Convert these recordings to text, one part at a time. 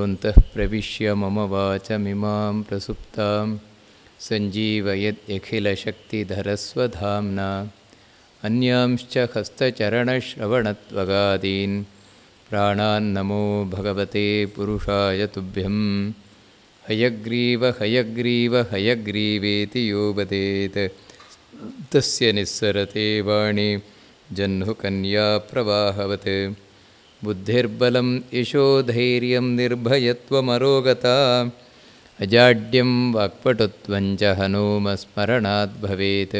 ॐ प्रविश्य मम वाचमिमां प्रसुप्तां सञ्जीवयद्यखिलशक्तिधरस्वधाम्ना अन्यांश्च हस्तचरणश्रवणत्वगादीन् प्राणान्नमो भगवते पुरुषाय तुभ्यं हयग्रीव हयग्रीव हयग्रीवेति यो वदेत् तस्य निःसरते वाणि जह्नुकन्याप्रवाहवत् प्रवाहवत् बुद्धिर्बलम् इशो धैर्यं निर्भयत्वमरोगता अजाड्यं वाक्पटुत्वञ्च हनूमस्मरणाद्भवेत्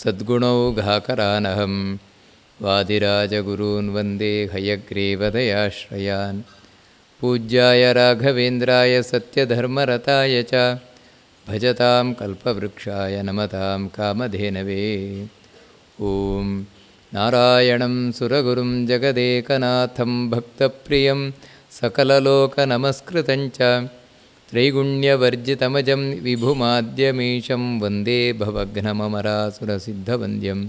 सद्गुणौ घाकरानहं वादिराजगुरून् वन्दे हयग्रीवदयाश्रयान् पूज्याय राघवेन्द्राय सत्यधर्मरताय च भजतां कल्पवृक्षाय नमतां कामधेनवे ॐ नारायणं सुरगुरुं जगदेकनाथं भक्तप्रियं सकललोकनमस्कृतञ्च च त्रैगुण्यवर्जितमजं विभुमाद्यमीशं वन्दे भवघ्नमरासुरसिद्धवन्द्यं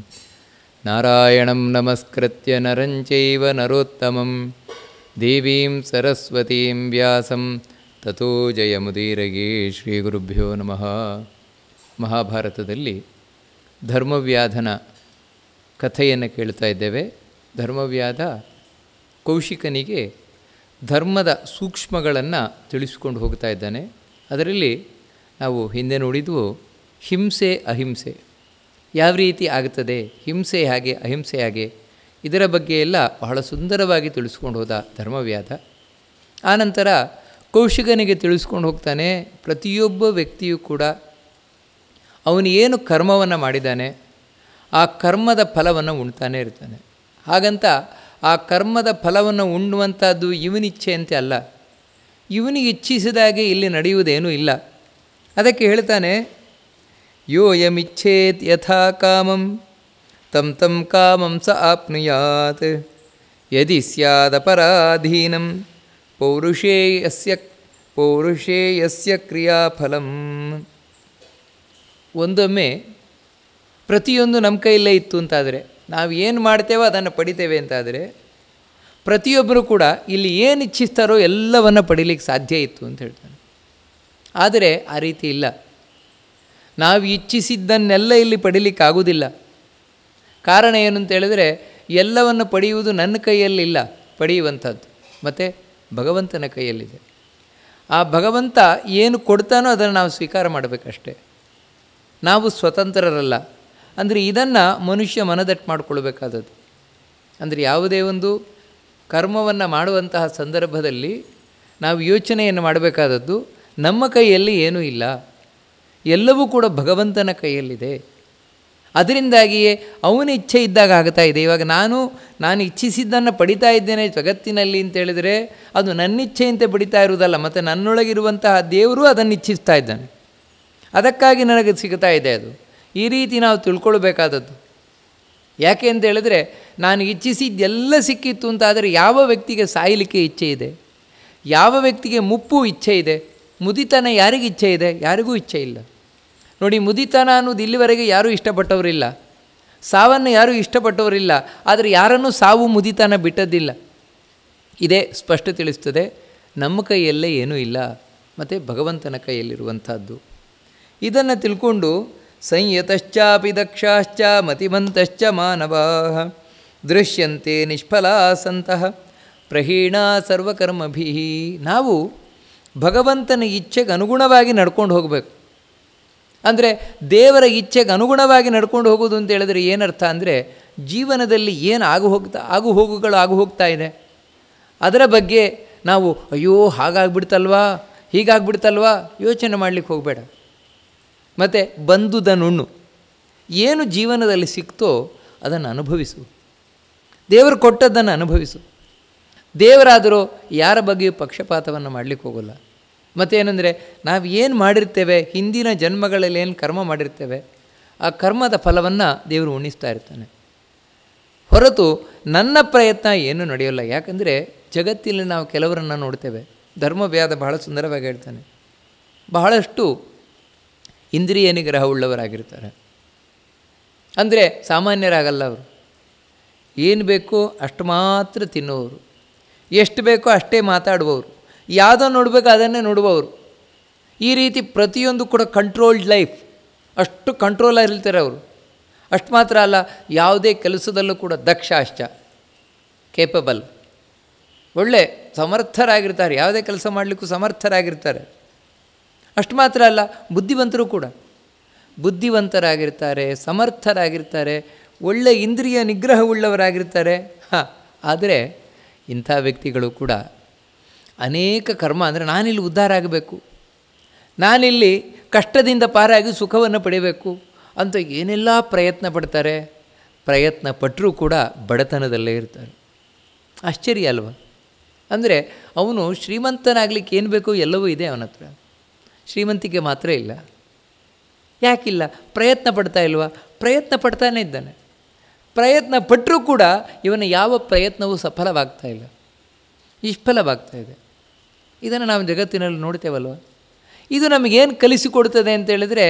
नारायणं नमस्कृत्य नरं चैव नरोत्तमं देवीं सरस्वतीं व्यासं ततो जयमुदीरये श्रीगुरुभ्यो नमः महाभारतदल्लि धर्मव्याधन ಕಥೆಯನ್ನು ಕೇಳ್ತಾ ಇದ್ದೇವೆ ಧರ್ಮವ್ಯಾದ ಕೌಶಿಕನಿಗೆ ಧರ್ಮದ ಸೂಕ್ಷ್ಮಗಳನ್ನು ತಿಳಿಸಿಕೊಂಡು ಹೋಗ್ತಾ ಇದ್ದಾನೆ ಅದರಲ್ಲಿ ನಾವು ಹಿಂದೆ ನೋಡಿದ್ವು ಹಿಂಸೆ ಅಹಿಂಸೆ ಯಾವ ರೀತಿ ಆಗುತ್ತದೆ ಹಿಂಸೆ ಹಾಗೆ ಅಹಿಂಸೆ ಹಾಗೆ ಇದರ ಬಗ್ಗೆ ಎಲ್ಲ ಬಹಳ ಸುಂದರವಾಗಿ ತಿಳಿಸ್ಕೊಂಡು ಹೋದ ಧರ್ಮವ್ಯಾದ ಆನಂತರ ಕೌಶಿಕನಿಗೆ ತಿಳಿಸ್ಕೊಂಡು ಹೋಗ್ತಾನೆ ಪ್ರತಿಯೊಬ್ಬ ವ್ಯಕ್ತಿಯೂ ಕೂಡ ಅವನು ಏನು ಕರ್ಮವನ್ನು ಮಾಡಿದ್ದಾನೆ ಆ ಕರ್ಮದ ಫಲವನ್ನು ಉಣ್ತಾನೆ ಇರ್ತಾನೆ ಹಾಗಂತ ಆ ಕರ್ಮದ ಫಲವನ್ನು ಉಣ್ಣುವಂಥದ್ದು ಇವನಿಚ್ಛೆಯಂತೆ ಅಲ್ಲ ಇವನಿಗೆ ಇಚ್ಛಿಸಿದಾಗೆ ಇಲ್ಲಿ ನಡೆಯುವುದೇನೂ ಇಲ್ಲ ಅದಕ್ಕೆ ಹೇಳ್ತಾನೆ ಯೋ ಯಮಿಚ್ಛೇತ್ ಯಥಾ ಕಾಮಂ ತಂ ತಂ ಕಾಮಂ ಸ ಆಪ್ನುಯಾತ್ ಯದಿ ಸ್ಯಾದಪರಾಧೀನಂ ಪೌರುಷೇಯಸ್ಯ ಪೌರುಷೇಯಸ್ಯ ಕ್ರಿಯಾಫಲಂ ಒಂದೊಮ್ಮೆ ಪ್ರತಿಯೊಂದು ನಮ್ಮ ಕೈಯಲ್ಲೇ ಇತ್ತು ಅಂತಾದರೆ ನಾವು ಏನು ಮಾಡ್ತೇವೋ ಅದನ್ನು ಪಡಿತೇವೆ ಅಂತಾದರೆ ಪ್ರತಿಯೊಬ್ಬರು ಕೂಡ ಇಲ್ಲಿ ಏನು ಇಚ್ಛಿಸ್ತಾರೋ ಎಲ್ಲವನ್ನು ಪಡಿಲಿಕ್ಕೆ ಸಾಧ್ಯ ಇತ್ತು ಅಂತ ಹೇಳ್ತಾನೆ ಆದರೆ ಆ ರೀತಿ ಇಲ್ಲ ನಾವು ಇಚ್ಛಿಸಿದ್ದನ್ನೆಲ್ಲ ಇಲ್ಲಿ ಪಡಿಲಿಕ್ಕಾಗೋದಿಲ್ಲ ಕಾರಣ ಏನು ಅಂತ ಎಲ್ಲವನ್ನು ಪಡೆಯುವುದು ನನ್ನ ಕೈಯಲ್ಲಿಲ್ಲ ಪಡೆಯುವಂಥದ್ದು ಮತ್ತು ಭಗವಂತನ ಕೈಯಲ್ಲಿದೆ ಆ ಭಗವಂತ ಏನು ಕೊಡ್ತಾನೋ ಅದನ್ನು ನಾವು ಸ್ವೀಕಾರ ಮಾಡಬೇಕಷ್ಟೆ ನಾವು ಸ್ವತಂತ್ರರಲ್ಲ ಅಂದರೆ ಇದನ್ನು ಮನುಷ್ಯ ಮನದಟ್ಟು ಮಾಡಿಕೊಳ್ಬೇಕಾದದ್ದು ಅಂದರೆ ಯಾವುದೇ ಒಂದು ಕರ್ಮವನ್ನು ಮಾಡುವಂತಹ ಸಂದರ್ಭದಲ್ಲಿ ನಾವು ಯೋಚನೆಯನ್ನು ಮಾಡಬೇಕಾದದ್ದು ನಮ್ಮ ಕೈಯಲ್ಲಿ ಏನೂ ಇಲ್ಲ ಎಲ್ಲವೂ ಕೂಡ ಭಗವಂತನ ಕೈಯಲ್ಲಿದೆ ಅದರಿಂದಾಗಿಯೇ ಅವನ ಇಚ್ಛೆ ಇದ್ದಾಗ ಆಗ್ತಾ ಇದೆ ಇವಾಗ ನಾನು ನಾನು ಇಚ್ಛಿಸಿದ್ದನ್ನು ಪಡಿತಾ ಇದ್ದೇನೆ ಜಗತ್ತಿನಲ್ಲಿ ಅಂತೇಳಿದರೆ ಅದು ನನ್ನ ಇಚ್ಛೆಯಂತೆ ಪಡಿತಾ ಇರುವುದಲ್ಲ ಮತ್ತು ನನ್ನೊಳಗಿರುವಂತಹ ದೇವರು ಅದನ್ನು ಇಚ್ಛಿಸ್ತಾ ಇದ್ದಾನೆ ಅದಕ್ಕಾಗಿ ನನಗೆ ಸಿಗ್ತಾ ಇದೆ ಅದು ಈ ರೀತಿ ನಾವು ತಿಳ್ಕೊಳ್ಬೇಕಾದದ್ದು ಯಾಕೆ ಅಂತ ಹೇಳಿದ್ರೆ ನಾನು ಇಚ್ಛಿಸಿದ್ದೆಲ್ಲ ಸಿಕ್ಕಿತ್ತು ಅಂತ ಆದರೆ ಯಾವ ವ್ಯಕ್ತಿಗೆ ಸಾಯಲಿಕ್ಕೆ ಇಚ್ಛೆ ಇದೆ ಯಾವ ವ್ಯಕ್ತಿಗೆ ಮುಪ್ಪು ಇಚ್ಛೆ ಇದೆ ಮುದಿತನ ಯಾರಿಗೆ ಇಚ್ಛೆ ಇದೆ ಯಾರಿಗೂ ಇಚ್ಛೆ ಇಲ್ಲ ನೋಡಿ ಮುದಿತನ ಅನ್ನೋದು ಇಲ್ಲಿವರೆಗೆ ಯಾರೂ ಇಷ್ಟಪಟ್ಟವರಿಲ್ಲ ಸಾವನ್ನು ಯಾರೂ ಇಷ್ಟಪಟ್ಟವರಿಲ್ಲ ಆದರೆ ಯಾರನ್ನು ಸಾವು ಮುದಿತನ ಬಿಟ್ಟದ್ದಿಲ್ಲ ಇದೇ ಸ್ಪಷ್ಟ ತಿಳಿಸ್ತದೆ ನಮ್ಮ ಕೈಯಲ್ಲೇ ಏನೂ ಇಲ್ಲ ಮತ್ತು ಭಗವಂತನ ಕೈಯಲ್ಲಿರುವಂಥದ್ದು ಇದನ್ನು ತಿಳ್ಕೊಂಡು ಸಂಯತಶ್ಚಾಪಿ ದಕ್ಷಾಶ್ಚ ಮತಿಮಂತಶ್ಚ ಮಾನವಾ ದೃಶ್ಯಂತೆ ನಿಷ್ಫಲಾಸಂತಹ ಪ್ರಹೀಣಾ ಸರ್ವಕರ್ಮಭಿ ನಾವು ಭಗವಂತನ ಇಚ್ಛೆಗೆ ಅನುಗುಣವಾಗಿ ನಡ್ಕೊಂಡು ಹೋಗಬೇಕು ಅಂದರೆ ದೇವರ ಇಚ್ಛೆಗೆ ಅನುಗುಣವಾಗಿ ನಡ್ಕೊಂಡು ಹೋಗೋದು ಅಂತ ಹೇಳಿದ್ರೆ ಏನರ್ಥ ಅಂದರೆ ಜೀವನದಲ್ಲಿ ಏನು ಆಗು ಹೋಗ್ತಾ ಆಗು ಹೋಗುಗಳು ಆಗು ಹೋಗ್ತಾ ಇದೆ ಅದರ ಬಗ್ಗೆ ನಾವು ಅಯ್ಯೋ ಹಾಗಾಗ್ಬಿಡ್ತಲ್ವಾ ಹೀಗಾಗ್ಬಿಡ್ತಲ್ವಾ ಯೋಚನೆ ಮಾಡಲಿಕ್ಕೆ ಹೋಗಬೇಡ ಮತ್ತು ಬಂದುದನುಣ್ಣು ಏನು ಜೀವನದಲ್ಲಿ ಸಿಕ್ತೋ ಅದನ್ನು ಅನುಭವಿಸು ದೇವರು ಕೊಟ್ಟದ್ದನ್ನು ಅನುಭವಿಸು ದೇವರಾದರೂ ಯಾರ ಬಗ್ಗೆಯೂ ಪಕ್ಷಪಾತವನ್ನು ಮಾಡಲಿಕ್ಕೆ ಹೋಗೋಲ್ಲ ಮತ್ತೇನೆಂದರೆ ನಾವು ಏನು ಮಾಡಿರ್ತೇವೆ ಹಿಂದಿನ ಜನ್ಮಗಳಲ್ಲಿ ಏನು ಕರ್ಮ ಮಾಡಿರ್ತೇವೆ ಆ ಕರ್ಮದ ಫಲವನ್ನು ದೇವರು ಉಣಿಸ್ತಾ ಇರ್ತಾನೆ ಹೊರತು ನನ್ನ ಪ್ರಯತ್ನ ಏನೂ ನಡೆಯೋಲ್ಲ ಯಾಕಂದರೆ ಜಗತ್ತಿನಲ್ಲಿ ನಾವು ಕೆಲವರನ್ನು ನೋಡ್ತೇವೆ ಧರ್ಮವ್ಯಾದ ಬಹಳ ಸುಂದರವಾಗಿ ಹೇಳ್ತಾನೆ ಬಹಳಷ್ಟು ಇಂದ್ರಿಯ ಉಳ್ಳವರಾಗಿರ್ತಾರೆ ಅಂದರೆ ಸಾಮಾನ್ಯರಾಗಲ್ಲ ಅವರು ಏನು ಬೇಕೋ ಅಷ್ಟು ಮಾತ್ರ ತಿನ್ನುವರು ಎಷ್ಟು ಬೇಕೋ ಅಷ್ಟೇ ಮಾತಾಡುವವರು ಯಾವುದೋ ನೋಡಬೇಕು ಅದನ್ನೇ ನೋಡುವವರು ಈ ರೀತಿ ಪ್ರತಿಯೊಂದು ಕೂಡ ಕಂಟ್ರೋಲ್ಡ್ ಲೈಫ್ ಅಷ್ಟು ಕಂಟ್ರೋಲ್ ಇರ್ತಾರೆ ಅವರು ಅಷ್ಟು ಮಾತ್ರ ಅಲ್ಲ ಯಾವುದೇ ಕೆಲಸದಲ್ಲೂ ಕೂಡ ದಕ್ಷ ಅಷ್ಟ ಕೇಪಬಲ್ ಒಳ್ಳೆ ಸಮರ್ಥರಾಗಿರ್ತಾರೆ ಯಾವುದೇ ಕೆಲಸ ಮಾಡಲಿಕ್ಕೂ ಸಮರ್ಥರಾಗಿರ್ತಾರೆ ಅಷ್ಟು ಮಾತ್ರ ಅಲ್ಲ ಬುದ್ಧಿವಂತರು ಕೂಡ ಬುದ್ಧಿವಂತರಾಗಿರ್ತಾರೆ ಸಮರ್ಥರಾಗಿರ್ತಾರೆ ಒಳ್ಳೆ ಇಂದ್ರಿಯ ನಿಗ್ರಹವುಳ್ಳವರಾಗಿರ್ತಾರೆ ಹಾಂ ಆದರೆ ಇಂಥ ವ್ಯಕ್ತಿಗಳು ಕೂಡ ಅನೇಕ ಕರ್ಮ ಅಂದರೆ ನಾನಿಲ್ಲಿ ಉದ್ಧಾರ ಆಗಬೇಕು ನಾನಿಲ್ಲಿ ಕಷ್ಟದಿಂದ ಪಾರಾಗಿ ಸುಖವನ್ನು ಪಡೆಯಬೇಕು ಅಂತ ಏನೆಲ್ಲ ಪ್ರಯತ್ನ ಪಡ್ತಾರೆ ಪ್ರಯತ್ನ ಪಟ್ಟರೂ ಕೂಡ ಬಡತನದಲ್ಲೇ ಇರ್ತಾರೆ ಆಶ್ಚರ್ಯ ಅಲ್ವ ಅಂದರೆ ಅವನು ಶ್ರೀಮಂತನಾಗಲಿಕ್ಕೆ ಏನು ಬೇಕೋ ಎಲ್ಲವೂ ಇದೆ ಅವನ ಹತ್ರ ಶ್ರೀಮಂತಿಕೆ ಮಾತ್ರ ಇಲ್ಲ ಯಾಕಿಲ್ಲ ಪ್ರಯತ್ನ ಪಡ್ತಾ ಇಲ್ವಾ ಪ್ರಯತ್ನ ಪಡ್ತಾನೇ ಇದ್ದಾನೆ ಪ್ರಯತ್ನ ಪಟ್ಟರೂ ಕೂಡ ಇವನ ಯಾವ ಪ್ರಯತ್ನವೂ ಸಫಲವಾಗ್ತಾ ಇಲ್ಲ ನಿಷ್ಫಲವಾಗ್ತಾ ಇದೆ ಇದನ್ನು ನಾವು ಜಗತ್ತಿನಲ್ಲಿ ನೋಡ್ತೇವಲ್ವ ಇದು ನಮಗೇನು ಕಲಿಸಿಕೊಡ್ತದೆ ಅಂತೇಳಿದರೆ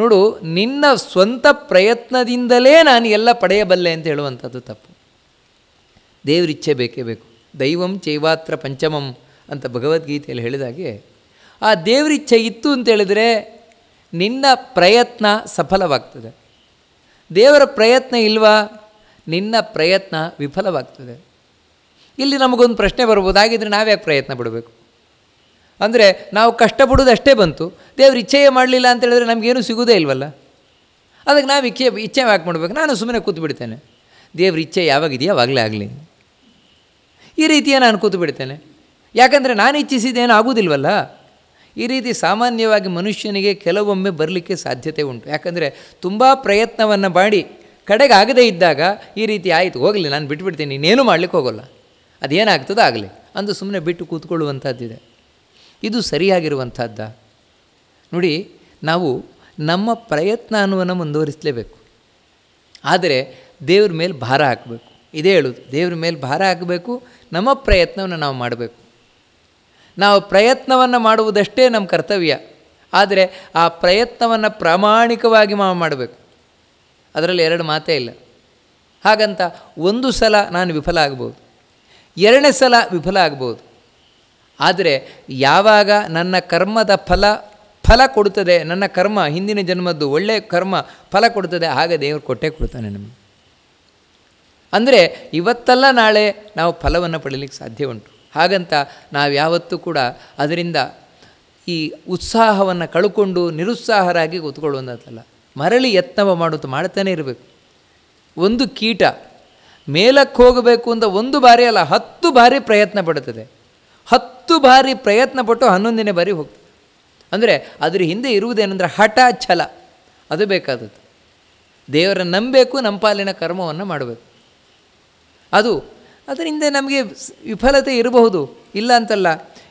ನೋಡು ನಿನ್ನ ಸ್ವಂತ ಪ್ರಯತ್ನದಿಂದಲೇ ನಾನು ಎಲ್ಲ ಪಡೆಯಬಲ್ಲೆ ಅಂತ ಹೇಳುವಂಥದ್ದು ತಪ್ಪು ದೇವರಿಚ್ಛೆ ಬೇಕೇ ಬೇಕು ದೈವಂ ಚೈವಾತ್ರ ಪಂಚಮಂ ಅಂತ ಭಗವದ್ಗೀತೆಯಲ್ಲಿ ಹೇಳಿದಾಗೆ ಆ ದೇವರಿಚ್ಛೆ ಇತ್ತು ಅಂತೇಳಿದರೆ ನಿನ್ನ ಪ್ರಯತ್ನ ಸಫಲವಾಗ್ತದೆ ದೇವರ ಪ್ರಯತ್ನ ಇಲ್ವಾ ನಿನ್ನ ಪ್ರಯತ್ನ ವಿಫಲವಾಗ್ತದೆ ಇಲ್ಲಿ ನಮಗೊಂದು ಪ್ರಶ್ನೆ ಬರ್ಬೋದು ಹಾಗಿದ್ರೆ ನಾವ್ಯಾಕೆ ಪ್ರಯತ್ನ ಬಿಡಬೇಕು ಅಂದರೆ ನಾವು ಕಷ್ಟಪಡೋದಷ್ಟೇ ಬಂತು ದೇವ್ರ ಇಚ್ಛೆಯೇ ಮಾಡಲಿಲ್ಲ ಅಂತ ಹೇಳಿದ್ರೆ ನಮಗೇನು ಸಿಗೋದೇ ಇಲ್ವಲ್ಲ ಅದಕ್ಕೆ ನಾವು ಇಚ್ಛೆ ಇಚ್ಛೆ ಯಾಕೆ ಮಾಡಬೇಕು ನಾನು ಸುಮ್ಮನೆ ಕೂತು ಬಿಡ್ತೇನೆ ದೇವ್ರ ಇಚ್ಛೆ ಯಾವಾಗಿದೆಯೋ ಅವಾಗಲೇ ಆಗಲಿ ಈ ರೀತಿಯ ನಾನು ಕೂತು ಬಿಡ್ತೇನೆ ಯಾಕಂದರೆ ನಾನು ಇಚ್ಛಿಸಿದ್ದೇನು ಆಗೋದಿಲ್ವಲ್ಲ ಈ ರೀತಿ ಸಾಮಾನ್ಯವಾಗಿ ಮನುಷ್ಯನಿಗೆ ಕೆಲವೊಮ್ಮೆ ಬರಲಿಕ್ಕೆ ಸಾಧ್ಯತೆ ಉಂಟು ಯಾಕಂದರೆ ತುಂಬ ಪ್ರಯತ್ನವನ್ನು ಮಾಡಿ ಕಡೆಗೆ ಆಗದೇ ಇದ್ದಾಗ ಈ ರೀತಿ ಆಯಿತು ಹೋಗಲಿ ನಾನು ಬಿಟ್ಬಿಡ್ತೀನಿ ಇನ್ನೇನು ಮಾಡಲಿಕ್ಕೆ ಹೋಗೋಲ್ಲ ಅದೇನಾಗ್ತದೋ ಆಗಲಿ ಅಂದು ಸುಮ್ಮನೆ ಬಿಟ್ಟು ಕೂತ್ಕೊಳ್ಳುವಂಥದ್ದಿದೆ ಇದು ಸರಿಯಾಗಿರುವಂಥದ್ದ ನೋಡಿ ನಾವು ನಮ್ಮ ಪ್ರಯತ್ನ ಅನ್ನುವನ್ನು ಮುಂದುವರಿಸಲೇಬೇಕು ಆದರೆ ದೇವ್ರ ಮೇಲೆ ಭಾರ ಹಾಕಬೇಕು ಇದೇ ಹೇಳೋದು ದೇವ್ರ ಮೇಲೆ ಭಾರ ಹಾಕಬೇಕು ನಮ್ಮ ಪ್ರಯತ್ನವನ್ನು ನಾವು ಮಾಡಬೇಕು ನಾವು ಪ್ರಯತ್ನವನ್ನು ಮಾಡುವುದಷ್ಟೇ ನಮ್ಮ ಕರ್ತವ್ಯ ಆದರೆ ಆ ಪ್ರಯತ್ನವನ್ನು ಪ್ರಾಮಾಣಿಕವಾಗಿ ನಾವು ಮಾಡಬೇಕು ಅದರಲ್ಲಿ ಎರಡು ಮಾತೇ ಇಲ್ಲ ಹಾಗಂತ ಒಂದು ಸಲ ನಾನು ವಿಫಲ ಆಗ್ಬೋದು ಎರಡನೇ ಸಲ ವಿಫಲ ಆಗ್ಬೋದು ಆದರೆ ಯಾವಾಗ ನನ್ನ ಕರ್ಮದ ಫಲ ಫಲ ಕೊಡುತ್ತದೆ ನನ್ನ ಕರ್ಮ ಹಿಂದಿನ ಜನ್ಮದ್ದು ಒಳ್ಳೆಯ ಕರ್ಮ ಫಲ ಕೊಡುತ್ತದೆ ಆಗ ದೇವರು ಕೊಟ್ಟೇ ಕೊಡ್ತಾನೆ ನಮಗೆ ಅಂದರೆ ಇವತ್ತಲ್ಲ ನಾಳೆ ನಾವು ಫಲವನ್ನು ಪಡೀಲಿಕ್ಕೆ ಸಾಧ್ಯ ಉಂಟು ಹಾಗಂತ ನಾವು ಯಾವತ್ತೂ ಕೂಡ ಅದರಿಂದ ಈ ಉತ್ಸಾಹವನ್ನು ಕಳ್ಕೊಂಡು ನಿರುತ್ಸಾಹರಾಗಿ ಕೂತ್ಕೊಳ್ಳುವಂಥದ್ದಲ್ಲ ಮರಳಿ ಯತ್ನವ ಮಾಡುತ್ತ ಮಾಡ್ತಾನೆ ಇರಬೇಕು ಒಂದು ಕೀಟ ಮೇಲಕ್ಕೆ ಹೋಗಬೇಕು ಅಂತ ಒಂದು ಬಾರಿ ಅಲ್ಲ ಹತ್ತು ಬಾರಿ ಪ್ರಯತ್ನ ಪಡುತ್ತದೆ ಹತ್ತು ಬಾರಿ ಪ್ರಯತ್ನ ಪಟ್ಟು ಹನ್ನೊಂದನೇ ಬಾರಿ ಹೋಗ್ತದೆ ಅಂದರೆ ಅದರ ಹಿಂದೆ ಇರುವುದೇನೆಂದರೆ ಹಠ ಛಲ ಅದು ಬೇಕಾದದ್ದು ದೇವರನ್ನು ನಂಬಬೇಕು ನಂಪಾಲಿನ ಕರ್ಮವನ್ನು ಮಾಡಬೇಕು ಅದು ಅದರಿಂದ ನಮಗೆ ವಿಫಲತೆ ಇರಬಹುದು ಇಲ್ಲ ಅಂತಲ್ಲ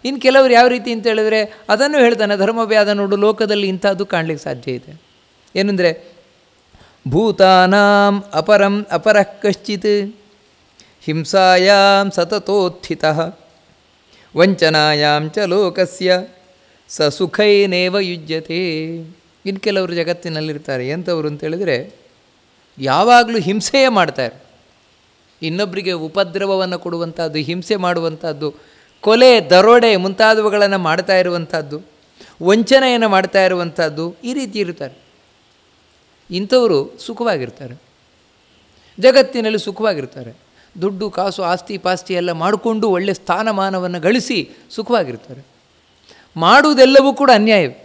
ಇನ್ನು ಕೆಲವರು ಯಾವ ರೀತಿ ಅಂತ ಹೇಳಿದ್ರೆ ಅದನ್ನು ಹೇಳ್ತಾನೆ ಧರ್ಮವ್ಯಾದ ನೋಡು ಲೋಕದಲ್ಲಿ ಇಂಥದ್ದು ಕಾಣಲಿಕ್ಕೆ ಸಾಧ್ಯ ಇದೆ ಏನಂದರೆ ಭೂತಾನಾಂ ಅಪರಂ ಅಪರ ಕಶ್ಚಿತ್ ಹಿಂಸಾಯಾಂ ಸತತೋತ್ಥಿತ ವಂಚನಾಯಾಂ ಚ ಲೋಕಸ್ಯ ಸಸುಖೈನೇವ ಯುಜ್ಯತೆ ಇನ್ನು ಕೆಲವರು ಜಗತ್ತಿನಲ್ಲಿರ್ತಾರೆ ಎಂಥವ್ರು ಅಂತೇಳಿದರೆ ಯಾವಾಗಲೂ ಹಿಂಸೆಯೇ ಮಾಡ್ತಾರೆ ಇನ್ನೊಬ್ಬರಿಗೆ ಉಪದ್ರವವನ್ನು ಕೊಡುವಂಥದ್ದು ಹಿಂಸೆ ಮಾಡುವಂಥದ್ದು ಕೊಲೆ ದರೋಡೆ ಮುಂತಾದವುಗಳನ್ನು ಮಾಡ್ತಾ ಇರುವಂಥದ್ದು ವಂಚನೆಯನ್ನು ಮಾಡ್ತಾ ಇರುವಂಥದ್ದು ಈ ರೀತಿ ಇರ್ತಾರೆ ಇಂಥವರು ಸುಖವಾಗಿರ್ತಾರೆ ಜಗತ್ತಿನಲ್ಲಿ ಸುಖವಾಗಿರ್ತಾರೆ ದುಡ್ಡು ಕಾಸು ಆಸ್ತಿ ಪಾಸ್ತಿ ಎಲ್ಲ ಮಾಡಿಕೊಂಡು ಒಳ್ಳೆಯ ಸ್ಥಾನಮಾನವನ್ನು ಗಳಿಸಿ ಸುಖವಾಗಿರ್ತಾರೆ ಮಾಡುವುದೆಲ್ಲವೂ ಕೂಡ ಅನ್ಯಾಯವೇ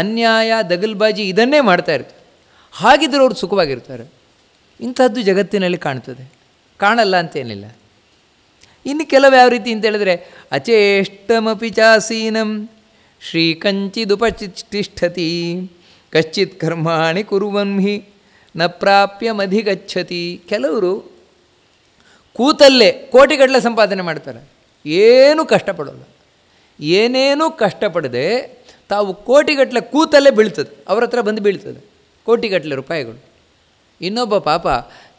ಅನ್ಯಾಯ ದಗಲ್ಬಾಜಿ ಇದನ್ನೇ ಮಾಡ್ತಾ ಇರ್ತಾರೆ ಹಾಗಿದ್ರೆ ಅವರು ಸುಖವಾಗಿರ್ತಾರೆ ಇಂಥದ್ದು ಜಗತ್ತಿನಲ್ಲಿ ಕಾಣ್ತದೆ ಕಾಣಲ್ಲ ಅಂತೇನಿಲ್ಲ ಇನ್ನು ಕೆಲವು ಯಾವ ರೀತಿ ಅಂತೇಳಿದರೆ ಅಚೇಷ್ಟಮಿ ಚಾಸೀನಂ ಶ್ರೀ ಕಂಚಿದುಪಚಿಷ್ಠತಿ ಕಶ್ಚಿತ್ ಕರ್ಮಾಣಿ ಹಿ ನ ಮಧಿಗಚ್ಚತಿ ಕೆಲವರು ಕೂತಲ್ಲೇ ಕೋಟಿಗಟ್ಟಲೆ ಸಂಪಾದನೆ ಮಾಡ್ತಾರೆ ಏನೂ ಕಷ್ಟಪಡೋಲ್ಲ ಏನೇನೂ ಕಷ್ಟಪಡದೆ ತಾವು ಕೋಟಿಗಟ್ಟಲೆ ಕೂತಲ್ಲೇ ಬೀಳ್ತದೆ ಅವರ ಹತ್ರ ಬಂದು ಬೀಳ್ತದೆ ಕೋಟಿಗಟ್ಟಲೆ ರೂಪಾಯಿಗಳು ಇನ್ನೊಬ್ಬ ಪಾಪ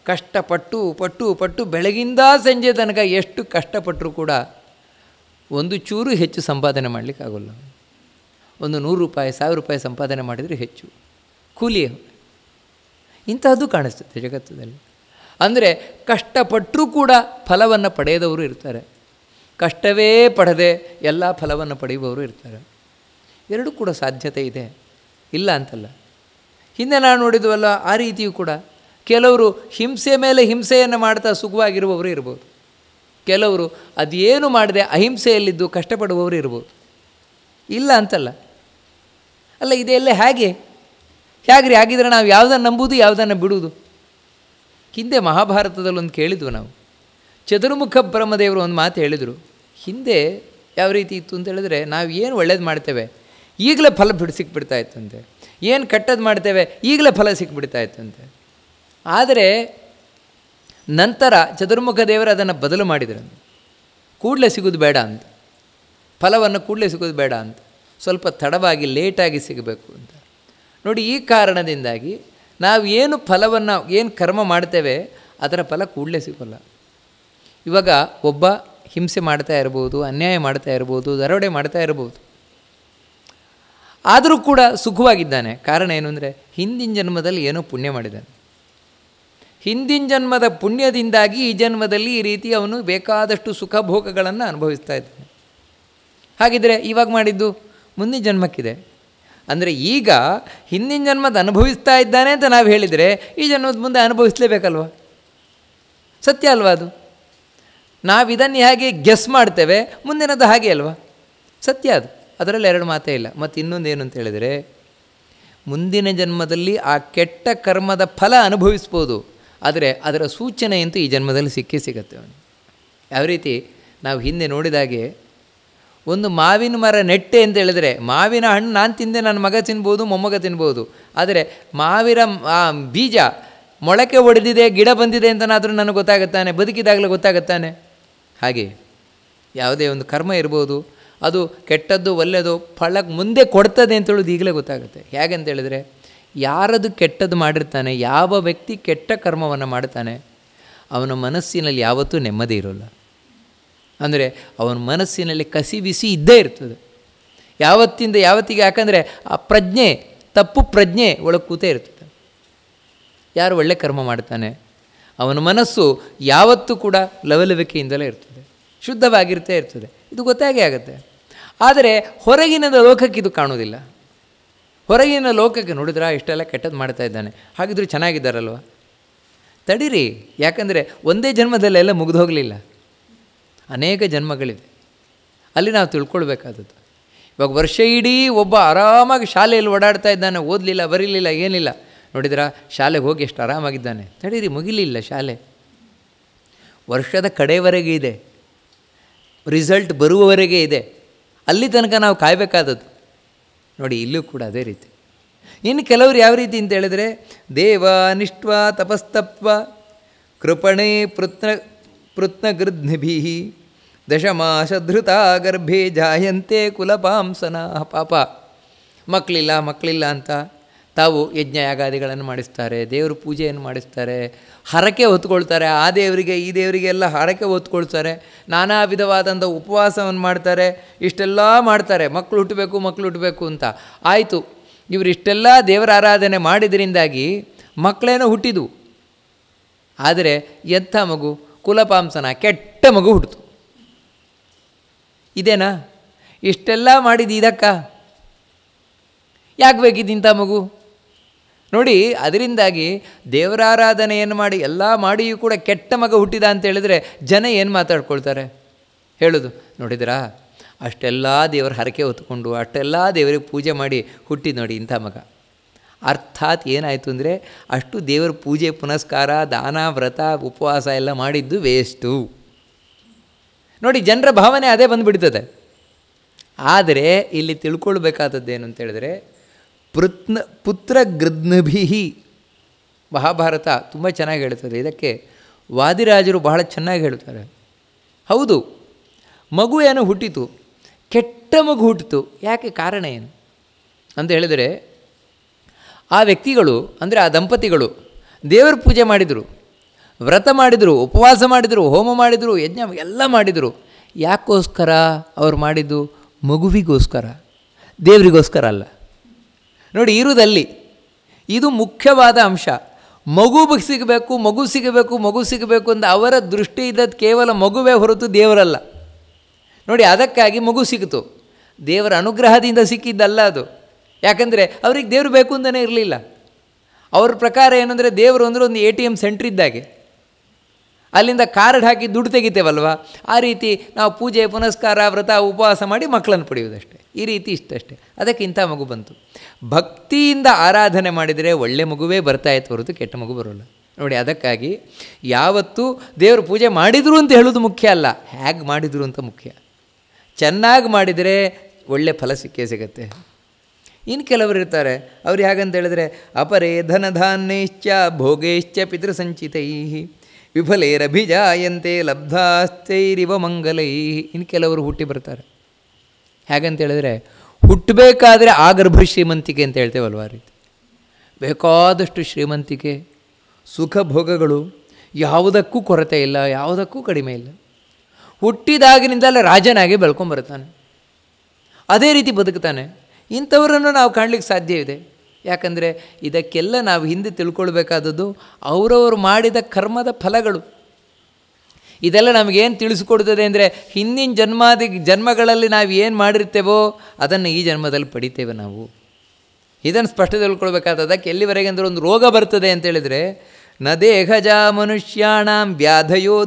ಕಷ್ಟಪಟ್ಟು ಪಟ್ಟು ಪಟ್ಟು ಬೆಳಗಿಂದ ಸಂಜೆ ತನಕ ಎಷ್ಟು ಕಷ್ಟಪಟ್ಟರೂ ಕೂಡ ಒಂದು ಚೂರು ಹೆಚ್ಚು ಸಂಪಾದನೆ ಮಾಡಲಿಕ್ಕಾಗಲ್ಲ ಒಂದು ನೂರು ರೂಪಾಯಿ ಸಾವಿರ ರೂಪಾಯಿ ಸಂಪಾದನೆ ಮಾಡಿದರೆ ಹೆಚ್ಚು ಕೂಲಿ ಇಂತಹದ್ದು ಕಾಣಿಸ್ತದೆ ಜಗತ್ತದಲ್ಲಿ ಅಂದರೆ ಕಷ್ಟಪಟ್ಟರೂ ಕೂಡ ಫಲವನ್ನು ಪಡೆಯದವರು ಇರ್ತಾರೆ ಕಷ್ಟವೇ ಪಡೆದೆ ಎಲ್ಲ ಫಲವನ್ನು ಪಡೆಯುವವರು ಇರ್ತಾರೆ ಎರಡೂ ಕೂಡ ಸಾಧ್ಯತೆ ಇದೆ ಇಲ್ಲ ಅಂತಲ್ಲ ಹಿಂದೆ ನಾನು ನೋಡಿದ್ವಲ್ಲ ಆ ರೀತಿಯೂ ಕೂಡ ಕೆಲವರು ಹಿಂಸೆ ಮೇಲೆ ಹಿಂಸೆಯನ್ನು ಮಾಡ್ತಾ ಸುಖವಾಗಿರುವವರು ಇರ್ಬೋದು ಕೆಲವರು ಅದೇನು ಮಾಡದೆ ಅಹಿಂಸೆಯಲ್ಲಿದ್ದು ಕಷ್ಟಪಡುವವರು ಇರ್ಬೋದು ಇಲ್ಲ ಅಂತಲ್ಲ ಅಲ್ಲ ಇದೆಲ್ಲ ಹೇಗೆ ಹೇಗ್ರಿ ಹಾಗಿದ್ರೆ ನಾವು ಯಾವುದನ್ನು ನಂಬುವುದು ಯಾವುದನ್ನು ಬಿಡುವುದು ಹಿಂದೆ ಮಹಾಭಾರತದಲ್ಲೊಂದು ಕೇಳಿದ್ವು ನಾವು ಚತುರ್ಮುಖ ಬ್ರಹ್ಮದೇವರು ಒಂದು ಮಾತು ಹೇಳಿದರು ಹಿಂದೆ ಯಾವ ರೀತಿ ಇತ್ತು ಅಂತ ಹೇಳಿದ್ರೆ ನಾವು ಏನು ಒಳ್ಳೇದು ಮಾಡ್ತೇವೆ ಈಗಲೇ ಫಲ ಬಿಡಿಸಿಕ್ಬಿಡ್ತಾ ಇತ್ತು ಅಂತೇಳಿ ಏನು ಕೆಟ್ಟದ್ದು ಮಾಡ್ತೇವೆ ಈಗಲೇ ಫಲ ಸಿಕ್ಬಿಡ್ತಾಯಿತ್ತಂತೆ ಆದರೆ ನಂತರ ಚತುರ್ಮುಖ ದೇವರು ಅದನ್ನು ಬದಲು ಮಾಡಿದರು ಕೂಡಲೇ ಸಿಗೋದು ಬೇಡ ಅಂತ ಫಲವನ್ನು ಕೂಡಲೇ ಸಿಗೋದು ಬೇಡ ಅಂತ ಸ್ವಲ್ಪ ತಡವಾಗಿ ಲೇಟಾಗಿ ಸಿಗಬೇಕು ಅಂತ ನೋಡಿ ಈ ಕಾರಣದಿಂದಾಗಿ ನಾವು ಏನು ಫಲವನ್ನು ಏನು ಕರ್ಮ ಮಾಡ್ತೇವೆ ಅದರ ಫಲ ಕೂಡಲೇ ಸಿಗೋಲ್ಲ ಇವಾಗ ಒಬ್ಬ ಹಿಂಸೆ ಮಾಡ್ತಾ ಇರ್ಬೋದು ಅನ್ಯಾಯ ಮಾಡ್ತಾ ಇರ್ಬೋದು ದರೋಡೆ ಮಾಡ್ತಾ ಇರ್ಬೋದು ಆದರೂ ಕೂಡ ಸುಖವಾಗಿದ್ದಾನೆ ಕಾರಣ ಏನು ಅಂದರೆ ಹಿಂದಿನ ಜನ್ಮದಲ್ಲಿ ಏನೋ ಪುಣ್ಯ ಮಾಡಿದ್ದಾನೆ ಹಿಂದಿನ ಜನ್ಮದ ಪುಣ್ಯದಿಂದಾಗಿ ಈ ಜನ್ಮದಲ್ಲಿ ಈ ರೀತಿ ಅವನು ಬೇಕಾದಷ್ಟು ಸುಖ ಭೋಗಗಳನ್ನು ಅನುಭವಿಸ್ತಾ ಇದ್ದಾನೆ ಹಾಗಿದ್ರೆ ಇವಾಗ ಮಾಡಿದ್ದು ಮುಂದಿನ ಜನ್ಮಕ್ಕಿದೆ ಅಂದರೆ ಈಗ ಹಿಂದಿನ ಜನ್ಮದ ಅನುಭವಿಸ್ತಾ ಇದ್ದಾನೆ ಅಂತ ನಾವು ಹೇಳಿದರೆ ಈ ಜನ್ಮದ ಮುಂದೆ ಅನುಭವಿಸಲೇಬೇಕಲ್ವ ಸತ್ಯ ಅಲ್ವಾ ಅದು ನಾವು ಇದನ್ನು ಹೇಗೆ ಗೆಸ್ ಮಾಡ್ತೇವೆ ಮುಂದಿನದು ಹಾಗೆ ಅಲ್ವಾ ಸತ್ಯ ಅದು ಅದರಲ್ಲಿ ಎರಡು ಮಾತೇ ಇಲ್ಲ ಮತ್ತು ಇನ್ನೊಂದೇನು ಅಂತ ಹೇಳಿದರೆ ಮುಂದಿನ ಜನ್ಮದಲ್ಲಿ ಆ ಕೆಟ್ಟ ಕರ್ಮದ ಫಲ ಅನುಭವಿಸ್ಬೋದು ಆದರೆ ಅದರ ಸೂಚನೆ ಅಂತೂ ಈ ಜನ್ಮದಲ್ಲಿ ಸಿಕ್ಕೇ ಸಿಗತ್ತೆ ಯಾವ ರೀತಿ ನಾವು ಹಿಂದೆ ನೋಡಿದಾಗೆ ಒಂದು ಮಾವಿನ ಮರ ನೆಟ್ಟೆ ಅಂತ ಹೇಳಿದರೆ ಮಾವಿನ ಹಣ್ಣು ನಾನು ತಿಂದೆ ನನ್ನ ಮಗ ತಿನ್ಬೋದು ಮೊಮ್ಮಗ ತಿನ್ಬೋದು ಆದರೆ ಮಾವಿನ ಬೀಜ ಮೊಳಕೆ ಒಡೆದಿದೆ ಗಿಡ ಬಂದಿದೆ ಅಂತನಾದರೂ ನನಗೆ ಗೊತ್ತಾಗುತ್ತಾನೆ ಬದುಕಿದಾಗಲೇ ಗೊತ್ತಾಗುತ್ತಾನೆ ಹಾಗೆ ಯಾವುದೇ ಒಂದು ಕರ್ಮ ಇರ್ಬೋದು ಅದು ಕೆಟ್ಟದ್ದು ಒಳ್ಳೆಯದು ಫಳಕ್ಕೆ ಮುಂದೆ ಕೊಡ್ತದೆ ಅಂತೇಳೋದು ಈಗಲೇ ಗೊತ್ತಾಗುತ್ತೆ ಹೇಗೆ ಅಂತೇಳಿದರೆ ಯಾರದು ಕೆಟ್ಟದ್ದು ಮಾಡಿರ್ತಾನೆ ಯಾವ ವ್ಯಕ್ತಿ ಕೆಟ್ಟ ಕರ್ಮವನ್ನು ಮಾಡ್ತಾನೆ ಅವನ ಮನಸ್ಸಿನಲ್ಲಿ ಯಾವತ್ತೂ ನೆಮ್ಮದಿ ಇರೋಲ್ಲ ಅಂದರೆ ಅವನ ಮನಸ್ಸಿನಲ್ಲಿ ಕಸಿ ಬಿಸಿ ಇದ್ದೇ ಇರ್ತದೆ ಯಾವತ್ತಿಂದ ಯಾವತ್ತಿಗೆ ಯಾಕಂದರೆ ಆ ಪ್ರಜ್ಞೆ ತಪ್ಪು ಪ್ರಜ್ಞೆ ಒಳಗೆ ಕೂತೇ ಇರ್ತದೆ ಯಾರು ಒಳ್ಳೆ ಕರ್ಮ ಮಾಡ್ತಾನೆ ಅವನ ಮನಸ್ಸು ಯಾವತ್ತೂ ಕೂಡ ಲವಲವಿಕೆಯಿಂದಲೇ ಇರ್ತದೆ ಶುದ್ಧವಾಗಿರ್ತೇ ಇರ್ತದೆ ಇದು ಗೊತ್ತಾಗೇ ಆಗುತ್ತೆ ಆದರೆ ಹೊರಗಿನದ ಇದು ಕಾಣೋದಿಲ್ಲ ಹೊರಗಿನ ಲೋಕಕ್ಕೆ ನೋಡಿದ್ರೆ ಇಷ್ಟೆಲ್ಲ ಕೆಟ್ಟದ್ದು ಮಾಡ್ತಾ ಇದ್ದಾನೆ ಹಾಗಿದ್ರು ಚೆನ್ನಾಗಿದ್ದಾರಲ್ವ ತಡಿರಿ ಯಾಕಂದರೆ ಒಂದೇ ಜನ್ಮದಲ್ಲೆಲ್ಲ ಮುಗಿದು ಹೋಗಲಿಲ್ಲ ಅನೇಕ ಜನ್ಮಗಳಿವೆ ಅಲ್ಲಿ ನಾವು ತಿಳ್ಕೊಳ್ಬೇಕಾದದ್ದು ಇವಾಗ ವರ್ಷ ಇಡೀ ಒಬ್ಬ ಆರಾಮಾಗಿ ಶಾಲೆಯಲ್ಲಿ ಓಡಾಡ್ತಾ ಇದ್ದಾನೆ ಓದಲಿಲ್ಲ ಬರೀಲಿಲ್ಲ ಏನಿಲ್ಲ ನೋಡಿದ್ರ ಶಾಲೆಗೆ ಹೋಗಿ ಎಷ್ಟು ಆರಾಮಾಗಿದ್ದಾನೆ ತಡೀರಿ ಮುಗಿಲಿಲ್ಲ ಶಾಲೆ ವರ್ಷದ ಕಡೆಯವರೆಗೆ ಇದೆ ರಿಸಲ್ಟ್ ಬರುವವರೆಗೆ ಇದೆ ಅಲ್ಲಿ ತನಕ ನಾವು ಕಾಯಬೇಕಾದದ್ದು ನೋಡಿ ಇಲ್ಲೂ ಕೂಡ ಅದೇ ರೀತಿ ಇನ್ನು ಕೆಲವರು ಯಾವ ರೀತಿ ಅಂತ ಹೇಳಿದರೆ ದೇವ ನಿಷ್ಠ ತಪಸ್ತಪ್ವ ಕೃಪಣೆ ಪೃತ್ನ ಪೃತ್ನಗೃಧ್ನಿಭಿ ದಶಮಾಶಧೃತ ಗರ್ಭೆ ಜಾಯಂತೆ ಕುಲಪಾಂಸನ ಪಾಪ ಮಕ್ಕಳಿಲ್ಲ ಮಕ್ಕಳಿಲ್ಲ ಅಂತ ತಾವು ಯಜ್ಞ ಯಾಗಾದಿಗಳನ್ನು ಮಾಡಿಸ್ತಾರೆ ದೇವ್ರ ಪೂಜೆಯನ್ನು ಮಾಡಿಸ್ತಾರೆ ಹರಕೆ ಹೊತ್ಕೊಳ್ತಾರೆ ಆ ದೇವರಿಗೆ ಈ ದೇವರಿಗೆ ಎಲ್ಲ ಹರಕೆ ಹೊತ್ಕೊಳ್ತಾರೆ ನಾನಾ ವಿಧವಾದಂಥ ಉಪವಾಸವನ್ನು ಮಾಡ್ತಾರೆ ಇಷ್ಟೆಲ್ಲ ಮಾಡ್ತಾರೆ ಮಕ್ಕಳು ಹುಟ್ಟಬೇಕು ಮಕ್ಕಳು ಹುಟ್ಟಬೇಕು ಅಂತ ಆಯಿತು ಇಷ್ಟೆಲ್ಲ ದೇವರ ಆರಾಧನೆ ಮಾಡಿದ್ರಿಂದಾಗಿ ಮಕ್ಕಳೇನೋ ಹುಟ್ಟಿದವು ಆದರೆ ಎಂಥ ಮಗು ಕುಲಪಾಂಸನ ಕೆಟ್ಟ ಮಗು ಹುಟ್ಟಿತು ಇದೇನಾ ಇಷ್ಟೆಲ್ಲ ಮಾಡಿದ್ದು ಇದಕ್ಕ ಯಾಕೆ ಇಂಥ ಮಗು ನೋಡಿ ಅದರಿಂದಾಗಿ ಏನು ಮಾಡಿ ಎಲ್ಲ ಮಾಡಿಯೂ ಕೂಡ ಕೆಟ್ಟ ಮಗ ಹುಟ್ಟಿದ ಅಂತ ಹೇಳಿದರೆ ಜನ ಏನು ಮಾತಾಡ್ಕೊಳ್ತಾರೆ ಹೇಳೋದು ನೋಡಿದ್ರಾ ಅಷ್ಟೆಲ್ಲ ದೇವರ ಹರಕೆ ಹೊತ್ಕೊಂಡು ಅಷ್ಟೆಲ್ಲ ದೇವರಿಗೆ ಪೂಜೆ ಮಾಡಿ ಹುಟ್ಟಿದ ನೋಡಿ ಇಂಥ ಮಗ ಅರ್ಥಾತ್ ಏನಾಯಿತು ಅಂದರೆ ಅಷ್ಟು ದೇವರ ಪೂಜೆ ಪುನಸ್ಕಾರ ದಾನ ವ್ರತ ಉಪವಾಸ ಎಲ್ಲ ಮಾಡಿದ್ದು ವೇಸ್ಟು ನೋಡಿ ಜನರ ಭಾವನೆ ಅದೇ ಬಂದುಬಿಡ್ತದೆ ಆದರೆ ಇಲ್ಲಿ ತಿಳ್ಕೊಳ್ಬೇಕಾದದ್ದೇನು ಅಂತ ಹೇಳಿದ್ರೆ ಪೃತ್ನ ಪುತ್ರಗೃಧ್ನಭಿ ಮಹಾಭಾರತ ತುಂಬ ಚೆನ್ನಾಗಿ ಹೇಳುತ್ತದೆ ಇದಕ್ಕೆ ವಾದಿರಾಜರು ಬಹಳ ಚೆನ್ನಾಗಿ ಹೇಳ್ತಾರೆ ಹೌದು ಮಗು ಏನು ಹುಟ್ಟಿತು ಕೆಟ್ಟ ಮಗು ಹುಟ್ಟಿತು ಯಾಕೆ ಕಾರಣ ಏನು ಅಂತ ಹೇಳಿದರೆ ಆ ವ್ಯಕ್ತಿಗಳು ಅಂದರೆ ಆ ದಂಪತಿಗಳು ದೇವರ ಪೂಜೆ ಮಾಡಿದರು ವ್ರತ ಮಾಡಿದರು ಉಪವಾಸ ಮಾಡಿದರು ಹೋಮ ಮಾಡಿದರು ಯಜ್ಞ ಎಲ್ಲ ಮಾಡಿದರು ಯಾಕೋಸ್ಕರ ಅವ್ರು ಮಾಡಿದ್ದು ಮಗುವಿಗೋಸ್ಕರ ದೇವರಿಗೋಸ್ಕರ ಅಲ್ಲ ನೋಡಿ ಇರುವುದಲ್ಲಿ ಇದು ಮುಖ್ಯವಾದ ಅಂಶ ಮಗು ಸಿಗಬೇಕು ಮಗು ಸಿಗಬೇಕು ಮಗು ಸಿಗಬೇಕು ಅಂತ ಅವರ ದೃಷ್ಟಿ ಇದ್ದದ್ದು ಕೇವಲ ಮಗುವೇ ಹೊರತು ದೇವರಲ್ಲ ನೋಡಿ ಅದಕ್ಕಾಗಿ ಮಗು ಸಿಕ್ತು ದೇವರ ಅನುಗ್ರಹದಿಂದ ಸಿಕ್ಕಿದ್ದಲ್ಲ ಅದು ಯಾಕಂದರೆ ಅವ್ರಿಗೆ ದೇವರು ಬೇಕು ಅಂತಲೇ ಇರಲಿಲ್ಲ ಅವ್ರ ಪ್ರಕಾರ ಏನಂದರೆ ದೇವರು ಅಂದರೆ ಒಂದು ಎ ಟಿ ಎಮ್ ಸೆಂಟ್ರ್ ಇದ್ದಾಗೆ ಅಲ್ಲಿಂದ ಕಾರ್ಡ್ ಹಾಕಿ ದುಡ್ಡು ತೆಗಿತೇವಲ್ವ ಆ ರೀತಿ ನಾವು ಪೂಜೆ ಪುನಸ್ಕಾರ ವ್ರತ ಉಪವಾಸ ಮಾಡಿ ಮಕ್ಕಳನ್ನು ಪಡೆಯುವುದಷ್ಟೆ ಈ ರೀತಿ ಇಷ್ಟಷ್ಟೇ ಅದಕ್ಕೆ ಇಂಥ ಮಗು ಬಂತು ಭಕ್ತಿಯಿಂದ ಆರಾಧನೆ ಮಾಡಿದರೆ ಒಳ್ಳೆ ಮಗುವೇ ಇತ್ತು ಹೊರತು ಕೆಟ್ಟ ಮಗು ಬರೋಲ್ಲ ನೋಡಿ ಅದಕ್ಕಾಗಿ ಯಾವತ್ತೂ ದೇವರು ಪೂಜೆ ಮಾಡಿದರು ಅಂತ ಹೇಳೋದು ಮುಖ್ಯ ಅಲ್ಲ ಹೇಗೆ ಮಾಡಿದರು ಅಂತ ಮುಖ್ಯ ಚೆನ್ನಾಗಿ ಮಾಡಿದರೆ ಒಳ್ಳೆ ಫಲ ಸಿಕ್ಕೇ ಸಿಗತ್ತೆ ಇನ್ನು ಕೆಲವರು ಇರ್ತಾರೆ ಅವ್ರು ಹೇಗಂತ ಹೇಳಿದ್ರೆ ಅಪರೇ ಧನಧಾನ್ಯೈಶ್ಚ ಭೋಗೇಶ್ಚ ಪಿತೃಸಂಚಿತೈ ವಿಫಲೇರಭಿಜಾಯಂತೆ ಲಬ್ಧಾಸ್ತೈರಿವ ಮಂಗಲೈ ಇನ್ನು ಕೆಲವರು ಹುಟ್ಟಿ ಬರ್ತಾರೆ ಹೇಗಂತೇಳಿದ್ರೆ ಹೇಳಿದ್ರೆ ಹುಟ್ಟಬೇಕಾದ್ರೆ ಆ ಗರ್ಭ ಶ್ರೀಮಂತಿಕೆ ಅಂತ ಹೇಳ್ತೇವಲ್ವ ರೀತಿ ಬೇಕಾದಷ್ಟು ಶ್ರೀಮಂತಿಕೆ ಸುಖ ಭೋಗಗಳು ಯಾವುದಕ್ಕೂ ಕೊರತೆ ಇಲ್ಲ ಯಾವುದಕ್ಕೂ ಕಡಿಮೆ ಇಲ್ಲ ಹುಟ್ಟಿದಾಗಿನಿಂದಲೇ ರಾಜನಾಗಿ ಬೆಳ್ಕೊಂಬರ್ತಾನೆ ಅದೇ ರೀತಿ ಬದುಕ್ತಾನೆ ಇಂಥವರನ್ನು ನಾವು ಕಾಣಲಿಕ್ಕೆ ಸಾಧ್ಯ ಇದೆ ಯಾಕಂದರೆ ಇದಕ್ಕೆಲ್ಲ ನಾವು ಹಿಂದೆ ತಿಳ್ಕೊಳ್ಬೇಕಾದದ್ದು ಅವರವರು ಮಾಡಿದ ಕರ್ಮದ ಫಲಗಳು ಇದೆಲ್ಲ ನಮಗೇನು ತಿಳಿಸ್ಕೊಡ್ತದೆ ಅಂದರೆ ಹಿಂದಿನ ಜನ್ಮಾದಿ ಜನ್ಮಗಳಲ್ಲಿ ನಾವು ಏನು ಮಾಡಿರ್ತೇವೋ ಅದನ್ನು ಈ ಜನ್ಮದಲ್ಲಿ ಪಡಿತೇವೆ ನಾವು ಇದನ್ನು ಸ್ಪಷ್ಟ ಅದಕ್ಕೆ ಎಲ್ಲಿವರೆಗೆ ಅಂದರೆ ಒಂದು ರೋಗ ಬರ್ತದೆ ಅಂತೇಳಿದರೆ ನ ದೇಹಜ ಮನುಷ್ಯಾಣಾಂ ವ್ಯಾಧಯೋ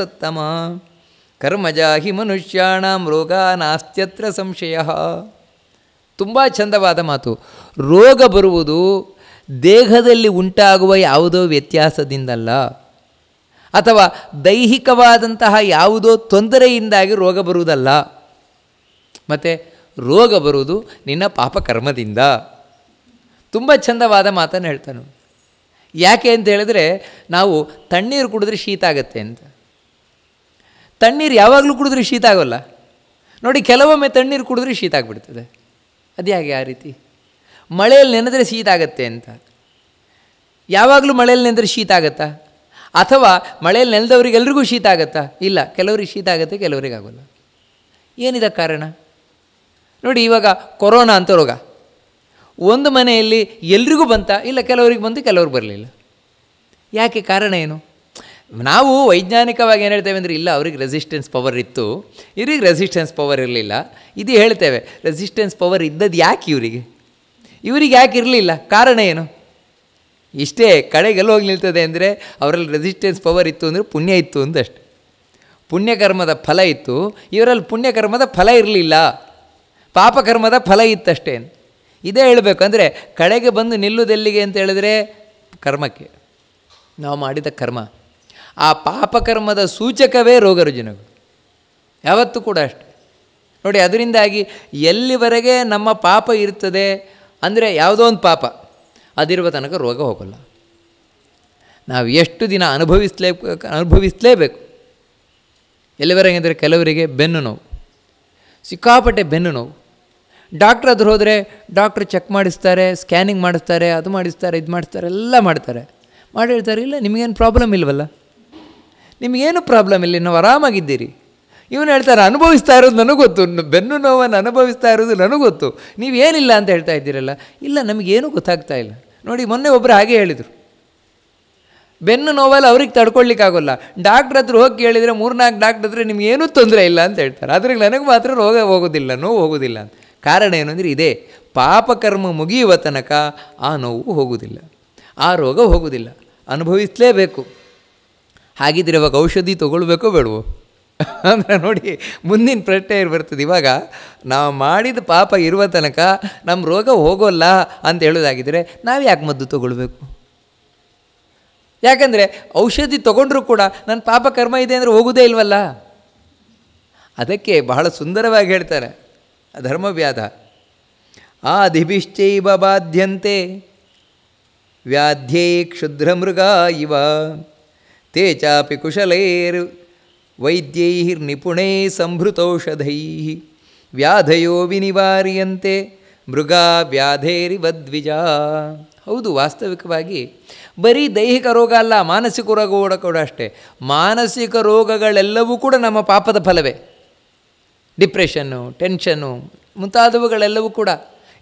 ಸತ್ತಮ ಕರ್ಮಜ ಹಿ ಮನುಷ್ಯಾಣಾಂ ರೋಗ ನಾಸ್ತ್ಯತ್ರ ಸಂಶಯ ತುಂಬ ಚಂದವಾದ ಮಾತು ರೋಗ ಬರುವುದು ದೇಹದಲ್ಲಿ ಉಂಟಾಗುವ ಯಾವುದೋ ವ್ಯತ್ಯಾಸದಿಂದಲ್ಲ ಅಥವಾ ದೈಹಿಕವಾದಂತಹ ಯಾವುದೋ ತೊಂದರೆಯಿಂದಾಗಿ ರೋಗ ಬರುವುದಲ್ಲ ಮತ್ತು ರೋಗ ಬರುವುದು ನಿನ್ನ ಪಾಪಕರ್ಮದಿಂದ ತುಂಬ ಚಂದವಾದ ಮಾತನ್ನು ಹೇಳ್ತಾನು ಯಾಕೆ ಅಂತ ಹೇಳಿದ್ರೆ ನಾವು ತಣ್ಣೀರು ಕುಡಿದ್ರೆ ಶೀತ ಆಗತ್ತೆ ಅಂತ ತಣ್ಣೀರು ಯಾವಾಗಲೂ ಕುಡಿದ್ರೆ ಶೀತ ಆಗೋಲ್ಲ ನೋಡಿ ಕೆಲವೊಮ್ಮೆ ತಣ್ಣೀರು ಕುಡಿದ್ರೆ ಶೀತ ಆಗಿಬಿಡ್ತದೆ ಅದು ಹೇಗೆ ಆ ರೀತಿ ಮಳೆಯಲ್ಲಿ ನೆನೆದ್ರೆ ಶೀತ ಆಗತ್ತೆ ಅಂತ ಯಾವಾಗಲೂ ಮಳೆಯಲ್ಲಿ ನೆನೆದ್ರೆ ಶೀತ ಆಗತ್ತಾ ಅಥವಾ ಮಳೆಯಲ್ಲಿ ಎಲ್ಲರಿಗೂ ಶೀತ ಆಗುತ್ತಾ ಇಲ್ಲ ಕೆಲವರಿಗೆ ಶೀತ ಆಗುತ್ತೆ ಕೆಲವರಿಗೆ ಆಗೋಲ್ಲ ಏನಿದೆ ಕಾರಣ ನೋಡಿ ಇವಾಗ ಕೊರೋನಾ ಅಂತ ರೋಗ ಒಂದು ಮನೆಯಲ್ಲಿ ಎಲ್ರಿಗೂ ಬಂತ ಇಲ್ಲ ಕೆಲವರಿಗೆ ಬಂತು ಕೆಲವ್ರಿಗೆ ಬರಲಿಲ್ಲ ಯಾಕೆ ಕಾರಣ ಏನು ನಾವು ವೈಜ್ಞಾನಿಕವಾಗಿ ಏನು ಹೇಳ್ತೇವೆ ಅಂದರೆ ಇಲ್ಲ ಅವ್ರಿಗೆ ರೆಸಿಸ್ಟೆನ್ಸ್ ಪವರ್ ಇತ್ತು ಇವ್ರಿಗೆ ರೆಸಿಸ್ಟೆನ್ಸ್ ಪವರ್ ಇರಲಿಲ್ಲ ಇದು ಹೇಳ್ತೇವೆ ರೆಸಿಸ್ಟೆನ್ಸ್ ಪವರ್ ಇದ್ದದ್ದು ಯಾಕೆ ಇವರಿಗೆ ಇವರಿಗೆ ಯಾಕೆ ಇರಲಿಲ್ಲ ಕಾರಣ ಏನು ಇಷ್ಟೇ ಕಡೆಗೆಲ್ಲ ಹೋಗಿ ನಿಲ್ತದೆ ಅಂದರೆ ಅವರಲ್ಲಿ ರೆಸಿಸ್ಟೆನ್ಸ್ ಪವರ್ ಇತ್ತು ಅಂದರೆ ಪುಣ್ಯ ಇತ್ತು ಅಂದಷ್ಟೆ ಪುಣ್ಯಕರ್ಮದ ಫಲ ಇತ್ತು ಇವರಲ್ಲಿ ಪುಣ್ಯಕರ್ಮದ ಫಲ ಇರಲಿಲ್ಲ ಪಾಪಕರ್ಮದ ಫಲ ಇತ್ತಷ್ಟೇ ಇದೇ ಹೇಳಬೇಕು ಅಂದರೆ ಕಡೆಗೆ ಬಂದು ನಿಲ್ಲುದೆಲ್ಲಿಗೆ ಅಂತ ಹೇಳಿದ್ರೆ ಕರ್ಮಕ್ಕೆ ನಾವು ಮಾಡಿದ ಕರ್ಮ ಆ ಪಾಪಕರ್ಮದ ಸೂಚಕವೇ ರೋಗರುಜಿನಗಳು ಯಾವತ್ತೂ ಕೂಡ ಅಷ್ಟೆ ನೋಡಿ ಅದರಿಂದಾಗಿ ಎಲ್ಲಿವರೆಗೆ ನಮ್ಮ ಪಾಪ ಇರ್ತದೆ ಅಂದರೆ ಯಾವುದೋ ಒಂದು ಪಾಪ ಅದಿರುವ ತನಕ ರೋಗ ಹೋಗಲ್ಲ ನಾವು ಎಷ್ಟು ದಿನ ಅನುಭವಿಸಲೇ ಅನುಭವಿಸಲೇಬೇಕು ಎಲ್ಲಿವರೆಗೆ ಅಂದರೆ ಕೆಲವರಿಗೆ ಬೆನ್ನು ನೋವು ಸಿಕ್ಕಾಪಟ್ಟೆ ಬೆನ್ನು ನೋವು ಡಾಕ್ಟ್ರ್ ಅದ್ರ ಹೋದರೆ ಡಾಕ್ಟ್ರ್ ಚೆಕ್ ಮಾಡಿಸ್ತಾರೆ ಸ್ಕ್ಯಾನಿಂಗ್ ಮಾಡಿಸ್ತಾರೆ ಅದು ಮಾಡಿಸ್ತಾರೆ ಇದು ಮಾಡಿಸ್ತಾರೆ ಎಲ್ಲ ಮಾಡ್ತಾರೆ ಮಾಡಿರ್ತಾರೆ ಇಲ್ಲ ನಿಮಗೇನು ಪ್ರಾಬ್ಲಮ್ ಇಲ್ಲವಲ್ಲ ನಿಮಗೇನು ಪ್ರಾಬ್ಲಮ್ ಇಲ್ಲ ನಾವು ಆರಾಮಾಗಿದ್ದೀರಿ ಇವನು ಹೇಳ್ತಾರೆ ಅನುಭವಿಸ್ತಾ ಇರೋದು ನನಗೆ ಗೊತ್ತು ಬೆನ್ನು ನೋವನ್ನು ಅನುಭವಿಸ್ತಾ ಇರೋದು ನನಗೆ ಗೊತ್ತು ನೀವೇನಿಲ್ಲ ಅಂತ ಹೇಳ್ತಾ ಇದ್ದೀರಲ್ಲ ಇಲ್ಲ ನಮಗೇನೂ ಗೊತ್ತಾಗ್ತಾ ಇಲ್ಲ ನೋಡಿ ಮೊನ್ನೆ ಒಬ್ಬರು ಹಾಗೆ ಹೇಳಿದರು ಬೆನ್ನು ನೋವಲ್ಲಿ ಅವ್ರಿಗೆ ತಡ್ಕೊಳ್ಳಿಕ್ಕಾಗೋಲ್ಲ ಡಾಕ್ಟ್ರ್ ಹತ್ರ ಹೋಗಿ ಕೇಳಿದರೆ ಮೂರ್ನಾಲ್ಕು ಡಾಕ್ಟ್ರ್ ಹತ್ರ ನಿಮಗೇನೂ ತೊಂದರೆ ಇಲ್ಲ ಅಂತ ಹೇಳ್ತಾರೆ ಅದ್ರಿಗೆ ನನಗೆ ಮಾತ್ರ ರೋಗ ಹೋಗೋದಿಲ್ಲ ನೋವು ಹೋಗೋದಿಲ್ಲ ಅಂತ ಕಾರಣ ಏನು ಅಂದರೆ ಇದೇ ಪಾಪಕರ್ಮ ಮುಗಿಯುವ ತನಕ ಆ ನೋವು ಹೋಗುವುದಿಲ್ಲ ಆ ರೋಗ ಹೋಗುವುದಿಲ್ಲ ಅನುಭವಿಸಲೇಬೇಕು ಹಾಗಿದ್ರೆ ಇವಾಗ ಔಷಧಿ ತೊಗೊಳ್ಬೇಕೋ ಬೇಡವೋ ಅಂದರೆ ನೋಡಿ ಮುಂದಿನ ಪ್ರಶ್ನೆ ಬರ್ತದೆ ಇವಾಗ ನಾವು ಮಾಡಿದ ಪಾಪ ಇರುವ ತನಕ ನಮ್ಮ ರೋಗ ಹೋಗೋಲ್ಲ ಅಂತ ಹೇಳೋದಾಗಿದ್ದರೆ ನಾವು ಯಾಕೆ ಮದ್ದು ತಗೊಳ್ಬೇಕು ಯಾಕಂದರೆ ಔಷಧಿ ತಗೊಂಡ್ರೂ ಕೂಡ ನನ್ನ ಪಾಪ ಕರ್ಮ ಇದೆ ಅಂದರೆ ಹೋಗುವುದೇ ಇಲ್ವಲ್ಲ ಅದಕ್ಕೆ ಬಹಳ ಸುಂದರವಾಗಿ ಹೇಳ್ತಾರೆ ಧರ್ಮವ್ಯಾಧ ಆದಿಭಿಶ್ಚೈವ ಬಾಧ್ಯಂತೆ ಕ್ಷುದ್ರ ಮೃಗ ಇವ ತೇ ಚಾಪಿ ಕುಶಲೈರು ವೈದ್ಯೈರ್ನಿಪುಣೈ ಸಂಭೃತೌಷಧೈ ವ್ಯಾಧಯೋ ವಿನಿವಾರಿಯಂತೆ ಮೃಗಾ ವ್ಯಾಧೇರಿವದ್ವಿಜ ಹೌದು ವಾಸ್ತವಿಕವಾಗಿ ಬರೀ ದೈಹಿಕ ರೋಗ ಅಲ್ಲ ಮಾನಸಿಕ ರೋಗ ಕೂಡ ಅಷ್ಟೇ ಮಾನಸಿಕ ರೋಗಗಳೆಲ್ಲವೂ ಕೂಡ ನಮ್ಮ ಪಾಪದ ಫಲವೇ ಡಿಪ್ರೆಷನ್ನು ಟೆನ್ಷನ್ನು ಮುಂತಾದವುಗಳೆಲ್ಲವೂ ಕೂಡ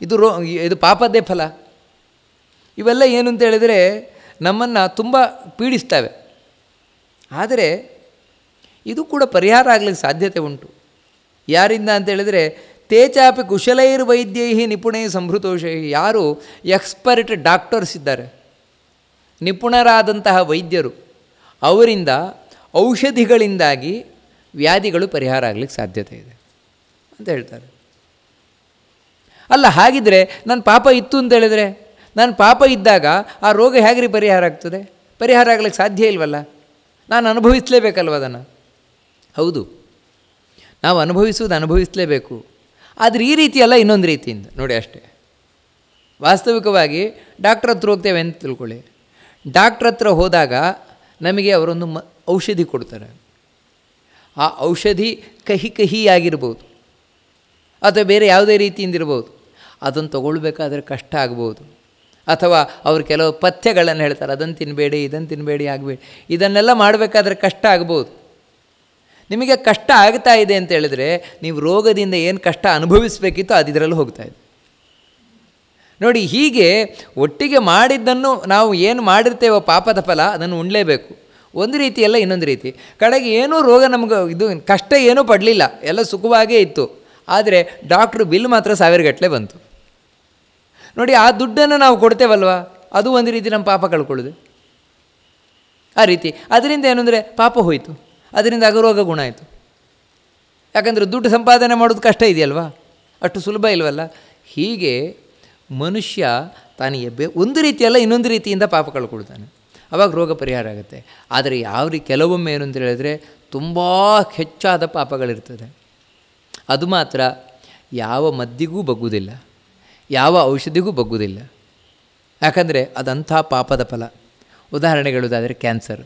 ಇದು ರೋ ಇದು ಪಾಪದ್ದೇ ಫಲ ಇವೆಲ್ಲ ಏನು ಅಂತ ಹೇಳಿದರೆ ನಮ್ಮನ್ನು ತುಂಬ ಪೀಡಿಸ್ತವೆ ಆದರೆ ಇದು ಕೂಡ ಪರಿಹಾರ ಆಗಲಿಕ್ಕೆ ಸಾಧ್ಯತೆ ಉಂಟು ಯಾರಿಂದ ಅಂತ ತೇಚಾಪಿ ಕುಶಲೈರ್ ವೈದ್ಯೈ ನಿಪುಣೈ ಸಂಭೃತೋಷೈ ಯಾರು ಎಕ್ಸ್ಪರ್ಟ್ ಡಾಕ್ಟರ್ಸ್ ಇದ್ದಾರೆ ನಿಪುಣರಾದಂತಹ ವೈದ್ಯರು ಅವರಿಂದ ಔಷಧಿಗಳಿಂದಾಗಿ ವ್ಯಾಧಿಗಳು ಪರಿಹಾರ ಆಗಲಿಕ್ಕೆ ಸಾಧ್ಯತೆ ಇದೆ ಅಂತ ಹೇಳ್ತಾರೆ ಅಲ್ಲ ಹಾಗಿದ್ರೆ ನನ್ನ ಪಾಪ ಇತ್ತು ಅಂತ ನನ್ನ ಪಾಪ ಇದ್ದಾಗ ಆ ರೋಗ ಹೇಗ್ರಿ ಪರಿಹಾರ ಆಗ್ತದೆ ಪರಿಹಾರ ಆಗಲಿಕ್ಕೆ ಸಾಧ್ಯ ಇಲ್ವಲ್ಲ ನಾನು ಅನುಭವಿಸಲೇಬೇಕಲ್ವ ಅದನ್ನು ಹೌದು ನಾವು ಅನುಭವಿಸುವುದು ಅನುಭವಿಸಲೇಬೇಕು ಆದರೆ ಈ ರೀತಿಯಲ್ಲ ಇನ್ನೊಂದು ರೀತಿಯಿಂದ ನೋಡಿ ಅಷ್ಟೇ ವಾಸ್ತವಿಕವಾಗಿ ಡಾಕ್ಟ್ರ್ ಹತ್ರ ಹೋಗ್ತೇವೆ ಅಂತ ತಿಳ್ಕೊಳ್ಳಿ ಡಾಕ್ಟ್ರ್ ಹತ್ರ ಹೋದಾಗ ನಮಗೆ ಅವರೊಂದು ಮ ಔಷಧಿ ಕೊಡ್ತಾರೆ ಆ ಔಷಧಿ ಕಹಿ ಕಹಿ ಆಗಿರ್ಬೋದು ಅಥವಾ ಬೇರೆ ಯಾವುದೇ ರೀತಿಯಿಂದ ಇರ್ಬೋದು ಅದನ್ನು ತಗೊಳ್ಬೇಕಾದ್ರೆ ಕಷ್ಟ ಆಗ್ಬೋದು ಅಥವಾ ಅವರು ಕೆಲವು ಪಥ್ಯಗಳನ್ನು ಹೇಳ್ತಾರೆ ಅದನ್ನು ತಿನ್ನಬೇಡಿ ಇದನ್ನು ತಿನ್ನಬೇಡಿ ಆಗಬೇಡಿ ಇದನ್ನೆಲ್ಲ ಮಾಡಬೇಕಾದ್ರೆ ಕಷ್ಟ ಆಗ್ಬೋದು ನಿಮಗೆ ಕಷ್ಟ ಆಗ್ತಾ ಇದೆ ಅಂತ ಹೇಳಿದ್ರೆ ನೀವು ರೋಗದಿಂದ ಏನು ಕಷ್ಟ ಅನುಭವಿಸಬೇಕಿತ್ತು ಅದು ಇದರಲ್ಲಿ ಹೋಗ್ತಾ ಇದೆ ನೋಡಿ ಹೀಗೆ ಒಟ್ಟಿಗೆ ಮಾಡಿದ್ದನ್ನು ನಾವು ಏನು ಮಾಡಿರ್ತೇವೋ ಪಾಪದ ಫಲ ಅದನ್ನು ಉಣ್ಲೇಬೇಕು ಒಂದು ರೀತಿಯಲ್ಲ ಇನ್ನೊಂದು ರೀತಿ ಕಡೆಗೆ ಏನೂ ರೋಗ ನಮಗೆ ಇದು ಕಷ್ಟ ಏನೂ ಪಡಲಿಲ್ಲ ಎಲ್ಲ ಸುಖವಾಗೇ ಇತ್ತು ಆದರೆ ಡಾಕ್ಟ್ರು ಬಿಲ್ ಮಾತ್ರ ಸಾವಿರ ಗಟ್ಟಲೆ ಬಂತು ನೋಡಿ ಆ ದುಡ್ಡನ್ನು ನಾವು ಕೊಡ್ತೇವಲ್ವ ಅದು ಒಂದು ರೀತಿ ನಮ್ಮ ಪಾಪ ಕಳ್ಕೊಳ್ಳೋದು ಆ ರೀತಿ ಅದರಿಂದ ಏನಂದರೆ ಪಾಪ ಹೋಯಿತು ಅದರಿಂದ ಅಗರೋಗ ಗುಣ ಆಯಿತು ಯಾಕಂದರೆ ದುಡ್ಡು ಸಂಪಾದನೆ ಮಾಡೋದು ಕಷ್ಟ ಇದೆಯಲ್ವಾ ಅಷ್ಟು ಸುಲಭ ಇಲ್ವಲ್ಲ ಹೀಗೆ ಮನುಷ್ಯ ತಾನು ಎಬ್ಬೆ ಒಂದು ರೀತಿಯಲ್ಲ ಇನ್ನೊಂದು ರೀತಿಯಿಂದ ಪಾಪ ಕಳ್ಕೊಳ್ತಾನೆ ಅವಾಗ ರೋಗ ಪರಿಹಾರ ಆಗುತ್ತೆ ಆದರೆ ಯಾವ ರೀತಿ ಕೆಲವೊಮ್ಮೆ ಏನು ಅಂತ ಹೇಳಿದ್ರೆ ತುಂಬ ಹೆಚ್ಚಾದ ಪಾಪಗಳಿರ್ತದೆ ಅದು ಮಾತ್ರ ಯಾವ ಮದ್ದಿಗೂ ಬಗ್ಗುವುದಿಲ್ಲ ಯಾವ ಔಷಧಿಗೂ ಬಗ್ಗುವುದಿಲ್ಲ ಯಾಕಂದರೆ ಅದಂಥ ಪಾಪದ ಫಲ ಉದಾಹರಣೆಗಳುದಾದರೆ ಕ್ಯಾನ್ಸರ್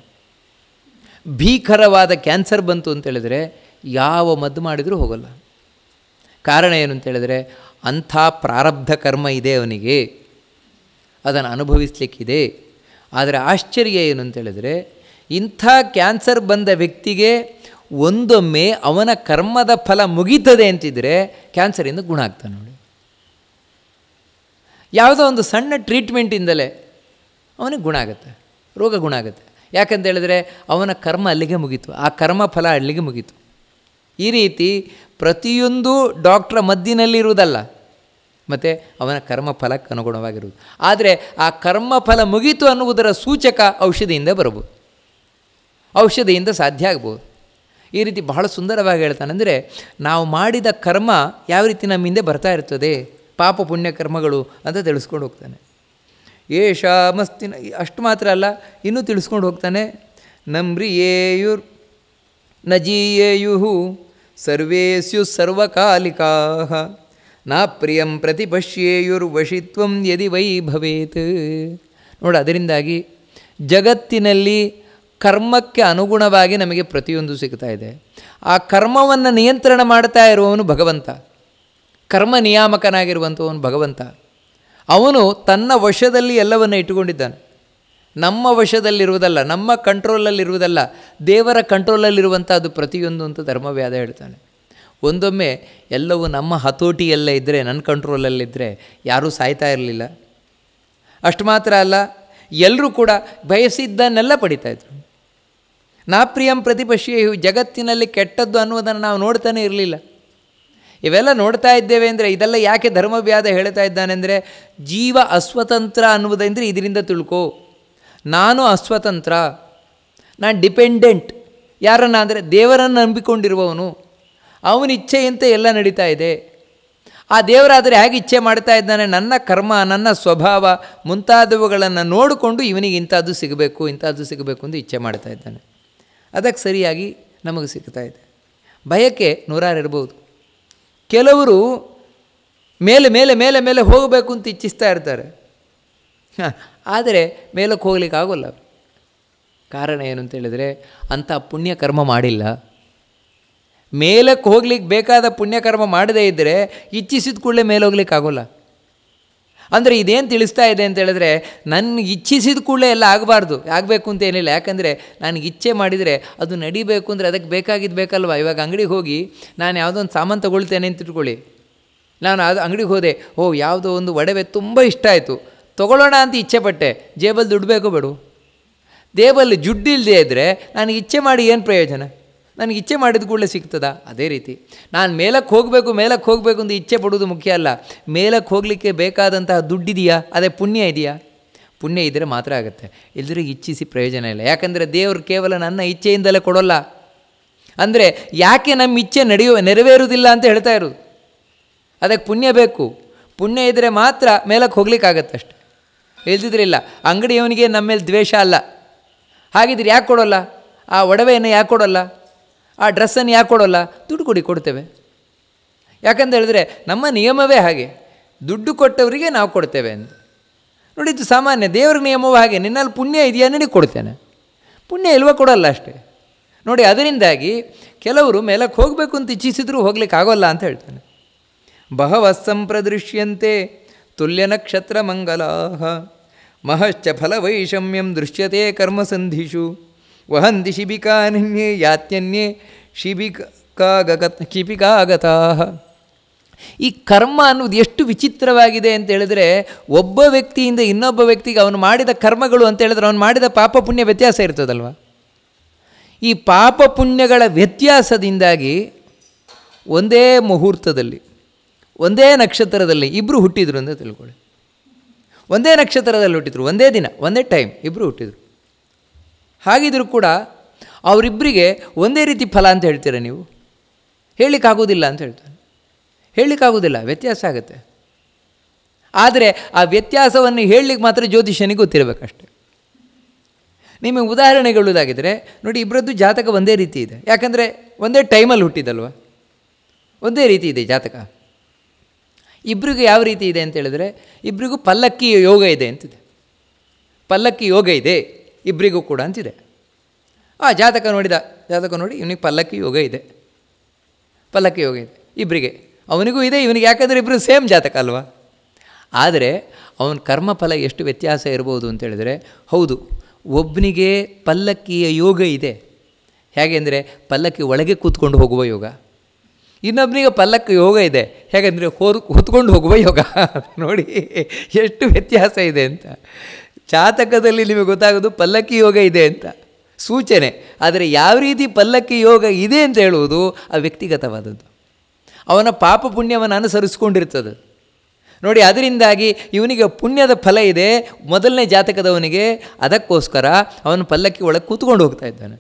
ಭೀಕರವಾದ ಕ್ಯಾನ್ಸರ್ ಬಂತು ಅಂತೇಳಿದರೆ ಯಾವ ಮದ್ದು ಮಾಡಿದರೂ ಹೋಗಲ್ಲ ಕಾರಣ ಏನು ಅಂತೇಳಿದರೆ ಅಂಥ ಪ್ರಾರಬ್ಧ ಕರ್ಮ ಇದೆ ಅವನಿಗೆ ಅದನ್ನು ಅನುಭವಿಸಲಿಕ್ಕಿದೆ ಆದರೆ ಆಶ್ಚರ್ಯ ಏನು ಅಂತೇಳಿದರೆ ಇಂಥ ಕ್ಯಾನ್ಸರ್ ಬಂದ ವ್ಯಕ್ತಿಗೆ ಒಂದೊಮ್ಮೆ ಅವನ ಕರ್ಮದ ಫಲ ಮುಗೀತದೆ ಅಂತಿದ್ದರೆ ಕ್ಯಾನ್ಸರಿಂದ ಗುಣ ಆಗ್ತಾನೆ ನೋಡಿ ಯಾವುದೋ ಒಂದು ಸಣ್ಣ ಟ್ರೀಟ್ಮೆಂಟಿಂದಲೇ ಅವನಿಗೆ ಗುಣ ಆಗುತ್ತೆ ರೋಗ ಗುಣ ಆಗುತ್ತೆ ಯಾಕಂತೇಳಿದರೆ ಅವನ ಕರ್ಮ ಅಲ್ಲಿಗೆ ಮುಗೀತು ಆ ಕರ್ಮ ಫಲ ಅಲ್ಲಿಗೆ ಮುಗೀತು ಈ ರೀತಿ ಪ್ರತಿಯೊಂದು ಡಾಕ್ಟ್ರ ಮದ್ದಿನಲ್ಲಿರುವುದಲ್ಲ ಮತ್ತು ಅವನ ಕರ್ಮ ಫಲಕ್ಕೆ ಅನುಗುಣವಾಗಿರುವುದು ಆದರೆ ಆ ಕರ್ಮ ಫಲ ಮುಗೀತು ಅನ್ನುವುದರ ಸೂಚಕ ಔಷಧಿಯಿಂದ ಬರಬಹುದು ಔಷಧಿಯಿಂದ ಸಾಧ್ಯ ಆಗ್ಬೋದು ಈ ರೀತಿ ಬಹಳ ಸುಂದರವಾಗಿ ಅಂದರೆ ನಾವು ಮಾಡಿದ ಕರ್ಮ ಯಾವ ರೀತಿ ನಮ್ಮಿಂದೆ ಬರ್ತಾ ಇರ್ತದೆ ಪಾಪ ಪುಣ್ಯ ಕರ್ಮಗಳು ಅಂತ ತಿಳಿಸ್ಕೊಂಡು ಹೋಗ್ತಾನೆ ಏಷ ಮಸ್ತಿನ ಅಷ್ಟು ಮಾತ್ರ ಅಲ್ಲ ಇನ್ನೂ ತಿಳಿಸ್ಕೊಂಡು ಹೋಗ್ತಾನೆ ನಮ್ರಿಯೇಯುರ್ ನಜೀಯೇಯು ಸರ್ವೇಸ್ಯು ಸರ್ವಕಾಲಿಕಾ ನಾ ಪ್ರಿಯಂ ಪ್ರತಿಪಶ್ಯೇಯುರ್ವಶಿತ್ವಂ ಯದಿ ವೈ ಭವೇತ್ ನೋಡಿ ಅದರಿಂದಾಗಿ ಜಗತ್ತಿನಲ್ಲಿ ಕರ್ಮಕ್ಕೆ ಅನುಗುಣವಾಗಿ ನಮಗೆ ಪ್ರತಿಯೊಂದು ಸಿಗ್ತಾ ಇದೆ ಆ ಕರ್ಮವನ್ನು ನಿಯಂತ್ರಣ ಮಾಡ್ತಾ ಇರುವವನು ಭಗವಂತ ಕರ್ಮ ನಿಯಾಮಕನಾಗಿರುವಂಥವನು ಭಗವಂತ ಅವನು ತನ್ನ ವಶದಲ್ಲಿ ಎಲ್ಲವನ್ನು ಇಟ್ಟುಕೊಂಡಿದ್ದಾನೆ ನಮ್ಮ ವಶದಲ್ಲಿರುವುದಲ್ಲ ನಮ್ಮ ಕಂಟ್ರೋಲಲ್ಲಿರುವುದಲ್ಲ ದೇವರ ಕಂಟ್ರೋಲಲ್ಲಿರುವಂಥ ಅದು ಪ್ರತಿಯೊಂದು ಅಂತ ಧರ್ಮವ್ಯಾದ ಹೇಳ್ತಾನೆ ಒಂದೊಮ್ಮೆ ಎಲ್ಲವೂ ನಮ್ಮ ಹತೋಟಿಯಲ್ಲೇ ಇದ್ದರೆ ನನ್ನ ಕಂಟ್ರೋಲಲ್ಲಿದ್ದರೆ ಯಾರೂ ಸಾಯ್ತಾ ಇರಲಿಲ್ಲ ಅಷ್ಟು ಮಾತ್ರ ಅಲ್ಲ ಎಲ್ಲರೂ ಕೂಡ ಬಯಸಿದ್ದನ್ನೆಲ್ಲ ಪಡಿತಾ ಇದ್ರು ಪ್ರಿಯಂ ಪ್ರತಿಪಶ್ಯೆಯು ಜಗತ್ತಿನಲ್ಲಿ ಕೆಟ್ಟದ್ದು ಅನ್ನುವುದನ್ನು ನಾವು ನೋಡ್ತಾನೆ ಇರಲಿಲ್ಲ ಇವೆಲ್ಲ ನೋಡ್ತಾ ಇದ್ದೇವೆ ಅಂದರೆ ಇದೆಲ್ಲ ಯಾಕೆ ಧರ್ಮವ್ಯಾಧ ಹೇಳ್ತಾ ಇದ್ದಾನೆ ಅಂದರೆ ಜೀವ ಅಸ್ವತಂತ್ರ ಅನ್ನುವುದಂದರೆ ಇದರಿಂದ ತಿಳ್ಕೊ ನಾನು ಅಸ್ವತಂತ್ರ ನಾನು ಡಿಪೆಂಡೆಂಟ್ ಯಾರನ್ನ ಅಂದರೆ ದೇವರನ್ನು ನಂಬಿಕೊಂಡಿರುವವನು ಅವನ ಇಚ್ಛೆಯಂತೆ ಎಲ್ಲ ನಡೀತಾ ಇದೆ ಆ ದೇವರಾದರೆ ಹೇಗೆ ಇಚ್ಛೆ ಮಾಡ್ತಾ ಇದ್ದಾನೆ ನನ್ನ ಕರ್ಮ ನನ್ನ ಸ್ವಭಾವ ಮುಂತಾದವುಗಳನ್ನು ನೋಡಿಕೊಂಡು ಇವನಿಗೆ ಇಂಥದ್ದು ಸಿಗಬೇಕು ಇಂಥದ್ದು ಸಿಗಬೇಕು ಅಂತ ಇಚ್ಛೆ ಮಾಡ್ತಾ ಇದ್ದಾನೆ ಅದಕ್ಕೆ ಸರಿಯಾಗಿ ನಮಗೆ ಸಿಗ್ತಾ ಇದೆ ಭಯಕ್ಕೆ ನೂರಾರು ಇರ್ಬೋದು ಕೆಲವರು ಮೇಲೆ ಮೇಲೆ ಮೇಲೆ ಮೇಲೆ ಹೋಗಬೇಕು ಅಂತ ಇಚ್ಛಿಸ್ತಾ ಇರ್ತಾರೆ ಆದರೆ ಮೇಲಕ್ಕೆ ಹೋಗ್ಲಿಕ್ಕೆ ಆಗೋಲ್ಲ ಕಾರಣ ಏನು ಅಂತ ಹೇಳಿದರೆ ಅಂಥ ಪುಣ್ಯಕರ್ಮ ಮಾಡಿಲ್ಲ ಮೇಲಕ್ಕೆ ಹೋಗ್ಲಿಕ್ಕೆ ಬೇಕಾದ ಪುಣ್ಯಕರ್ಮ ಮಾಡದೇ ಇದ್ದರೆ ಇಚ್ಛಿಸಿದ ಕೂಡಲೇ ಮೇಲೆ ಆಗೋಲ್ಲ ಅಂದರೆ ಇದೇನು ತಿಳಿಸ್ತಾ ಇದೆ ಅಂತ ಹೇಳಿದ್ರೆ ನನಗೆ ಇಚ್ಛಿಸಿದ ಕೂಡಲೇ ಎಲ್ಲ ಆಗಬಾರ್ದು ಆಗಬೇಕು ಅಂತ ಏನಿಲ್ಲ ಯಾಕಂದರೆ ನನಗೆ ಇಚ್ಛೆ ಮಾಡಿದರೆ ಅದು ನಡಿಬೇಕು ಅಂದರೆ ಅದಕ್ಕೆ ಬೇಕಾಗಿದ್ದು ಬೇಕಲ್ವ ಇವಾಗ ಅಂಗಡಿಗೆ ಹೋಗಿ ನಾನು ಯಾವುದೋ ಒಂದು ಸಾಮಾನು ತೊಗೊಳ್ತೇನೆ ಅಂತ ಇಟ್ಕೊಳ್ಳಿ ನಾನು ಅದು ಅಂಗಡಿಗೆ ಹೋದೆ ಓ ಯಾವುದೋ ಒಂದು ಒಡವೆ ತುಂಬ ಇಷ್ಟ ಆಯಿತು ತೊಗೊಳ್ಳೋಣ ಅಂತ ಇಚ್ಛೆ ಪಟ್ಟೆ ಜೇಬಲ್ಲಿ ದುಡ್ಡು ಬೇಕು ಬೇಡು ದೇಬಲ್ಲಿ ಜುಡ್ಡಿಲ್ಲದೆ ಇದ್ದರೆ ನನಗೆ ಇಚ್ಛೆ ಮಾಡಿ ಏನು ಪ್ರಯೋಜನ ನನಗೆ ಇಚ್ಛೆ ಮಾಡಿದ ಕೂಡಲೇ ಸಿಗ್ತದಾ ಅದೇ ರೀತಿ ನಾನು ಮೇಲಕ್ಕೆ ಹೋಗಬೇಕು ಮೇಲಕ್ಕೆ ಹೋಗಬೇಕು ಅಂತ ಇಚ್ಛೆ ಪಡುವುದು ಮುಖ್ಯ ಅಲ್ಲ ಮೇಲಕ್ಕೆ ಹೋಗಲಿಕ್ಕೆ ಬೇಕಾದಂತಹ ದುಡ್ಡಿದೆಯಾ ಅದೇ ಪುಣ್ಯ ಇದೆಯಾ ಪುಣ್ಯ ಇದ್ದರೆ ಮಾತ್ರ ಆಗುತ್ತೆ ಎಲ್ಲರಿಗೂ ಇಚ್ಛಿಸಿ ಪ್ರಯೋಜನ ಇಲ್ಲ ಯಾಕಂದರೆ ದೇವರು ಕೇವಲ ನನ್ನ ಇಚ್ಛೆಯಿಂದಲೇ ಕೊಡೋಲ್ಲ ಅಂದರೆ ಯಾಕೆ ನಮ್ಮ ಇಚ್ಛೆ ನಡೆಯುವ ನೆರವೇರುವುದಿಲ್ಲ ಅಂತ ಹೇಳ್ತಾ ಇರೋದು ಅದಕ್ಕೆ ಪುಣ್ಯ ಬೇಕು ಪುಣ್ಯ ಇದ್ದರೆ ಮಾತ್ರ ಮೇಲಕ್ಕೆ ಹೋಗ್ಲಿಕ್ಕಾಗತ್ತೆ ಅಷ್ಟೆ ಇಲ್ಲ ಅಂಗಡಿಯವನಿಗೆ ನಮ್ಮ ಮೇಲೆ ದ್ವೇಷ ಅಲ್ಲ ಹಾಗಿದ್ರೆ ಯಾಕೆ ಕೊಡೋಲ್ಲ ಆ ಒಡವೆಯನ್ನು ಯಾಕೆ ಕೊಡೋಲ್ಲ ಆ ಡ್ರೆಸ್ಸನ್ನು ಯಾಕೆ ಕೊಡೋಲ್ಲ ದುಡ್ಡು ಕೊಡಿ ಕೊಡ್ತೇವೆ ಯಾಕಂತ ಹೇಳಿದ್ರೆ ನಮ್ಮ ನಿಯಮವೇ ಹಾಗೆ ದುಡ್ಡು ಕೊಟ್ಟವರಿಗೆ ನಾವು ಕೊಡ್ತೇವೆ ಅಂತ ನೋಡಿ ಇದು ಸಾಮಾನ್ಯ ದೇವರ ನಿಯಮವೂ ಹಾಗೆ ನಿನ್ನಲ್ಲಿ ಪುಣ್ಯ ಇದೆಯಾ ನನಗೆ ಕೊಡ್ತೇನೆ ಪುಣ್ಯ ಇಲ್ವ ಕೊಡಲ್ಲ ಅಷ್ಟೇ ನೋಡಿ ಅದರಿಂದಾಗಿ ಕೆಲವರು ಮೇಲಕ್ಕೆ ಹೋಗಬೇಕು ಅಂತ ಇಚ್ಛಿಸಿದ್ರೂ ಹೋಗ್ಲಿಕ್ಕೆ ಆಗೋಲ್ಲ ಅಂತ ಹೇಳ್ತೇನೆ ಬಹವಸ್ಸಂಪ್ರದೃಶ್ಯಂತೆ ತುಲ್ಯ ನಕ್ಷತ್ರ ಮಂಗಲಾಹ ಮಹಶ್ಚ ಫಲವೈಷಮ್ಯಂ ದೃಶ್ಯತೆ ಕರ್ಮಸಂಧಿಷು ವಹಂತಿ ಶಿಬಿಕಾನನ್ಯೇ ಯಾತ್ಯನ್ಯೇ ಶಿಬಿಕಾಗತ ಈ ಕರ್ಮ ಅನ್ನೋದು ಎಷ್ಟು ವಿಚಿತ್ರವಾಗಿದೆ ಅಂತ ಹೇಳಿದ್ರೆ ಒಬ್ಬ ವ್ಯಕ್ತಿಯಿಂದ ಇನ್ನೊಬ್ಬ ವ್ಯಕ್ತಿಗೆ ಅವನು ಮಾಡಿದ ಕರ್ಮಗಳು ಅಂತ ಹೇಳಿದ್ರೆ ಅವನು ಮಾಡಿದ ಪಾಪ ಪುಣ್ಯ ವ್ಯತ್ಯಾಸ ಇರ್ತದಲ್ವ ಈ ಪಾಪ ಪುಣ್ಯಗಳ ವ್ಯತ್ಯಾಸದಿಂದಾಗಿ ಒಂದೇ ಮುಹೂರ್ತದಲ್ಲಿ ಒಂದೇ ನಕ್ಷತ್ರದಲ್ಲಿ ಇಬ್ಬರು ಹುಟ್ಟಿದ್ರು ಅಂತ ತಿಳ್ಕೊಳ್ಳಿ ಒಂದೇ ನಕ್ಷತ್ರದಲ್ಲಿ ಹುಟ್ಟಿದ್ರು ಒಂದೇ ದಿನ ಒಂದೇ ಟೈಮ್ ಇಬ್ಬರು ಹುಟ್ಟಿದ್ರು ಹಾಗಿದ್ರೂ ಕೂಡ ಅವರಿಬ್ಬರಿಗೆ ಒಂದೇ ರೀತಿ ಫಲ ಅಂತ ಹೇಳ್ತೀರ ನೀವು ಹೇಳಲಿಕ್ಕಾಗೋದಿಲ್ಲ ಅಂತ ಹೇಳ್ತಾರೆ ಹೇಳಲಿಕ್ಕಾಗೋದಿಲ್ಲ ವ್ಯತ್ಯಾಸ ಆಗುತ್ತೆ ಆದರೆ ಆ ವ್ಯತ್ಯಾಸವನ್ನು ಹೇಳಲಿಕ್ಕೆ ಮಾತ್ರ ಜ್ಯೋತಿಷ್ಯನಿಗೆ ಗೊತ್ತಿರಬೇಕಷ್ಟೆ ನಿಮಗೆ ಉದಾಹರಣೆಗಳುದಾಗಿದ್ದರೆ ನೋಡಿ ಇಬ್ಬರದ್ದು ಜಾತಕ ಒಂದೇ ರೀತಿ ಇದೆ ಯಾಕಂದರೆ ಒಂದೇ ಟೈಮಲ್ಲಿ ಹುಟ್ಟಿದಲ್ವ ಒಂದೇ ರೀತಿ ಇದೆ ಜಾತಕ ಇಬ್ಬರಿಗೂ ಯಾವ ರೀತಿ ಇದೆ ಅಂತ ಹೇಳಿದ್ರೆ ಇಬ್ಬರಿಗೂ ಪಲ್ಲಕ್ಕಿ ಯೋಗ ಇದೆ ಅಂತಿದೆ ಪಲ್ಲಕ್ಕಿ ಯೋಗ ಇದೆ ಇಬ್ಬರಿಗೂ ಕೂಡ ಅಂತಿದೆ ಆ ಜಾತಕ ನೋಡಿದ ಜಾತಕ ನೋಡಿ ಇವನಿಗೆ ಪಲ್ಲಕ್ಕಿ ಯೋಗ ಇದೆ ಪಲ್ಲಕ್ಕಿ ಯೋಗ ಇದೆ ಇಬ್ಬರಿಗೆ ಅವನಿಗೂ ಇದೆ ಇವನಿಗೆ ಯಾಕಂದರೆ ಇಬ್ಬರು ಸೇಮ್ ಜಾತಕ ಅಲ್ವಾ ಆದರೆ ಅವನ ಕರ್ಮಫಲ ಎಷ್ಟು ವ್ಯತ್ಯಾಸ ಇರ್ಬೋದು ಅಂತೇಳಿದರೆ ಹೌದು ಒಬ್ಬನಿಗೆ ಪಲ್ಲಕ್ಕಿಯ ಯೋಗ ಇದೆ ಹೇಗೆ ಅಂದರೆ ಪಲ್ಲಕ್ಕಿ ಒಳಗೆ ಕೂತ್ಕೊಂಡು ಹೋಗುವ ಯೋಗ ಇನ್ನೊಬ್ಬನಿಗೆ ಪಲ್ಲಕ್ಕಿ ಯೋಗ ಇದೆ ಹೇಗೆಂದರೆ ಹೋರು ಕೂತ್ಕೊಂಡು ಹೋಗುವ ಯೋಗ ನೋಡಿ ಎಷ್ಟು ವ್ಯತ್ಯಾಸ ಇದೆ ಅಂತ ಚಾತಕದಲ್ಲಿ ನಿಮಗೆ ಗೊತ್ತಾಗೋದು ಪಲ್ಲಕ್ಕಿ ಯೋಗ ಇದೆ ಅಂತ ಸೂಚನೆ ಆದರೆ ಯಾವ ರೀತಿ ಪಲ್ಲಕ್ಕಿ ಯೋಗ ಇದೆ ಅಂತ ಹೇಳುವುದು ಆ ವ್ಯಕ್ತಿಗತವಾದದ್ದು ಅವನ ಪಾಪ ಪುಣ್ಯವನ್ನು ಅನುಸರಿಸಿಕೊಂಡಿರ್ತದೆ ನೋಡಿ ಅದರಿಂದಾಗಿ ಇವನಿಗೆ ಪುಣ್ಯದ ಫಲ ಇದೆ ಮೊದಲನೇ ಜಾತಕದವನಿಗೆ ಅದಕ್ಕೋಸ್ಕರ ಅವನು ಪಲ್ಲಕ್ಕಿ ಒಳಗೆ ಕೂತ್ಕೊಂಡು ಹೋಗ್ತಾ ಇದ್ದಾನೆ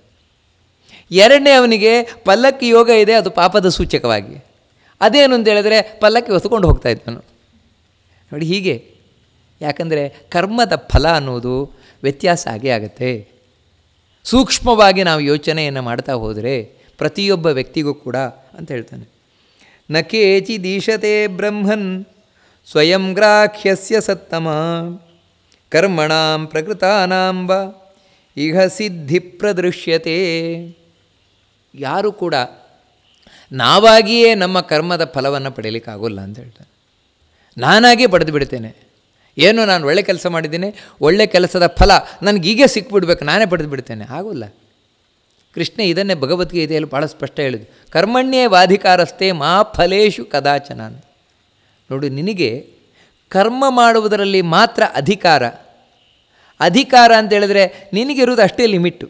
ಎರಡನೇ ಅವನಿಗೆ ಪಲ್ಲಕ್ಕಿ ಯೋಗ ಇದೆ ಅದು ಪಾಪದ ಸೂಚಕವಾಗಿ ಅದೇನು ಅಂತ ಹೇಳಿದ್ರೆ ಪಲ್ಲಕ್ಕಿ ಹೊತ್ಕೊಂಡು ಹೋಗ್ತಾ ಇದ್ದಾನು ನೋಡಿ ಹೀಗೆ ಯಾಕಂದರೆ ಕರ್ಮದ ಫಲ ಅನ್ನೋದು ವ್ಯತ್ಯಾಸ ಆಗೇ ಆಗುತ್ತೆ ಸೂಕ್ಷ್ಮವಾಗಿ ನಾವು ಯೋಚನೆಯನ್ನು ಮಾಡ್ತಾ ಹೋದರೆ ಪ್ರತಿಯೊಬ್ಬ ವ್ಯಕ್ತಿಗೂ ಕೂಡ ಅಂತ ಹೇಳ್ತಾನೆ ನ ದೀಶತೆ ಬ್ರಹ್ಮನ್ ಸ್ವಯಂ ಗ್ರಾಹ್ಯಸ್ಯ ಸತ್ತಮ ಕರ್ಮಣಾಂ ಪ್ರಕೃತಾನಾಂಬ ಇಹ ಸಿದ್ಧಿ ಪ್ರದೃಶ್ಯತೆ ಯಾರು ಕೂಡ ನಾವಾಗಿಯೇ ನಮ್ಮ ಕರ್ಮದ ಫಲವನ್ನು ಪಡೆಯಲಿಕ್ಕಾಗೋಲ್ಲ ಅಂತ ಹೇಳ್ತಾನೆ ನಾನಾಗಿ ಪಡೆದು ಬಿಡ್ತೇನೆ ಏನು ನಾನು ಒಳ್ಳೆ ಕೆಲಸ ಮಾಡಿದ್ದೀನಿ ಒಳ್ಳೆ ಕೆಲಸದ ಫಲ ನನಗೀಗೇ ಸಿಕ್ಬಿಡ್ಬೇಕು ನಾನೇ ಪಡೆದು ಬಿಡ್ತೇನೆ ಆಗೋಲ್ಲ ಕೃಷ್ಣ ಇದನ್ನೇ ಭಗವದ್ಗೀತೆಯಲ್ಲಿ ಭಾಳ ಸ್ಪಷ್ಟ ಹೇಳಿದ್ದು ಕರ್ಮಣ್ಯೇ ವಾಧಿಕಾರಸ್ಥೆ ಮಾ ಫಲೇಶು ಕದಾಚನ ನೋಡು ನಿನಗೆ ಕರ್ಮ ಮಾಡುವುದರಲ್ಲಿ ಮಾತ್ರ ಅಧಿಕಾರ ಅಧಿಕಾರ ಅಂತ ಹೇಳಿದ್ರೆ ನಿನಗಿರುವುದು ಅಷ್ಟೇ ಲಿಮಿಟ್ಟು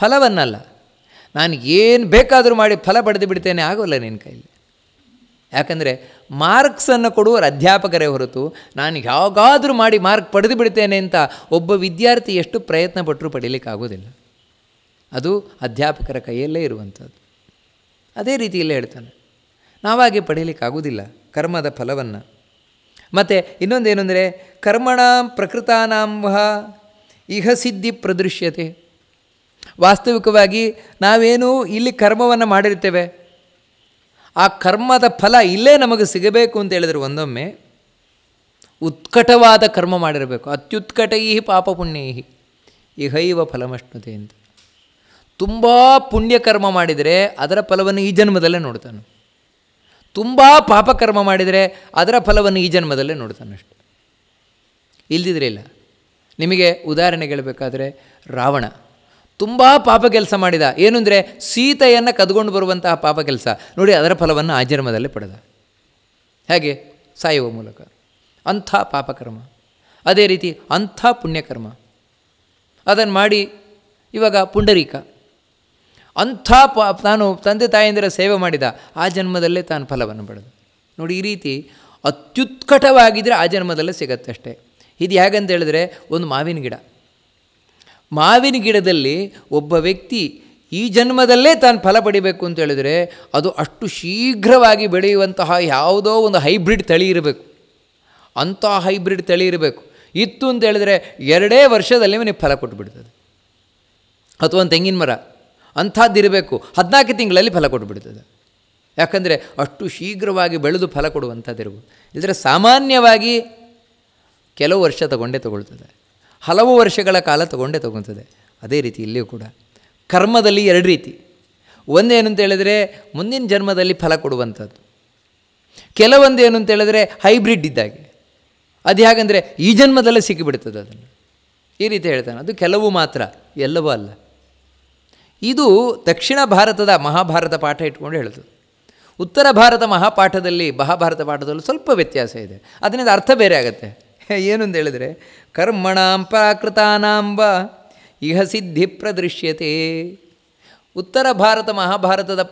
ಫಲವನ್ನಲ್ಲ ನಾನು ಏನು ಬೇಕಾದರೂ ಮಾಡಿ ಫಲ ಪಡೆದು ಬಿಡ್ತೇನೆ ಆಗೋಲ್ಲ ನಿನ್ನ ಕೈಯಲ್ಲಿ ಯಾಕಂದರೆ ಮಾರ್ಕ್ಸನ್ನು ಕೊಡುವ ಅಧ್ಯಾಪಕರೇ ಹೊರತು ನಾನು ಯಾವಾಗಾದರೂ ಮಾಡಿ ಮಾರ್ಕ್ ಪಡೆದು ಬಿಡ್ತೇನೆ ಅಂತ ಒಬ್ಬ ವಿದ್ಯಾರ್ಥಿ ಎಷ್ಟು ಪ್ರಯತ್ನ ಪಟ್ಟರೂ ಪಡೀಲಿಕ್ಕಾಗೋದಿಲ್ಲ ಅದು ಅಧ್ಯಾಪಕರ ಕೈಯಲ್ಲೇ ಇರುವಂಥದ್ದು ಅದೇ ರೀತಿಯಲ್ಲೇ ಹೇಳ್ತಾನೆ ನಾವಾಗೆ ಪಡೀಲಿಕ್ಕಾಗೋದಿಲ್ಲ ಕರ್ಮದ ಫಲವನ್ನು ಮತ್ತು ಇನ್ನೊಂದೇನೆಂದರೆ ಕರ್ಮಣ ಪ್ರಕೃತಾನಾಂಬ ಇಹ ಸಿದ್ಧಿ ಪ್ರದೃಶ್ಯತೆ ವಾಸ್ತವಿಕವಾಗಿ ನಾವೇನು ಇಲ್ಲಿ ಕರ್ಮವನ್ನು ಮಾಡಿರ್ತೇವೆ ಆ ಕರ್ಮದ ಫಲ ಇಲ್ಲೇ ನಮಗೆ ಸಿಗಬೇಕು ಅಂತ ಒಂದೊಮ್ಮೆ ಉತ್ಕಟವಾದ ಕರ್ಮ ಮಾಡಿರಬೇಕು ಅತ್ಯುತ್ಕಟೈ ಪಾಪ ಪುಣ್ಯೈ ಇಹೈವ ಫಲಮಷ್ಣುತೆ ಅಂತ ತುಂಬ ಪುಣ್ಯಕರ್ಮ ಮಾಡಿದರೆ ಅದರ ಫಲವನ್ನು ಈ ಜನ್ಮದಲ್ಲೇ ನೋಡ್ತಾನೆ ತುಂಬ ಪಾಪಕರ್ಮ ಮಾಡಿದರೆ ಅದರ ಫಲವನ್ನು ಈ ಜನ್ಮದಲ್ಲೇ ನೋಡ್ತಾನೆ ಅಷ್ಟೆ ಇಲ್ದಿದ್ರೆ ಇಲ್ಲ ನಿಮಗೆ ಉದಾಹರಣೆ ಹೇಳಬೇಕಾದ್ರೆ ರಾವಣ ತುಂಬ ಪಾಪ ಕೆಲಸ ಮಾಡಿದ ಏನು ಅಂದರೆ ಸೀತೆಯನ್ನು ಕದ್ಕೊಂಡು ಬರುವಂತಹ ಪಾಪ ಕೆಲಸ ನೋಡಿ ಅದರ ಫಲವನ್ನು ಆ ಪಡೆದ ಹೇಗೆ ಸಾಯುವ ಮೂಲಕ ಅಂಥ ಪಾಪಕರ್ಮ ಅದೇ ರೀತಿ ಅಂಥ ಪುಣ್ಯಕರ್ಮ ಅದನ್ನು ಮಾಡಿ ಇವಾಗ ಪುಂಡರೀಕ ಅಂಥ ಪ ತಾನು ತಂದೆ ತಾಯಂದಿರ ಸೇವೆ ಮಾಡಿದ ಆ ಜನ್ಮದಲ್ಲೇ ತಾನು ಫಲವನ್ನು ಪಡೆದ ನೋಡಿ ಈ ರೀತಿ ಅತ್ಯುತ್ಕಟವಾಗಿದ್ದರೆ ಆ ಜನ್ಮದಲ್ಲೇ ಅಷ್ಟೇ ಇದು ಹೇಗಂತ ಹೇಳಿದ್ರೆ ಒಂದು ಮಾವಿನ ಗಿಡ ಮಾವಿನ ಗಿಡದಲ್ಲಿ ಒಬ್ಬ ವ್ಯಕ್ತಿ ಈ ಜನ್ಮದಲ್ಲೇ ತಾನು ಫಲ ಪಡಿಬೇಕು ಅಂತ ಹೇಳಿದರೆ ಅದು ಅಷ್ಟು ಶೀಘ್ರವಾಗಿ ಬೆಳೆಯುವಂತಹ ಯಾವುದೋ ಒಂದು ಹೈಬ್ರಿಡ್ ತಳಿ ಇರಬೇಕು ಅಂಥ ಹೈಬ್ರಿಡ್ ತಳಿ ಇರಬೇಕು ಇತ್ತು ಅಂತ ಹೇಳಿದರೆ ಎರಡೇ ವರ್ಷದಲ್ಲಿ ನಿಮಗೆ ಫಲ ಕೊಟ್ಟುಬಿಡ್ತದೆ ಅಥವಾ ಒಂದು ತೆಂಗಿನ ಮರ ಅಂಥದ್ದಿರಬೇಕು ಹದಿನಾಲ್ಕು ತಿಂಗಳಲ್ಲಿ ಫಲ ಕೊಟ್ಟುಬಿಡ್ತದೆ ಯಾಕಂದರೆ ಅಷ್ಟು ಶೀಘ್ರವಾಗಿ ಬೆಳೆದು ಫಲ ಕೊಡುವಂಥದ್ದಿರ್ಬೋದು ಇಲ್ಲದ್ರೆ ಸಾಮಾನ್ಯವಾಗಿ ಕೆಲವು ವರ್ಷ ತಗೊಂಡೇ ತಗೊಳ್ತದೆ ಹಲವು ವರ್ಷಗಳ ಕಾಲ ತಗೊಂಡೇ ತಗೊತದೆ ಅದೇ ರೀತಿ ಇಲ್ಲಿಯೂ ಕೂಡ ಕರ್ಮದಲ್ಲಿ ಎರಡು ರೀತಿ ಒಂದೇನು ಮುಂದಿನ ಜನ್ಮದಲ್ಲಿ ಫಲ ಕೊಡುವಂಥದ್ದು ಕೆಲವೊಂದು ಏನು ಅಂತ ಹೇಳಿದ್ರೆ ಹೈಬ್ರಿಡ್ ಇದ್ದಾಗೆ ಅದು ಹೇಗೆಂದರೆ ಈ ಜನ್ಮದಲ್ಲೇ ಸಿಕ್ಕಿಬಿಡ್ತದೆ ಅದನ್ನು ಈ ರೀತಿ ಹೇಳ್ತಾನೆ ಅದು ಕೆಲವು ಮಾತ್ರ ಎಲ್ಲವೂ ಅಲ್ಲ ಇದು ದಕ್ಷಿಣ ಭಾರತದ ಮಹಾಭಾರತ ಪಾಠ ಇಟ್ಕೊಂಡು ಹೇಳ್ತದೆ ಉತ್ತರ ಭಾರತ ಮಹಾಪಾಠದಲ್ಲಿ ಮಹಾಭಾರತ ಪಾಠದಲ್ಲೂ ಸ್ವಲ್ಪ ವ್ಯತ್ಯಾಸ ಇದೆ ಅದರಿಂದ ಅರ್ಥ ಬೇರೆ ಆಗುತ್ತೆ ಏನೊಂದು ಹೇಳಿದರೆ ಕರ್ಮಣಾಂ ಪ್ರಾಕೃತಾನಾಂಬ ಇಹ ಸಿದ್ಧಿ ಪ್ರದೃಶ್ಯತೆ ಉತ್ತರ ಭಾರತ ಮಹಾಭಾರತದ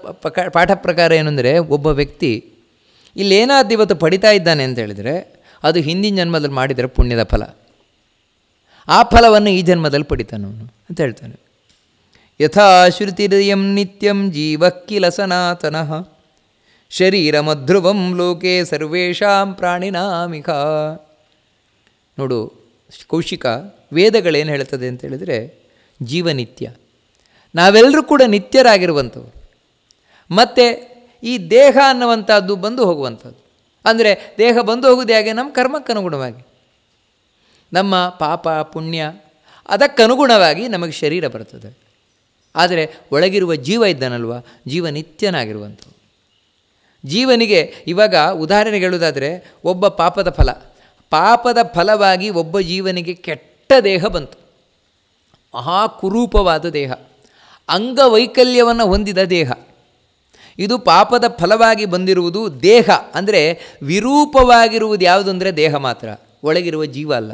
ಪಾಠ ಪ್ರಕಾರ ಏನಂದರೆ ಒಬ್ಬ ವ್ಯಕ್ತಿ ಇಲ್ಲೇನಾದ್ರು ಇವತ್ತು ಪಡಿತಾ ಇದ್ದಾನೆ ಅಂತ ಹೇಳಿದರೆ ಅದು ಹಿಂದಿನ ಜನ್ಮದಲ್ಲಿ ಮಾಡಿದರೆ ಪುಣ್ಯದ ಫಲ ಆ ಫಲವನ್ನು ಈ ಜನ್ಮದಲ್ಲಿ ಪಡಿತಾನವನು ಅಂತ ಹೇಳ್ತಾನೆ ಯಥಾ ನಿತ್ಯಂ ನಿತ್ಯಂ ಜೀವಕ್ಕಿಲ ಸನಾತನಃ ಶರೀರಮಧ್ರುವಂ ಲೋಕೆ ಸರ್ವೇಷಾಂ ಪ್ರಾಣಿನಾಮಿಕ ನೋಡು ಕೌಶಿಕ ವೇದಗಳೇನು ಹೇಳ್ತದೆ ಅಂತ ಹೇಳಿದರೆ ಜೀವನಿತ್ಯ ನಾವೆಲ್ಲರೂ ಕೂಡ ನಿತ್ಯರಾಗಿರುವಂಥವ್ರು ಮತ್ತು ಈ ದೇಹ ಅನ್ನುವಂಥದ್ದು ಬಂದು ಹೋಗುವಂಥದ್ದು ಅಂದರೆ ದೇಹ ಬಂದು ಹೋಗುವುದು ಹಾಗೆ ನಮ್ಮ ಕರ್ಮಕ್ಕನುಗುಣವಾಗಿ ನಮ್ಮ ಪಾಪ ಪುಣ್ಯ ಅದಕ್ಕನುಗುಣವಾಗಿ ನಮಗೆ ಶರೀರ ಬರ್ತದೆ ಆದರೆ ಒಳಗಿರುವ ಜೀವ ಇದ್ದಾನಲ್ವ ಜೀವನಿತ್ಯನಾಗಿರುವಂಥವು ಜೀವನಿಗೆ ಇವಾಗ ಉದಾಹರಣೆಗೆ ಹೇಳುವುದಾದರೆ ಒಬ್ಬ ಪಾಪದ ಫಲ ಪಾಪದ ಫಲವಾಗಿ ಒಬ್ಬ ಜೀವನಿಗೆ ಕೆಟ್ಟ ದೇಹ ಬಂತು ಮಹಾ ಕುರೂಪವಾದ ದೇಹ ಅಂಗವೈಕಲ್ಯವನ್ನು ಹೊಂದಿದ ದೇಹ ಇದು ಪಾಪದ ಫಲವಾಗಿ ಬಂದಿರುವುದು ದೇಹ ಅಂದರೆ ವಿರೂಪವಾಗಿರುವುದು ಯಾವುದು ಅಂದರೆ ದೇಹ ಮಾತ್ರ ಒಳಗಿರುವ ಜೀವ ಅಲ್ಲ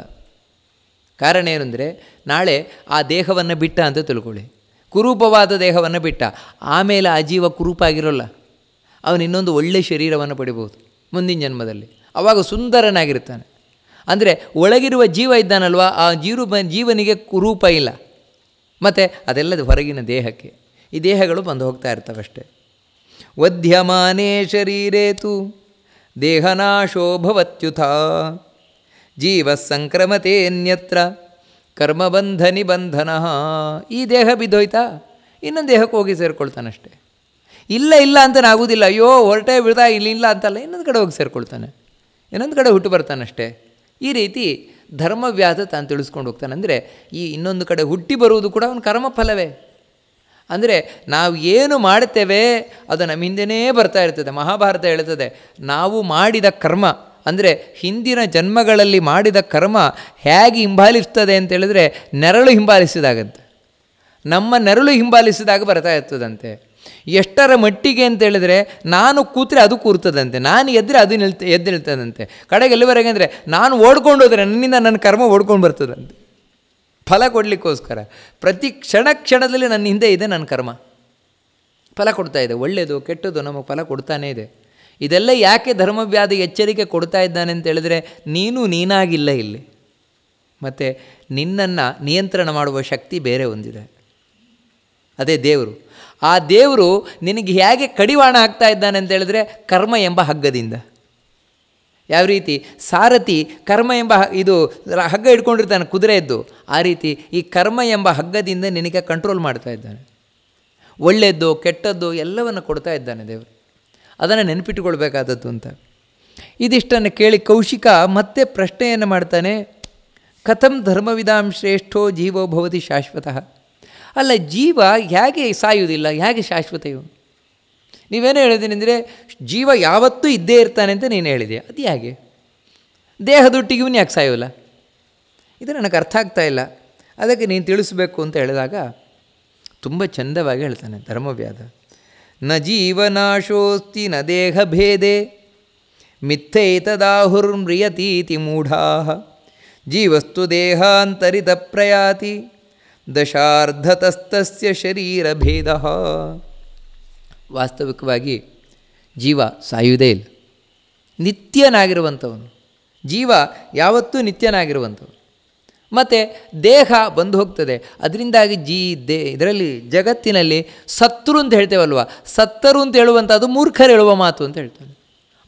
ಕಾರಣ ಏನೆಂದರೆ ನಾಳೆ ಆ ದೇಹವನ್ನು ಬಿಟ್ಟ ಅಂತ ತಿಳ್ಕೊಳ್ಳಿ ಕುರೂಪವಾದ ದೇಹವನ್ನು ಬಿಟ್ಟ ಆಮೇಲೆ ಆ ಜೀವ ಕುರೂಪ ಅವನು ಇನ್ನೊಂದು ಒಳ್ಳೆಯ ಶರೀರವನ್ನು ಪಡಿಬೋದು ಮುಂದಿನ ಜನ್ಮದಲ್ಲಿ ಅವಾಗ ಸುಂದರನಾಗಿರ್ತಾನೆ ಅಂದರೆ ಒಳಗಿರುವ ಜೀವ ಇದ್ದಾನಲ್ವ ಆ ಜೀರು ಜೀವನಿಗೆ ರೂಪ ಇಲ್ಲ ಮತ್ತು ಅದೆಲ್ಲದ ಹೊರಗಿನ ದೇಹಕ್ಕೆ ಈ ದೇಹಗಳು ಬಂದು ಹೋಗ್ತಾ ಇರ್ತವಷ್ಟೆ ವಧ್ಯಮಾನೇ ಶರೀರೇತು ದೇಹನಾಶೋ ಭವತ್ಯುಥ ಜೀವ ಸಂಕ್ರಮತೆಯನ್ಯತ್ರ ಕರ್ಮಬಂಧ ನಿಬಂಧನ ಈ ದೇಹ ಬಿದ್ದೋಯ್ತಾ ಇನ್ನೊಂದು ದೇಹಕ್ಕೆ ಹೋಗಿ ಸೇರಿಕೊಳ್ತಾನಷ್ಟೆ ಇಲ್ಲ ಇಲ್ಲ ಆಗೋದಿಲ್ಲ ಅಯ್ಯೋ ಹೊರಟೆ ಬಿಡ್ತಾ ಇಲ್ಲ ಇಲ್ಲ ಅಂತಲ್ಲ ಇನ್ನೊಂದು ಕಡೆ ಹೋಗಿ ಸೇರಿಕೊಳ್ತಾನೆ ಇನ್ನೊಂದು ಕಡೆ ಹುಟ್ಟು ಬರ್ತಾನಷ್ಟೇ ಈ ರೀತಿ ಧರ್ಮವ್ಯಾಧ ತಾನು ತಿಳಿಸ್ಕೊಂಡು ಹೋಗ್ತಾನೆ ಅಂದರೆ ಈ ಇನ್ನೊಂದು ಕಡೆ ಹುಟ್ಟಿ ಬರುವುದು ಕೂಡ ಅವನ ಕರ್ಮಫಲವೇ ಅಂದರೆ ನಾವು ಏನು ಮಾಡ್ತೇವೆ ಅದು ನಮ್ಮ ಹಿಂದೆಯೇ ಬರ್ತಾ ಇರ್ತದೆ ಮಹಾಭಾರತ ಹೇಳ್ತದೆ ನಾವು ಮಾಡಿದ ಕರ್ಮ ಅಂದರೆ ಹಿಂದಿನ ಜನ್ಮಗಳಲ್ಲಿ ಮಾಡಿದ ಕರ್ಮ ಹೇಗೆ ಹಿಂಬಾಲಿಸ್ತದೆ ಅಂತ ಹೇಳಿದ್ರೆ ನೆರಳು ಹಿಂಬಾಲಿಸಿದಾಗಂತೆ ನಮ್ಮ ನೆರಳು ಹಿಂಬಾಲಿಸಿದಾಗ ಬರ್ತಾ ಇರ್ತದಂತೆ ಎಷ್ಟರ ಮಟ್ಟಿಗೆ ಅಂತ ಹೇಳಿದ್ರೆ ನಾನು ಕೂತ್ರೆ ಅದು ಕೂರ್ತದಂತೆ ನಾನು ಎದ್ದರೆ ಅದು ನಿಲ್ತ ಎದ್ದು ನಿಲ್ತದಂತೆ ಕಡೆಗೆ ಎಲ್ಲಿವರೆಗೆ ಅಂದರೆ ನಾನು ಓಡ್ಕೊಂಡು ಹೋದರೆ ನನ್ನಿಂದ ನನ್ನ ಕರ್ಮ ಓಡ್ಕೊಂಡು ಬರ್ತದಂತೆ ಫಲ ಕೊಡಲಿಕ್ಕೋಸ್ಕರ ಪ್ರತಿ ಕ್ಷಣ ಕ್ಷಣದಲ್ಲಿ ನನ್ನ ಹಿಂದೆ ಇದೆ ನನ್ನ ಕರ್ಮ ಫಲ ಕೊಡ್ತಾ ಇದೆ ಒಳ್ಳೆಯದು ಕೆಟ್ಟದ್ದು ನಮಗೆ ಫಲ ಕೊಡ್ತಾನೇ ಇದೆ ಇದೆಲ್ಲ ಯಾಕೆ ಧರ್ಮವ್ಯಾಧಿ ಎಚ್ಚರಿಕೆ ಕೊಡ್ತಾ ಇದ್ದಾನೆ ಅಂತ ಹೇಳಿದ್ರೆ ನೀನು ನೀನಾಗಿಲ್ಲ ಇಲ್ಲಿ ಮತ್ತು ನಿನ್ನನ್ನು ನಿಯಂತ್ರಣ ಮಾಡುವ ಶಕ್ತಿ ಬೇರೆ ಹೊಂದಿದೆ ಅದೇ ದೇವರು ಆ ದೇವರು ನಿನಗೆ ಹೇಗೆ ಕಡಿವಾಣ ಹಾಕ್ತಾ ಇದ್ದಾನೆ ಅಂತ ಹೇಳಿದ್ರೆ ಕರ್ಮ ಎಂಬ ಹಗ್ಗದಿಂದ ಯಾವ ರೀತಿ ಸಾರಥಿ ಕರ್ಮ ಎಂಬ ಇದು ಹಗ್ಗ ಹಿಡ್ಕೊಂಡಿರ್ತಾನೆ ಕುದುರೆಯದ್ದು ಆ ರೀತಿ ಈ ಕರ್ಮ ಎಂಬ ಹಗ್ಗದಿಂದ ನಿನಗೆ ಕಂಟ್ರೋಲ್ ಮಾಡ್ತಾ ಇದ್ದಾನೆ ಒಳ್ಳೆಯದ್ದು ಕೆಟ್ಟದ್ದು ಎಲ್ಲವನ್ನು ಕೊಡ್ತಾ ಇದ್ದಾನೆ ದೇವರು ಅದನ್ನು ನೆನಪಿಟ್ಟುಕೊಳ್ಬೇಕಾದದ್ದು ಅಂತ ಇದಿಷ್ಟನ್ನು ಕೇಳಿ ಕೌಶಿಕ ಮತ್ತೆ ಪ್ರಶ್ನೆಯನ್ನು ಮಾಡ್ತಾನೆ ಕಥಂ ಧರ್ಮವಿಧಾಂ ಶ್ರೇಷ್ಠೋ ಜೀವೋ ಭವತಿ ಶಾಶ್ವತಃ ಅಲ್ಲ ಜೀವ ಹೇಗೆ ಸಾಯುವುದಿಲ್ಲ ಹೇಗೆ ಶಾಶ್ವತೆಯು ನೀವೇನು ಹೇಳಿದ್ದೀನಿ ಅಂದರೆ ಜೀವ ಯಾವತ್ತೂ ಇದ್ದೇ ಇರ್ತಾನೆ ಅಂತ ನೀನು ಹೇಳಿದೆ ಅದು ಹೇಗೆ ದೇಹದೊಟ್ಟಿಗೆ ಇವನು ಯಾಕೆ ಸಾಯೋಲ್ಲ ಇದು ನನಗೆ ಅರ್ಥ ಆಗ್ತಾ ಇಲ್ಲ ಅದಕ್ಕೆ ನೀನು ತಿಳಿಸ್ಬೇಕು ಅಂತ ಹೇಳಿದಾಗ ತುಂಬ ಚಂದವಾಗಿ ಹೇಳ್ತಾನೆ ಧರ್ಮವ್ಯಾದ ನ ಜೀವನಾಶೋಸ್ತಿ ನ ದೇಹ ಭೇದೆ ಮಿಥ್ಯೈತದಾಹುರ್ಮ್ರಿಯತೀತಿ ಮೂಢಾ ಜೀವಸ್ತು ದೇಹಾಂತರಿತ ಪ್ರಯಾತಿ ದಶಾರ್ಧತಸ್ತಸ್ಯ ಭೇದ ವಾಸ್ತವಿಕವಾಗಿ ಜೀವ ಸಾಯುವುದೇ ಇಲ್ಲ ನಿತ್ಯನಾಗಿರುವಂಥವನು ಜೀವ ಯಾವತ್ತೂ ನಿತ್ಯನಾಗಿರುವಂಥವನು ಮತ್ತು ದೇಹ ಬಂದು ಹೋಗ್ತದೆ ಅದರಿಂದಾಗಿ ಜೀ ದೇ ಇದರಲ್ಲಿ ಜಗತ್ತಿನಲ್ಲಿ ಸತ್ರು ಅಂತ ಹೇಳ್ತೇವಲ್ವ ಸತ್ತರು ಅಂತ ಹೇಳುವಂಥದ್ದು ಮೂರ್ಖರು ಹೇಳುವ ಮಾತು ಅಂತ ಹೇಳ್ತಾರೆ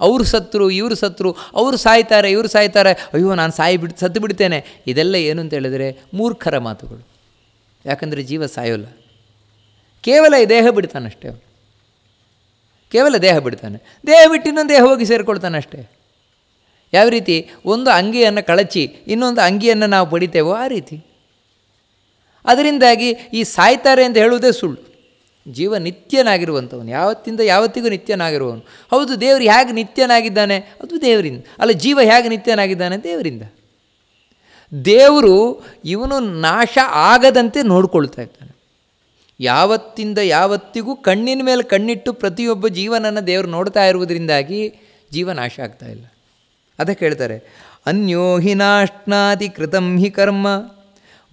ಅವರು ಸತ್ರು ಇವರು ಸತ್ರು ಅವರು ಸಾಯ್ತಾರೆ ಇವರು ಸಾಯ್ತಾರೆ ಅಯ್ಯೋ ನಾನು ಸಾಯಿ ಬಿಡ್ ಸತ್ತು ಬಿಡ್ತೇನೆ ಇದೆಲ್ಲ ಏನು ಅಂತ ಹೇಳಿದರೆ ಮೂರ್ಖರ ಮಾತುಗಳು ಯಾಕಂದರೆ ಜೀವ ಸಾಯೋಲ್ಲ ಕೇವಲ ದೇಹ ಬಿಡ್ತಾನಷ್ಟೇ ಅವನು ಕೇವಲ ದೇಹ ಬಿಡ್ತಾನೆ ದೇಹ ಬಿಟ್ಟು ಇನ್ನೊಂದು ದೇಹ ಹೋಗಿ ಸೇರಿಕೊಳ್ತಾನಷ್ಟೇ ಯಾವ ರೀತಿ ಒಂದು ಅಂಗಿಯನ್ನು ಕಳಚಿ ಇನ್ನೊಂದು ಅಂಗಿಯನ್ನು ನಾವು ಪಡಿತೇವೋ ಆ ರೀತಿ ಅದರಿಂದಾಗಿ ಈ ಸಾಯ್ತಾರೆ ಅಂತ ಹೇಳುವುದೇ ಸುಳ್ಳು ಜೀವ ನಿತ್ಯನಾಗಿರುವಂಥವನು ಯಾವತ್ತಿಂದ ಯಾವತ್ತಿಗೂ ನಿತ್ಯನಾಗಿರುವವನು ಹೌದು ದೇವರು ಹೇಗೆ ನಿತ್ಯನಾಗಿದ್ದಾನೆ ಅದು ದೇವರಿಂದ ಅಲ್ಲ ಜೀವ ಹೇಗೆ ನಿತ್ಯನಾಗಿದ್ದಾನೆ ದೇವರಿಂದ ದೇವರು ಇವನು ನಾಶ ಆಗದಂತೆ ನೋಡ್ಕೊಳ್ತಾ ಇದ್ದಾನೆ ಯಾವತ್ತಿಂದ ಯಾವತ್ತಿಗೂ ಕಣ್ಣಿನ ಮೇಲೆ ಕಣ್ಣಿಟ್ಟು ಪ್ರತಿಯೊಬ್ಬ ಜೀವನನ್ನು ದೇವರು ನೋಡ್ತಾ ಇರುವುದರಿಂದಾಗಿ ಜೀವ ನಾಶ ಆಗ್ತಾ ಇಲ್ಲ ಅದಕ್ಕೆ ಹೇಳ್ತಾರೆ ಅನ್ಯೋ ಹಿ ನಾಶ್ನಾತಿ ಕೃತಂ ಹಿ ಕರ್ಮ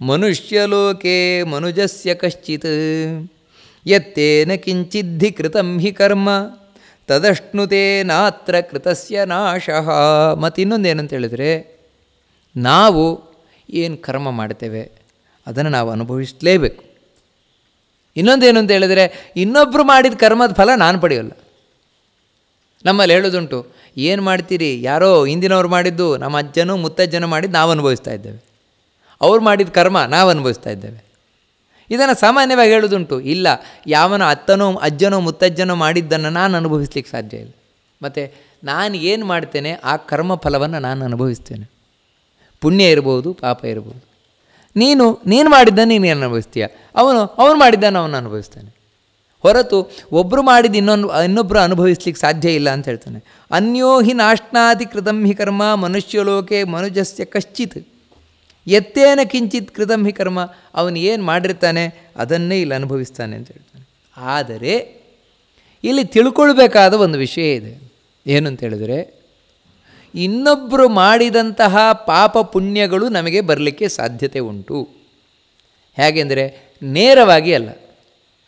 ಮನುಷ್ಯಲೋಕೆ ಮನುಜಸ್ಯ ಕಶ್ಚಿತ್ ಯತ್ತೇನ ಕಿಂಚಿದ್ಧಿ ಕೃತಂ ಹಿ ಕರ್ಮ ತದಷ್ಣುತೇ ನಾತ್ರ ಕೃತಸ್ಯ ನಾಶ ಮತ್ತು ಇನ್ನೊಂದೇನಂತ ಹೇಳಿದರೆ ನಾವು ಏನು ಕರ್ಮ ಮಾಡ್ತೇವೆ ಅದನ್ನು ನಾವು ಅನುಭವಿಸಲೇಬೇಕು ಇನ್ನೊಂದೇನು ಅಂತ ಹೇಳಿದರೆ ಇನ್ನೊಬ್ಬರು ಮಾಡಿದ ಕರ್ಮದ ಫಲ ನಾನು ಪಡೆಯೋಲ್ಲ ನಮ್ಮಲ್ಲಿ ಹೇಳೋದುಂಟು ಏನು ಮಾಡ್ತೀರಿ ಯಾರೋ ಹಿಂದಿನವ್ರು ಮಾಡಿದ್ದು ನಮ್ಮ ಅಜ್ಜನೂ ಮುತ್ತಜ್ಜನೂ ಮಾಡಿದ್ದು ನಾವು ಅನುಭವಿಸ್ತಾ ಇದ್ದೇವೆ ಅವ್ರು ಮಾಡಿದ ಕರ್ಮ ನಾವು ಅನುಭವಿಸ್ತಾ ಇದ್ದೇವೆ ಇದನ್ನು ಸಾಮಾನ್ಯವಾಗಿ ಹೇಳೋದುಂಟು ಇಲ್ಲ ಯಾವನ ಅತ್ತನೋ ಅಜ್ಜನೋ ಮುತ್ತಜ್ಜನೋ ಮಾಡಿದ್ದನ್ನು ನಾನು ಅನುಭವಿಸ್ಲಿಕ್ಕೆ ಸಾಧ್ಯ ಇಲ್ಲ ಮತ್ತು ನಾನು ಏನು ಮಾಡ್ತೇನೆ ಆ ಕರ್ಮ ಫಲವನ್ನು ನಾನು ಅನುಭವಿಸ್ತೇನೆ ಪುಣ್ಯ ಇರ್ಬೋದು ಪಾಪ ಇರ್ಬೋದು ನೀನು ನೀನು ಮಾಡಿದ್ದ ನೀನು ಅನುಭವಿಸ್ತೀಯ ಅವನು ಅವನು ಮಾಡಿದ್ದಾನೆ ಅವನು ಅನುಭವಿಸ್ತಾನೆ ಹೊರತು ಒಬ್ಬರು ಮಾಡಿದ ಇನ್ನೊಂದು ಇನ್ನೊಬ್ಬರು ಅನುಭವಿಸ್ಲಿಕ್ಕೆ ಸಾಧ್ಯ ಇಲ್ಲ ಅಂತ ಹೇಳ್ತಾನೆ ಅನ್ಯೋ ಹಿ ನಾಶ್ನಾತಿ ಕೃತಂ ಹಿ ಕರ್ಮ ಮನುಷ್ಯಲೋಕೆ ಮನುಜಸ್ಯ ಕಶ್ಚಿತ್ ಎತ್ತೇನ ಕಿಂಚಿತ್ ಕೃತಂ ಹಿ ಕರ್ಮ ಅವನು ಏನು ಮಾಡಿರ್ತಾನೆ ಅದನ್ನೇ ಇಲ್ಲಿ ಅನುಭವಿಸ್ತಾನೆ ಅಂತ ಹೇಳ್ತಾನೆ ಆದರೆ ಇಲ್ಲಿ ತಿಳ್ಕೊಳ್ಬೇಕಾದ ಒಂದು ವಿಷಯ ಇದೆ ಏನು ಅಂತ ಹೇಳಿದರೆ ಇನ್ನೊಬ್ಬರು ಮಾಡಿದಂತಹ ಪಾಪ ಪುಣ್ಯಗಳು ನಮಗೆ ಬರಲಿಕ್ಕೆ ಸಾಧ್ಯತೆ ಉಂಟು ಹೇಗೆಂದರೆ ನೇರವಾಗಿ ಅಲ್ಲ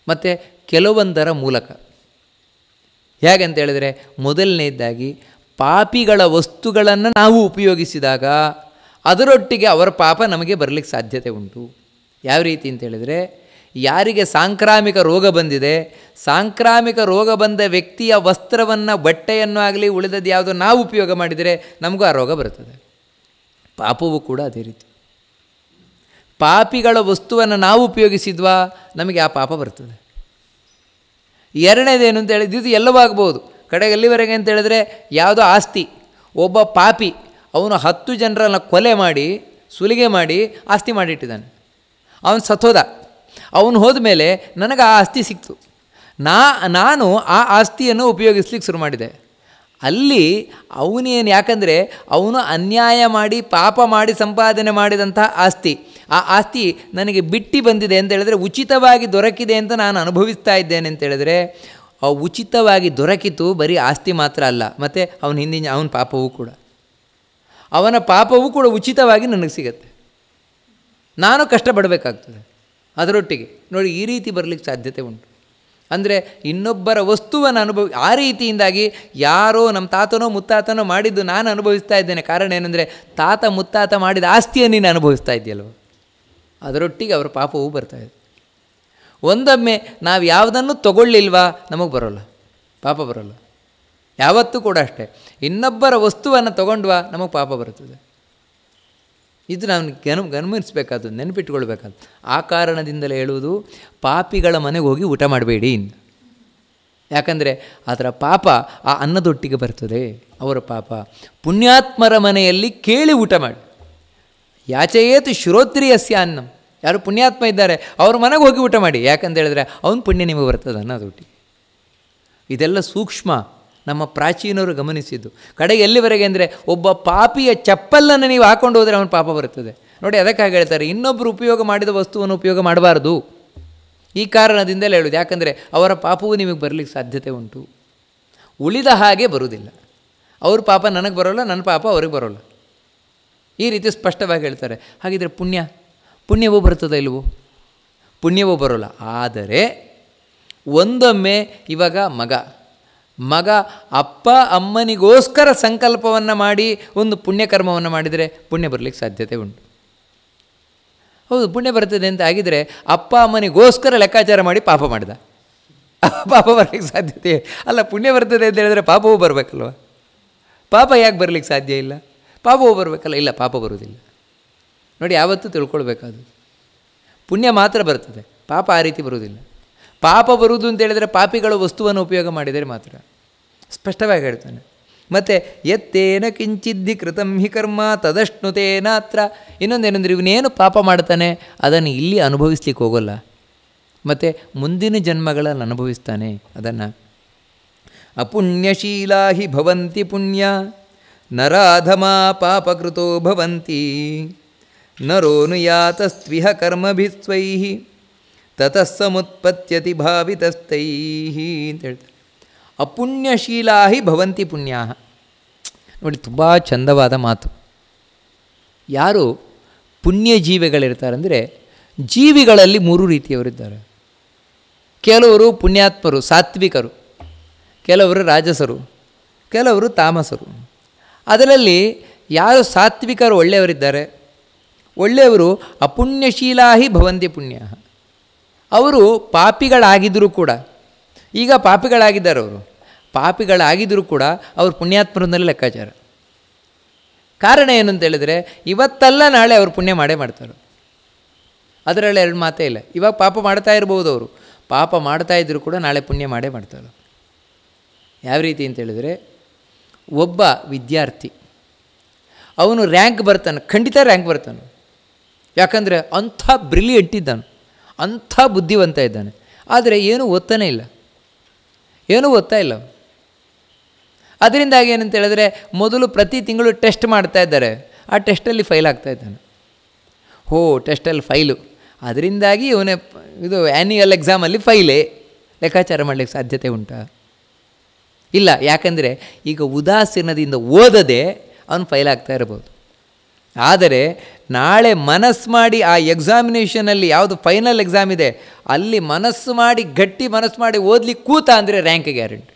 ಮತ್ತು ಕೆಲವೊಂದರ ಮೂಲಕ ಹೇಗೆ ಹೇಳಿದರೆ ಮೊದಲನೇದಾಗಿ ಪಾಪಿಗಳ ವಸ್ತುಗಳನ್ನು ನಾವು ಉಪಯೋಗಿಸಿದಾಗ ಅದರೊಟ್ಟಿಗೆ ಅವರ ಪಾಪ ನಮಗೆ ಬರಲಿಕ್ಕೆ ಸಾಧ್ಯತೆ ಉಂಟು ಯಾವ ರೀತಿ ಅಂತ ಹೇಳಿದರೆ ಯಾರಿಗೆ ಸಾಂಕ್ರಾಮಿಕ ರೋಗ ಬಂದಿದೆ ಸಾಂಕ್ರಾಮಿಕ ರೋಗ ಬಂದ ವ್ಯಕ್ತಿಯ ವಸ್ತ್ರವನ್ನು ಬಟ್ಟೆಯನ್ನು ಆಗಲಿ ಉಳಿದದ್ದು ಯಾವುದೋ ನಾವು ಉಪಯೋಗ ಮಾಡಿದರೆ ನಮಗೂ ಆ ರೋಗ ಬರುತ್ತದೆ ಪಾಪವು ಕೂಡ ಅದೇ ರೀತಿ ಪಾಪಿಗಳ ವಸ್ತುವನ್ನು ನಾವು ಉಪಯೋಗಿಸಿದ್ವಾ ನಮಗೆ ಆ ಪಾಪ ಬರ್ತದೆ ಎರಡನೇದೇನು ಅಂತ ಹೇಳಿದ ಇದು ಎಲ್ಲವೂ ಆಗ್ಬೋದು ಕಡೆಗೆ ಎಲ್ಲಿವರೆಗೆ ಅಂತ ಹೇಳಿದ್ರೆ ಯಾವುದೋ ಆಸ್ತಿ ಒಬ್ಬ ಪಾಪಿ ಅವನು ಹತ್ತು ಜನರನ್ನು ಕೊಲೆ ಮಾಡಿ ಸುಲಿಗೆ ಮಾಡಿ ಆಸ್ತಿ ಮಾಡಿಟ್ಟಿದ್ದಾನೆ ಅವನು ಸತ್ತೋದ ಅವನು ಹೋದ ಮೇಲೆ ನನಗೆ ಆ ಆಸ್ತಿ ಸಿಕ್ತು ನಾ ನಾನು ಆ ಆಸ್ತಿಯನ್ನು ಉಪಯೋಗಿಸ್ಲಿಕ್ಕೆ ಶುರು ಮಾಡಿದೆ ಅಲ್ಲಿ ಅವನೇನು ಯಾಕಂದರೆ ಅವನು ಅನ್ಯಾಯ ಮಾಡಿ ಪಾಪ ಮಾಡಿ ಸಂಪಾದನೆ ಮಾಡಿದಂತಹ ಆಸ್ತಿ ಆ ಆಸ್ತಿ ನನಗೆ ಬಿಟ್ಟು ಬಂದಿದೆ ಅಂತ ಹೇಳಿದ್ರೆ ಉಚಿತವಾಗಿ ದೊರಕಿದೆ ಅಂತ ನಾನು ಅನುಭವಿಸ್ತಾ ಇದ್ದೇನೆ ಅಂತ ಹೇಳಿದ್ರೆ ಉಚಿತವಾಗಿ ದೊರಕಿತು ಬರೀ ಆಸ್ತಿ ಮಾತ್ರ ಅಲ್ಲ ಮತ್ತು ಅವನ ಹಿಂದಿನ ಅವನ ಪಾಪವೂ ಕೂಡ ಅವನ ಪಾಪವೂ ಕೂಡ ಉಚಿತವಾಗಿ ನನಗೆ ಸಿಗತ್ತೆ ನಾನು ಕಷ್ಟಪಡಬೇಕಾಗ್ತದೆ ಅದರೊಟ್ಟಿಗೆ ನೋಡಿ ಈ ರೀತಿ ಬರಲಿಕ್ಕೆ ಸಾಧ್ಯತೆ ಉಂಟು ಅಂದರೆ ಇನ್ನೊಬ್ಬರ ವಸ್ತುವನ್ನು ಅನುಭವ ಆ ರೀತಿಯಿಂದಾಗಿ ಯಾರೋ ನಮ್ಮ ತಾತನೋ ಮುತ್ತಾತನೋ ಮಾಡಿದ್ದು ನಾನು ಅನುಭವಿಸ್ತಾ ಇದ್ದೇನೆ ಕಾರಣ ಏನಂದರೆ ತಾತ ಮುತ್ತಾತ ಮಾಡಿದ ಆಸ್ತಿಯನ್ನು ನೀನು ಅನುಭವಿಸ್ತಾ ಇದೆಯಲ್ವ ಅದರೊಟ್ಟಿಗೆ ಅವರ ಪಾಪವೂ ಬರ್ತಾ ಇದೆ ಒಂದೊಮ್ಮೆ ನಾವು ಯಾವುದನ್ನು ತಗೊಳ್ಳಿಲ್ವಾ ನಮಗೆ ಬರೋಲ್ಲ ಪಾಪ ಬರೋಲ್ಲ ಯಾವತ್ತೂ ಕೂಡ ಅಷ್ಟೇ ಇನ್ನೊಬ್ಬರ ವಸ್ತುವನ್ನು ತಗೊಂಡ್ವಾ ನಮಗೆ ಪಾಪ ಬರುತ್ತದೆ ಇದು ನಾನು ಗನ ಗಮನಿಸಬೇಕಾದ್ದು ನೆನಪಿಟ್ಕೊಳ್ಬೇಕಾದ್ದು ಆ ಕಾರಣದಿಂದಲೇ ಹೇಳುವುದು ಪಾಪಿಗಳ ಮನೆಗೆ ಹೋಗಿ ಊಟ ಮಾಡಬೇಡಿ ಯಾಕಂದರೆ ಅದರ ಪಾಪ ಆ ಅನ್ನದೊಟ್ಟಿಗೆ ಬರ್ತದೆ ಅವರ ಪಾಪ ಪುಣ್ಯಾತ್ಮರ ಮನೆಯಲ್ಲಿ ಕೇಳಿ ಊಟ ಮಾಡಿ ಯಾಚೆಯೇತು ಶ್ರೋತ್ರಿಯಸ್ಯ ಅನ್ನಂ ಯಾರು ಪುಣ್ಯಾತ್ಮ ಇದ್ದಾರೆ ಅವ್ರ ಮನೆಗೆ ಹೋಗಿ ಊಟ ಮಾಡಿ ಯಾಕಂತ ಹೇಳಿದ್ರೆ ಅವನ ಪುಣ್ಯ ನಿಮಗೆ ಬರ್ತದೆ ಅನ್ನೋದೊಟ್ಟಿಗೆ ಇದೆಲ್ಲ ಸೂಕ್ಷ್ಮ ನಮ್ಮ ಪ್ರಾಚೀನರು ಗಮನಿಸಿದ್ದು ಕಡೆಗೆ ಎಲ್ಲಿವರೆಗೆ ಅಂದರೆ ಒಬ್ಬ ಪಾಪಿಯ ಚಪ್ಪಲನ್ನು ನೀವು ಹಾಕೊಂಡು ಹೋದರೆ ಅವನ ಪಾಪ ಬರುತ್ತದೆ ನೋಡಿ ಅದಕ್ಕಾಗಿ ಹೇಳ್ತಾರೆ ಇನ್ನೊಬ್ಬರು ಉಪಯೋಗ ಮಾಡಿದ ವಸ್ತುವನ್ನು ಉಪಯೋಗ ಮಾಡಬಾರ್ದು ಈ ಕಾರಣದಿಂದಲೇ ಹೇಳೋದು ಯಾಕಂದರೆ ಅವರ ಪಾಪವು ನಿಮಗೆ ಬರಲಿಕ್ಕೆ ಸಾಧ್ಯತೆ ಉಂಟು ಉಳಿದ ಹಾಗೆ ಬರುವುದಿಲ್ಲ ಅವ್ರ ಪಾಪ ನನಗೆ ಬರೋಲ್ಲ ನನ್ನ ಪಾಪ ಅವ್ರಿಗೆ ಬರೋಲ್ಲ ಈ ರೀತಿ ಸ್ಪಷ್ಟವಾಗಿ ಹೇಳ್ತಾರೆ ಹಾಗಿದ್ರೆ ಪುಣ್ಯ ಪುಣ್ಯವೂ ಬರ್ತದೆ ಇಲ್ವೋ ಪುಣ್ಯವೂ ಬರೋಲ್ಲ ಆದರೆ ಒಂದೊಮ್ಮೆ ಇವಾಗ ಮಗ ಮಗ ಅಪ್ಪ ಅಮ್ಮನಿಗೋಸ್ಕರ ಸಂಕಲ್ಪವನ್ನು ಮಾಡಿ ಒಂದು ಪುಣ್ಯಕರ್ಮವನ್ನು ಮಾಡಿದರೆ ಪುಣ್ಯ ಬರಲಿಕ್ಕೆ ಸಾಧ್ಯತೆ ಉಂಟು ಹೌದು ಪುಣ್ಯ ಬರ್ತದೆ ಅಂತ ಆಗಿದರೆ ಅಪ್ಪ ಅಮ್ಮನಿಗೋಸ್ಕರ ಲೆಕ್ಕಾಚಾರ ಮಾಡಿ ಪಾಪ ಮಾಡಿದ ಪಾಪ ಬರಲಿಕ್ಕೆ ಸಾಧ್ಯತೆ ಅಲ್ಲ ಪುಣ್ಯ ಬರ್ತದೆ ಅಂತ ಹೇಳಿದರೆ ಪಾಪವೂ ಬರಬೇಕಲ್ವ ಪಾಪ ಯಾಕೆ ಬರಲಿಕ್ಕೆ ಸಾಧ್ಯ ಇಲ್ಲ ಪಾಪವೂ ಬರಬೇಕಲ್ಲ ಇಲ್ಲ ಪಾಪ ಬರುವುದಿಲ್ಲ ನೋಡಿ ಯಾವತ್ತೂ ತಿಳ್ಕೊಳ್ಬೇಕಾದ ಪುಣ್ಯ ಮಾತ್ರ ಬರ್ತದೆ ಪಾಪ ಆ ರೀತಿ ಬರುವುದಿಲ್ಲ ಪಾಪ ಬರುವುದು ಅಂತ ಹೇಳಿದರೆ ಪಾಪಿಗಳ ವಸ್ತುವನ್ನು ಉಪಯೋಗ ಮಾಡಿದರೆ ಮಾತ್ರ ಸ್ಪಷ್ಟವಾಗಿ ಹೇಳ್ತಾನೆ ಮತ್ತು ಎತ್ತೇನ ಕಿಂಚಿದ್ದಿ ಕೃತಂ ಹಿ ಕರ್ಮ ತದಷ್ಣುತೇನಾತ್ರ ಇನ್ನೊಂದೇನೆಂದರೆ ಇವನೇನು ಪಾಪ ಮಾಡ್ತಾನೆ ಅದನ್ನು ಇಲ್ಲಿ ಅನುಭವಿಸ್ಲಿಕ್ಕೆ ಹೋಗೋಲ್ಲ ಮತ್ತು ಮುಂದಿನ ಜನ್ಮಗಳಲ್ಲಿ ಅನುಭವಿಸ್ತಾನೆ ಅದನ್ನು ಅಪುಣ್ಯಶೀಲಾ ಹಿ ಭವಂತಿ ಪುಣ್ಯ ನರಾಧಮ ಪಾಪಕೃತೋ ಭವಂತಿ ಸ್ವಿಹ ಕರ್ಮಭಿಸ್ವೈ ತತಃ ಸಮುತ್ಪತ್ಯತಿ ಭಾವಿತಸ್ಥೈ ಅಂತ ಹೇಳ್ತಾರೆ ಅಪುಣ್ಯಶೀಲಾ ಹಿ ಭವಂತಿ ಪುಣ್ಯಾ ನೋಡಿ ತುಂಬ ಚಂದವಾದ ಮಾತು ಯಾರು ಪುಣ್ಯ ಅಂದರೆ ಜೀವಿಗಳಲ್ಲಿ ಮೂರು ರೀತಿಯವರಿದ್ದಾರೆ ಕೆಲವರು ಪುಣ್ಯಾತ್ಮರು ಸಾತ್ವಿಕರು ಕೆಲವರು ರಾಜಸರು ಕೆಲವರು ತಾಮಸರು ಅದರಲ್ಲಿ ಯಾರು ಸಾತ್ವಿಕರು ಒಳ್ಳೆಯವರಿದ್ದಾರೆ ಒಳ್ಳೆಯವರು ಅಪುಣ್ಯಶೀಲಾ ಹಿ ಭವಂತಿ ಪುಣ್ಯ ಅವರು ಪಾಪಿಗಳಾಗಿದ್ದರೂ ಕೂಡ ಈಗ ಪಾಪಿಗಳಾಗಿದ್ದಾರೆ ಅವರು ಪಾಪಿಗಳಾಗಿದ್ದರೂ ಕೂಡ ಅವರು ಪುಣ್ಯಾತ್ಮರಂದರೆ ಲೆಕ್ಕಾಚಾರ ಕಾರಣ ಏನು ಅಂತ ಇವತ್ತಲ್ಲ ನಾಳೆ ಅವರು ಪುಣ್ಯ ಮಾಡೇ ಮಾಡ್ತಾರೆ ಅದರಲ್ಲಿ ಎರಡು ಮಾತೇ ಇಲ್ಲ ಇವಾಗ ಪಾಪ ಮಾಡ್ತಾ ಇರ್ಬೋದು ಅವರು ಪಾಪ ಮಾಡ್ತಾ ಇದ್ದರೂ ಕೂಡ ನಾಳೆ ಪುಣ್ಯ ಮಾಡೇ ಮಾಡ್ತಾರೆ ಯಾವ ರೀತಿ ಅಂತೇಳಿದರೆ ಒಬ್ಬ ವಿದ್ಯಾರ್ಥಿ ಅವನು ರ್ಯಾಂಕ್ ಬರ್ತಾನೆ ಖಂಡಿತ ರ್ಯಾಂಕ್ ಬರ್ತಾನೆ ಯಾಕಂದರೆ ಅಂಥ ಬ್ರಿಲಿಯಂಟ್ ಇದ್ದಾನೆ ಅಂಥ ಬುದ್ಧಿವಂತ ಇದ್ದಾನೆ ಆದರೆ ಏನೂ ಒತ್ತನೇ ಇಲ್ಲ ಏನೂ ಒತ್ತಾ ಇಲ್ಲ ಅದರಿಂದಾಗಿ ಏನಂತ ಹೇಳಿದ್ರೆ ಮೊದಲು ಪ್ರತಿ ತಿಂಗಳು ಟೆಸ್ಟ್ ಮಾಡ್ತಾ ಇದ್ದಾರೆ ಆ ಟೆಸ್ಟಲ್ಲಿ ಫೈಲ್ ಆಗ್ತಾ ಇದ್ದಾನೆ ಹೋ ಟೆಸ್ಟಲ್ಲಿ ಫೈಲು ಅದರಿಂದಾಗಿ ಇವನೇ ಇದು ಆ್ಯನ್ಯುಯಲ್ ಎಕ್ಸಾಮಲ್ಲಿ ಫೈಲೇ ಲೆಕ್ಕಾಚಾರ ಮಾಡಲಿಕ್ಕೆ ಸಾಧ್ಯತೆ ಉಂಟ ಇಲ್ಲ ಯಾಕಂದರೆ ಈಗ ಉದಾಸೀನದಿಂದ ಓದದೆ ಅವನು ಫೈಲ್ ಆಗ್ತಾ ಇರ್ಬೋದು ಆದರೆ ನಾಳೆ ಮನಸ್ಸು ಮಾಡಿ ಆ ಎಕ್ಸಾಮಿನೇಷನಲ್ಲಿ ಯಾವುದು ಫೈನಲ್ ಎಕ್ಸಾಮ್ ಇದೆ ಅಲ್ಲಿ ಮನಸ್ಸು ಮಾಡಿ ಗಟ್ಟಿ ಮನಸ್ಸು ಮಾಡಿ ಓದಲಿ ಕೂತ ಅಂದರೆ ರ್ಯಾಂಕ್ ಗ್ಯಾರಂಟಿ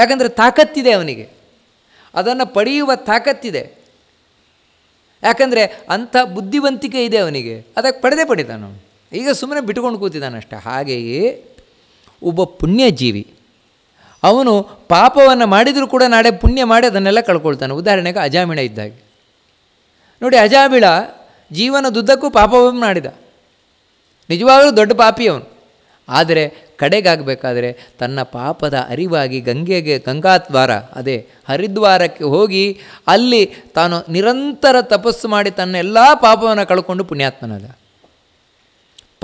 ಯಾಕಂದರೆ ತಾಕತ್ತಿದೆ ಅವನಿಗೆ ಅದನ್ನು ಪಡೆಯುವ ತಾಕತ್ತಿದೆ ಯಾಕಂದರೆ ಅಂಥ ಬುದ್ಧಿವಂತಿಕೆ ಇದೆ ಅವನಿಗೆ ಅದಕ್ಕೆ ಪಡೆದೇ ಪಡಿತಾನು ಈಗ ಸುಮ್ಮನೆ ಬಿಟ್ಕೊಂಡು ಕೂತಿದ್ದಾನಷ್ಟೆ ಹಾಗೆಯೇ ಒಬ್ಬ ಪುಣ್ಯಜೀವಿ ಅವನು ಪಾಪವನ್ನು ಮಾಡಿದರೂ ಕೂಡ ನಾಳೆ ಪುಣ್ಯ ಮಾಡಿ ಅದನ್ನೆಲ್ಲ ಕಳ್ಕೊಳ್ತಾನೆ ಉದಾಹರಣೆಗೆ ಅಜಾಮಿಣ ಇದ್ದಾಗೆ ನೋಡಿ ಅಜಾಬಿಳ ಜೀವನದುದ್ದಕ್ಕೂ ಪಾಪವನ್ನು ಮಾಡಿದ ನಿಜವಾಗಲೂ ದೊಡ್ಡ ಪಾಪಿ ಅವನು ಆದರೆ ಕಡೆಗಾಗಬೇಕಾದರೆ ತನ್ನ ಪಾಪದ ಅರಿವಾಗಿ ಗಂಗೆಗೆ ಗಂಗಾದ್ವಾರ ಅದೇ ಹರಿದ್ವಾರಕ್ಕೆ ಹೋಗಿ ಅಲ್ಲಿ ತಾನು ನಿರಂತರ ತಪಸ್ಸು ಮಾಡಿ ತನ್ನ ಎಲ್ಲ ಪಾಪವನ್ನು ಕಳ್ಕೊಂಡು ಪುಣ್ಯಾತ್ಮನಾದ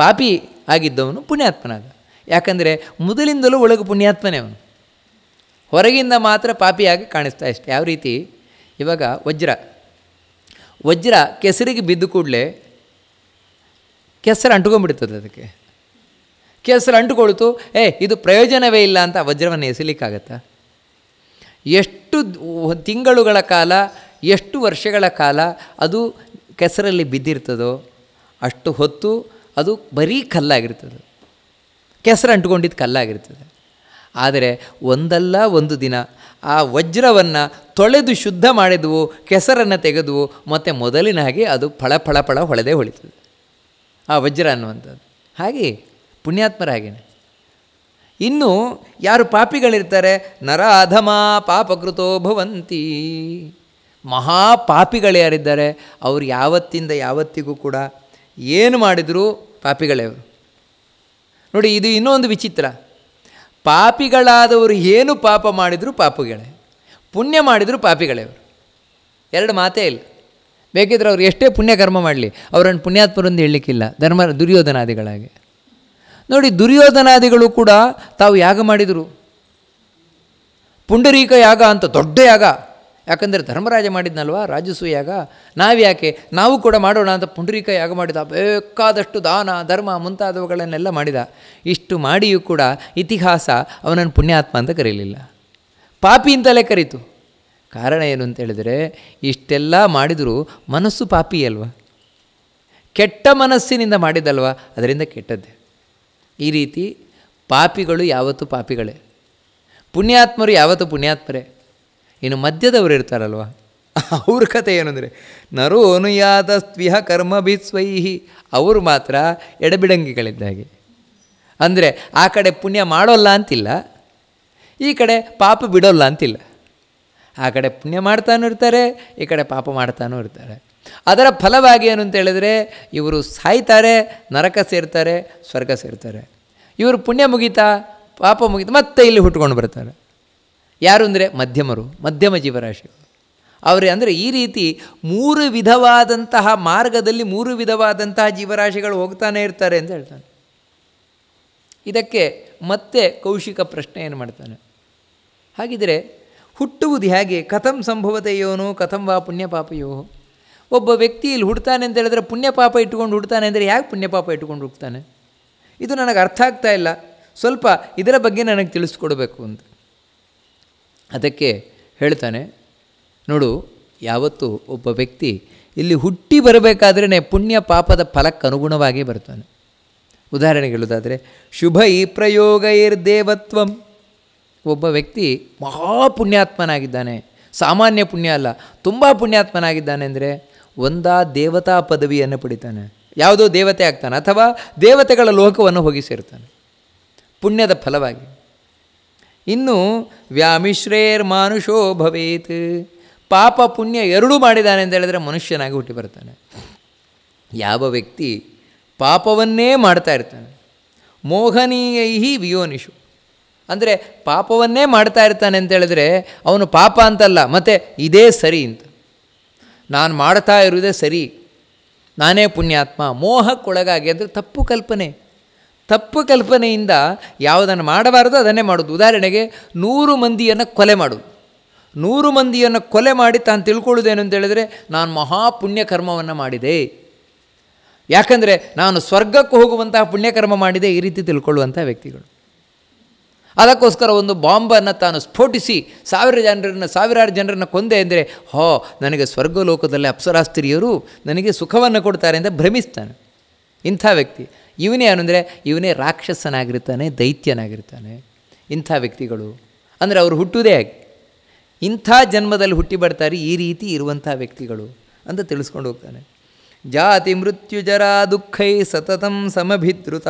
ಪಾಪಿ ಆಗಿದ್ದವನು ಪುಣ್ಯಾತ್ಮನಾದ ಯಾಕಂದರೆ ಮೊದಲಿಂದಲೂ ಒಳಗೆ ಪುಣ್ಯಾತ್ಮನೇ ಅವನು ಹೊರಗಿಂದ ಮಾತ್ರ ಪಾಪಿಯಾಗಿ ಕಾಣಿಸ್ತಾ ಇಷ್ಟು ಯಾವ ರೀತಿ ಇವಾಗ ವಜ್ರ ವಜ್ರ ಕೆಸರಿಗೆ ಬಿದ್ದು ಕೂಡಲೇ ಕೆಸರು ಅಂಟ್ಕೊಂಡ್ಬಿಡ್ತದೆ ಅದಕ್ಕೆ ಕೆಸರು ಅಂಟುಕೊಳ್ತು ಏ ಇದು ಪ್ರಯೋಜನವೇ ಇಲ್ಲ ಅಂತ ವಜ್ರವನ್ನು ಎಸಲಿಕ್ಕಾಗತ್ತ ಎಷ್ಟು ತಿಂಗಳುಗಳ ಕಾಲ ಎಷ್ಟು ವರ್ಷಗಳ ಕಾಲ ಅದು ಕೆಸರಲ್ಲಿ ಬಿದ್ದಿರ್ತದೋ ಅಷ್ಟು ಹೊತ್ತು ಅದು ಬರೀ ಕಲ್ಲಾಗಿರ್ತದೆ ಕೆಸರು ಅಂಟುಕೊಂಡಿದ್ದು ಕಲ್ಲಾಗಿರ್ತದೆ ಆದರೆ ಒಂದಲ್ಲ ಒಂದು ದಿನ ಆ ವಜ್ರವನ್ನು ತೊಳೆದು ಶುದ್ಧ ಮಾಡಿದವು ಕೆಸರನ್ನು ತೆಗೆದು ಮತ್ತು ಮೊದಲಿನ ಹಾಗೆ ಅದು ಫಳ ಫಳ ಫಳ ಹೊಳೆದೇ ಹೊಳಿತದೆ ಆ ವಜ್ರ ಅನ್ನುವಂಥದ್ದು ಹಾಗೆ ಹಾಗೆಯೇ ಇನ್ನು ಯಾರು ಪಾಪಿಗಳಿರ್ತಾರೆ ಅಧಮ ಪಾಪಕೃತೋ ಭವಂತಿ ಮಹಾಪಾಪಿಗಳು ಯಾರಿದ್ದಾರೆ ಅವರು ಯಾವತ್ತಿಂದ ಯಾವತ್ತಿಗೂ ಕೂಡ ಏನು ಮಾಡಿದರೂ ಪಾಪಿಗಳೇ ಅವರು ನೋಡಿ ಇದು ಇನ್ನೂ ಒಂದು ವಿಚಿತ್ರ ಪಾಪಿಗಳಾದವರು ಏನು ಪಾಪ ಮಾಡಿದರೂ ಪಾಪಗಳೇ ಪುಣ್ಯ ಮಾಡಿದರೂ ಪಾಪಿಗಳೇ ಅವರು ಎರಡು ಮಾತೇ ಇಲ್ಲ ಬೇಕಿದ್ರೆ ಅವ್ರು ಎಷ್ಟೇ ಪುಣ್ಯಕರ್ಮ ಮಾಡಲಿ ಅವರನ್ನು ಪುಣ್ಯಾತ್ಮರೊಂದು ಹೇಳಲಿಕ್ಕಿಲ್ಲ ಧರ್ಮ ದುರ್ಯೋಧನಾದಿಗಳಾಗಿ ನೋಡಿ ದುರ್ಯೋಧನಾದಿಗಳು ಕೂಡ ತಾವು ಯಾಗ ಮಾಡಿದರು ಪುಂಡರೀಕ ಯಾಗ ಅಂತ ದೊಡ್ಡ ಯಾಗ ಯಾಕಂದರೆ ಧರ್ಮರಾಜ ಮಾಡಿದ್ನಲ್ವ ಯಾಗ ನಾವು ಯಾಕೆ ನಾವು ಕೂಡ ಮಾಡೋಣ ಅಂತ ಪುಂಡರೀಕ ಯಾಗ ಮಾಡಿದ ಬೇಕಾದಷ್ಟು ದಾನ ಧರ್ಮ ಮುಂತಾದವುಗಳನ್ನೆಲ್ಲ ಮಾಡಿದ ಇಷ್ಟು ಮಾಡಿಯೂ ಕೂಡ ಇತಿಹಾಸ ಅವನನ್ನು ಪುಣ್ಯಾತ್ಮ ಅಂತ ಕರೀಲಿಲ್ಲ ಪಾಪಿ ಅಂತಲೇ ಕರೀತು ಕಾರಣ ಏನು ಅಂತೇಳಿದರೆ ಇಷ್ಟೆಲ್ಲ ಮಾಡಿದರೂ ಮನಸ್ಸು ಪಾಪಿ ಅಲ್ವ ಕೆಟ್ಟ ಮನಸ್ಸಿನಿಂದ ಮಾಡಿದಲ್ವ ಅದರಿಂದ ಕೆಟ್ಟದ್ದೇ ಈ ರೀತಿ ಪಾಪಿಗಳು ಯಾವತ್ತೂ ಪಾಪಿಗಳೇ ಪುಣ್ಯಾತ್ಮರು ಯಾವತ್ತೂ ಪುಣ್ಯಾತ್ಮರೇ ಇನ್ನು ಮಧ್ಯದವರು ಇರ್ತಾರಲ್ವ ಅವ್ರ ಕಥೆ ಏನು ಅಂದರೆ ನರು ಅನುಯಾದ ಸ್ವಿಹ ಕರ್ಮ ಬಿತ್ಸ್ವೈಹಿ ಅವರು ಮಾತ್ರ ಎಡಬಿಡಂಗಿಗಳಿದ್ದಾಗೆ ಅಂದರೆ ಆ ಕಡೆ ಪುಣ್ಯ ಮಾಡೋಲ್ಲ ಅಂತಿಲ್ಲ ಈ ಕಡೆ ಪಾಪ ಬಿಡೋಲ್ಲ ಅಂತಿಲ್ಲ ಆ ಕಡೆ ಪುಣ್ಯ ಮಾಡ್ತಾನೂ ಇರ್ತಾರೆ ಈ ಕಡೆ ಪಾಪ ಮಾಡ್ತಾನೂ ಇರ್ತಾರೆ ಅದರ ಫಲವಾಗಿ ಏನು ಅಂತ ಇವರು ಸಾಯ್ತಾರೆ ನರಕ ಸೇರ್ತಾರೆ ಸ್ವರ್ಗ ಸೇರ್ತಾರೆ ಇವರು ಪುಣ್ಯ ಮುಗೀತಾ ಪಾಪ ಮುಗಿತಾ ಮತ್ತೆ ಇಲ್ಲಿ ಹುಟ್ಕೊಂಡು ಬರ್ತಾರೆ ಯಾರು ಅಂದರೆ ಮಧ್ಯಮರು ಮಧ್ಯಮ ಜೀವರಾಶಿ ಅವರೇ ಅಂದರೆ ಈ ರೀತಿ ಮೂರು ವಿಧವಾದಂತಹ ಮಾರ್ಗದಲ್ಲಿ ಮೂರು ವಿಧವಾದಂತಹ ಜೀವರಾಶಿಗಳು ಹೋಗ್ತಾನೆ ಇರ್ತಾರೆ ಅಂತ ಹೇಳ್ತಾನೆ ಇದಕ್ಕೆ ಮತ್ತೆ ಕೌಶಿಕ ಪ್ರಶ್ನೆ ಏನು ಮಾಡ್ತಾನೆ ಹಾಗಿದ್ರೆ ಹುಟ್ಟುವುದು ಹೇಗೆ ಕಥಂ ಸಂಭವತೆಯೋನು ಕಥಂ ವಾ ಪುಣ್ಯಪಾಪಯೋ ಒಬ್ಬ ವ್ಯಕ್ತಿ ಇಲ್ಲಿ ಹುಡ್ತಾನೆ ಅಂತ ಹೇಳಿದ್ರೆ ಪುಣ್ಯಪಾಪ ಇಟ್ಟುಕೊಂಡು ಹುಡ್ತಾನೆ ಅಂದರೆ ಯಾಕೆ ಪುಣ್ಯಪಾಪ ಇಟ್ಟುಕೊಂಡು ಹುಡ್ತಾನೆ ಇದು ನನಗೆ ಅರ್ಥ ಆಗ್ತಾ ಇಲ್ಲ ಸ್ವಲ್ಪ ಇದರ ಬಗ್ಗೆ ನನಗೆ ತಿಳಿಸ್ಕೊಡ್ಬೇಕು ಅಂತ ಅದಕ್ಕೆ ಹೇಳ್ತಾನೆ ನೋಡು ಯಾವತ್ತು ಒಬ್ಬ ವ್ಯಕ್ತಿ ಇಲ್ಲಿ ಹುಟ್ಟಿ ಬರಬೇಕಾದ್ರೆ ಪುಣ್ಯ ಪಾಪದ ಫಲಕ್ಕನುಗುಣವಾಗಿ ಬರ್ತಾನೆ ಉದಾಹರಣೆಗೆ ಹೇಳೋದಾದರೆ ಶುಭ ಈ ಪ್ರಯೋಗ ದೇವತ್ವಂ ಒಬ್ಬ ವ್ಯಕ್ತಿ ಪುಣ್ಯಾತ್ಮನಾಗಿದ್ದಾನೆ ಸಾಮಾನ್ಯ ಪುಣ್ಯ ಅಲ್ಲ ತುಂಬ ಪುಣ್ಯಾತ್ಮನಾಗಿದ್ದಾನೆ ಅಂದರೆ ಒಂದಾ ದೇವತಾ ಪದವಿಯನ್ನು ಪಡಿತಾನೆ ಯಾವುದೋ ದೇವತೆ ಆಗ್ತಾನೆ ಅಥವಾ ದೇವತೆಗಳ ಲೋಕವನ್ನು ಹೋಗಿ ಸೇರ್ತಾನೆ ಪುಣ್ಯದ ಫಲವಾಗಿ ಇನ್ನು ವ್ಯಾಮಿಶ್ರೇರ್ ಮಾನುಷೋ ಭವೇತ್ ಪಾಪ ಪುಣ್ಯ ಎರಡೂ ಮಾಡಿದ್ದಾನೆ ಅಂತ ಹೇಳಿದ್ರೆ ಮನುಷ್ಯನಾಗಿ ಹುಟ್ಟಿ ಬರ್ತಾನೆ ಯಾವ ವ್ಯಕ್ತಿ ಪಾಪವನ್ನೇ ಮಾಡ್ತಾ ಇರ್ತಾನೆ ಮೋಹನೀಯೈಹಿ ವಿಯೋನಿಷು ಅಂದರೆ ಪಾಪವನ್ನೇ ಮಾಡ್ತಾ ಇರ್ತಾನೆ ಅಂತ ಹೇಳಿದ್ರೆ ಅವನು ಪಾಪ ಅಂತಲ್ಲ ಮತ್ತು ಇದೇ ಸರಿ ಅಂತ ನಾನು ಮಾಡ್ತಾ ಇರುವುದೇ ಸರಿ ನಾನೇ ಪುಣ್ಯಾತ್ಮ ಮೋಹಕ್ಕೊಳಗಾಗಿ ಅಂದರೆ ತಪ್ಪು ಕಲ್ಪನೆ ತಪ್ಪು ಕಲ್ಪನೆಯಿಂದ ಯಾವುದನ್ನು ಮಾಡಬಾರದು ಅದನ್ನೇ ಮಾಡೋದು ಉದಾಹರಣೆಗೆ ನೂರು ಮಂದಿಯನ್ನು ಕೊಲೆ ಮಾಡೋದು ನೂರು ಮಂದಿಯನ್ನು ಕೊಲೆ ಮಾಡಿ ತಾನು ತಿಳ್ಕೊಳ್ಳೋದೇನು ಹೇಳಿದ್ರೆ ನಾನು ಮಹಾಪುಣ್ಯಕರ್ಮವನ್ನು ಮಾಡಿದೆ ಯಾಕಂದರೆ ನಾನು ಸ್ವರ್ಗಕ್ಕೆ ಹೋಗುವಂತಹ ಪುಣ್ಯಕರ್ಮ ಮಾಡಿದೆ ಈ ರೀತಿ ತಿಳ್ಕೊಳ್ಳುವಂಥ ವ್ಯಕ್ತಿಗಳು ಅದಕ್ಕೋಸ್ಕರ ಒಂದು ಬಾಂಬನ್ನು ತಾನು ಸ್ಫೋಟಿಸಿ ಸಾವಿರ ಜನರನ್ನು ಸಾವಿರಾರು ಜನರನ್ನು ಕೊಂದೆ ಅಂದರೆ ಹೋ ನನಗೆ ಸ್ವರ್ಗಲೋಕದಲ್ಲಿ ಅಪ್ಸರಾಸ್ತ್ರೀಯರು ನನಗೆ ಸುಖವನ್ನು ಕೊಡ್ತಾರೆ ಅಂತ ಭ್ರಮಿಸ್ತಾನೆ ಇಂಥ ವ್ಯಕ್ತಿ ಇವನೇ ಅಂದರೆ ಇವನೇ ರಾಕ್ಷಸನಾಗಿರ್ತಾನೆ ದೈತ್ಯನಾಗಿರ್ತಾನೆ ಇಂಥ ವ್ಯಕ್ತಿಗಳು ಅಂದರೆ ಅವರು ಹುಟ್ಟುವುದೇ ಇಂಥ ಜನ್ಮದಲ್ಲಿ ಹುಟ್ಟಿ ಬರ್ತಾರೆ ಈ ರೀತಿ ಇರುವಂಥ ವ್ಯಕ್ತಿಗಳು ಅಂತ ತಿಳಿಸ್ಕೊಂಡು ಹೋಗ್ತಾನೆ ಜಾತಿ ಮೃತ್ಯು ಜರ ದುಃಖೈ ಸತತಂ ಸಮಭಿದೃತ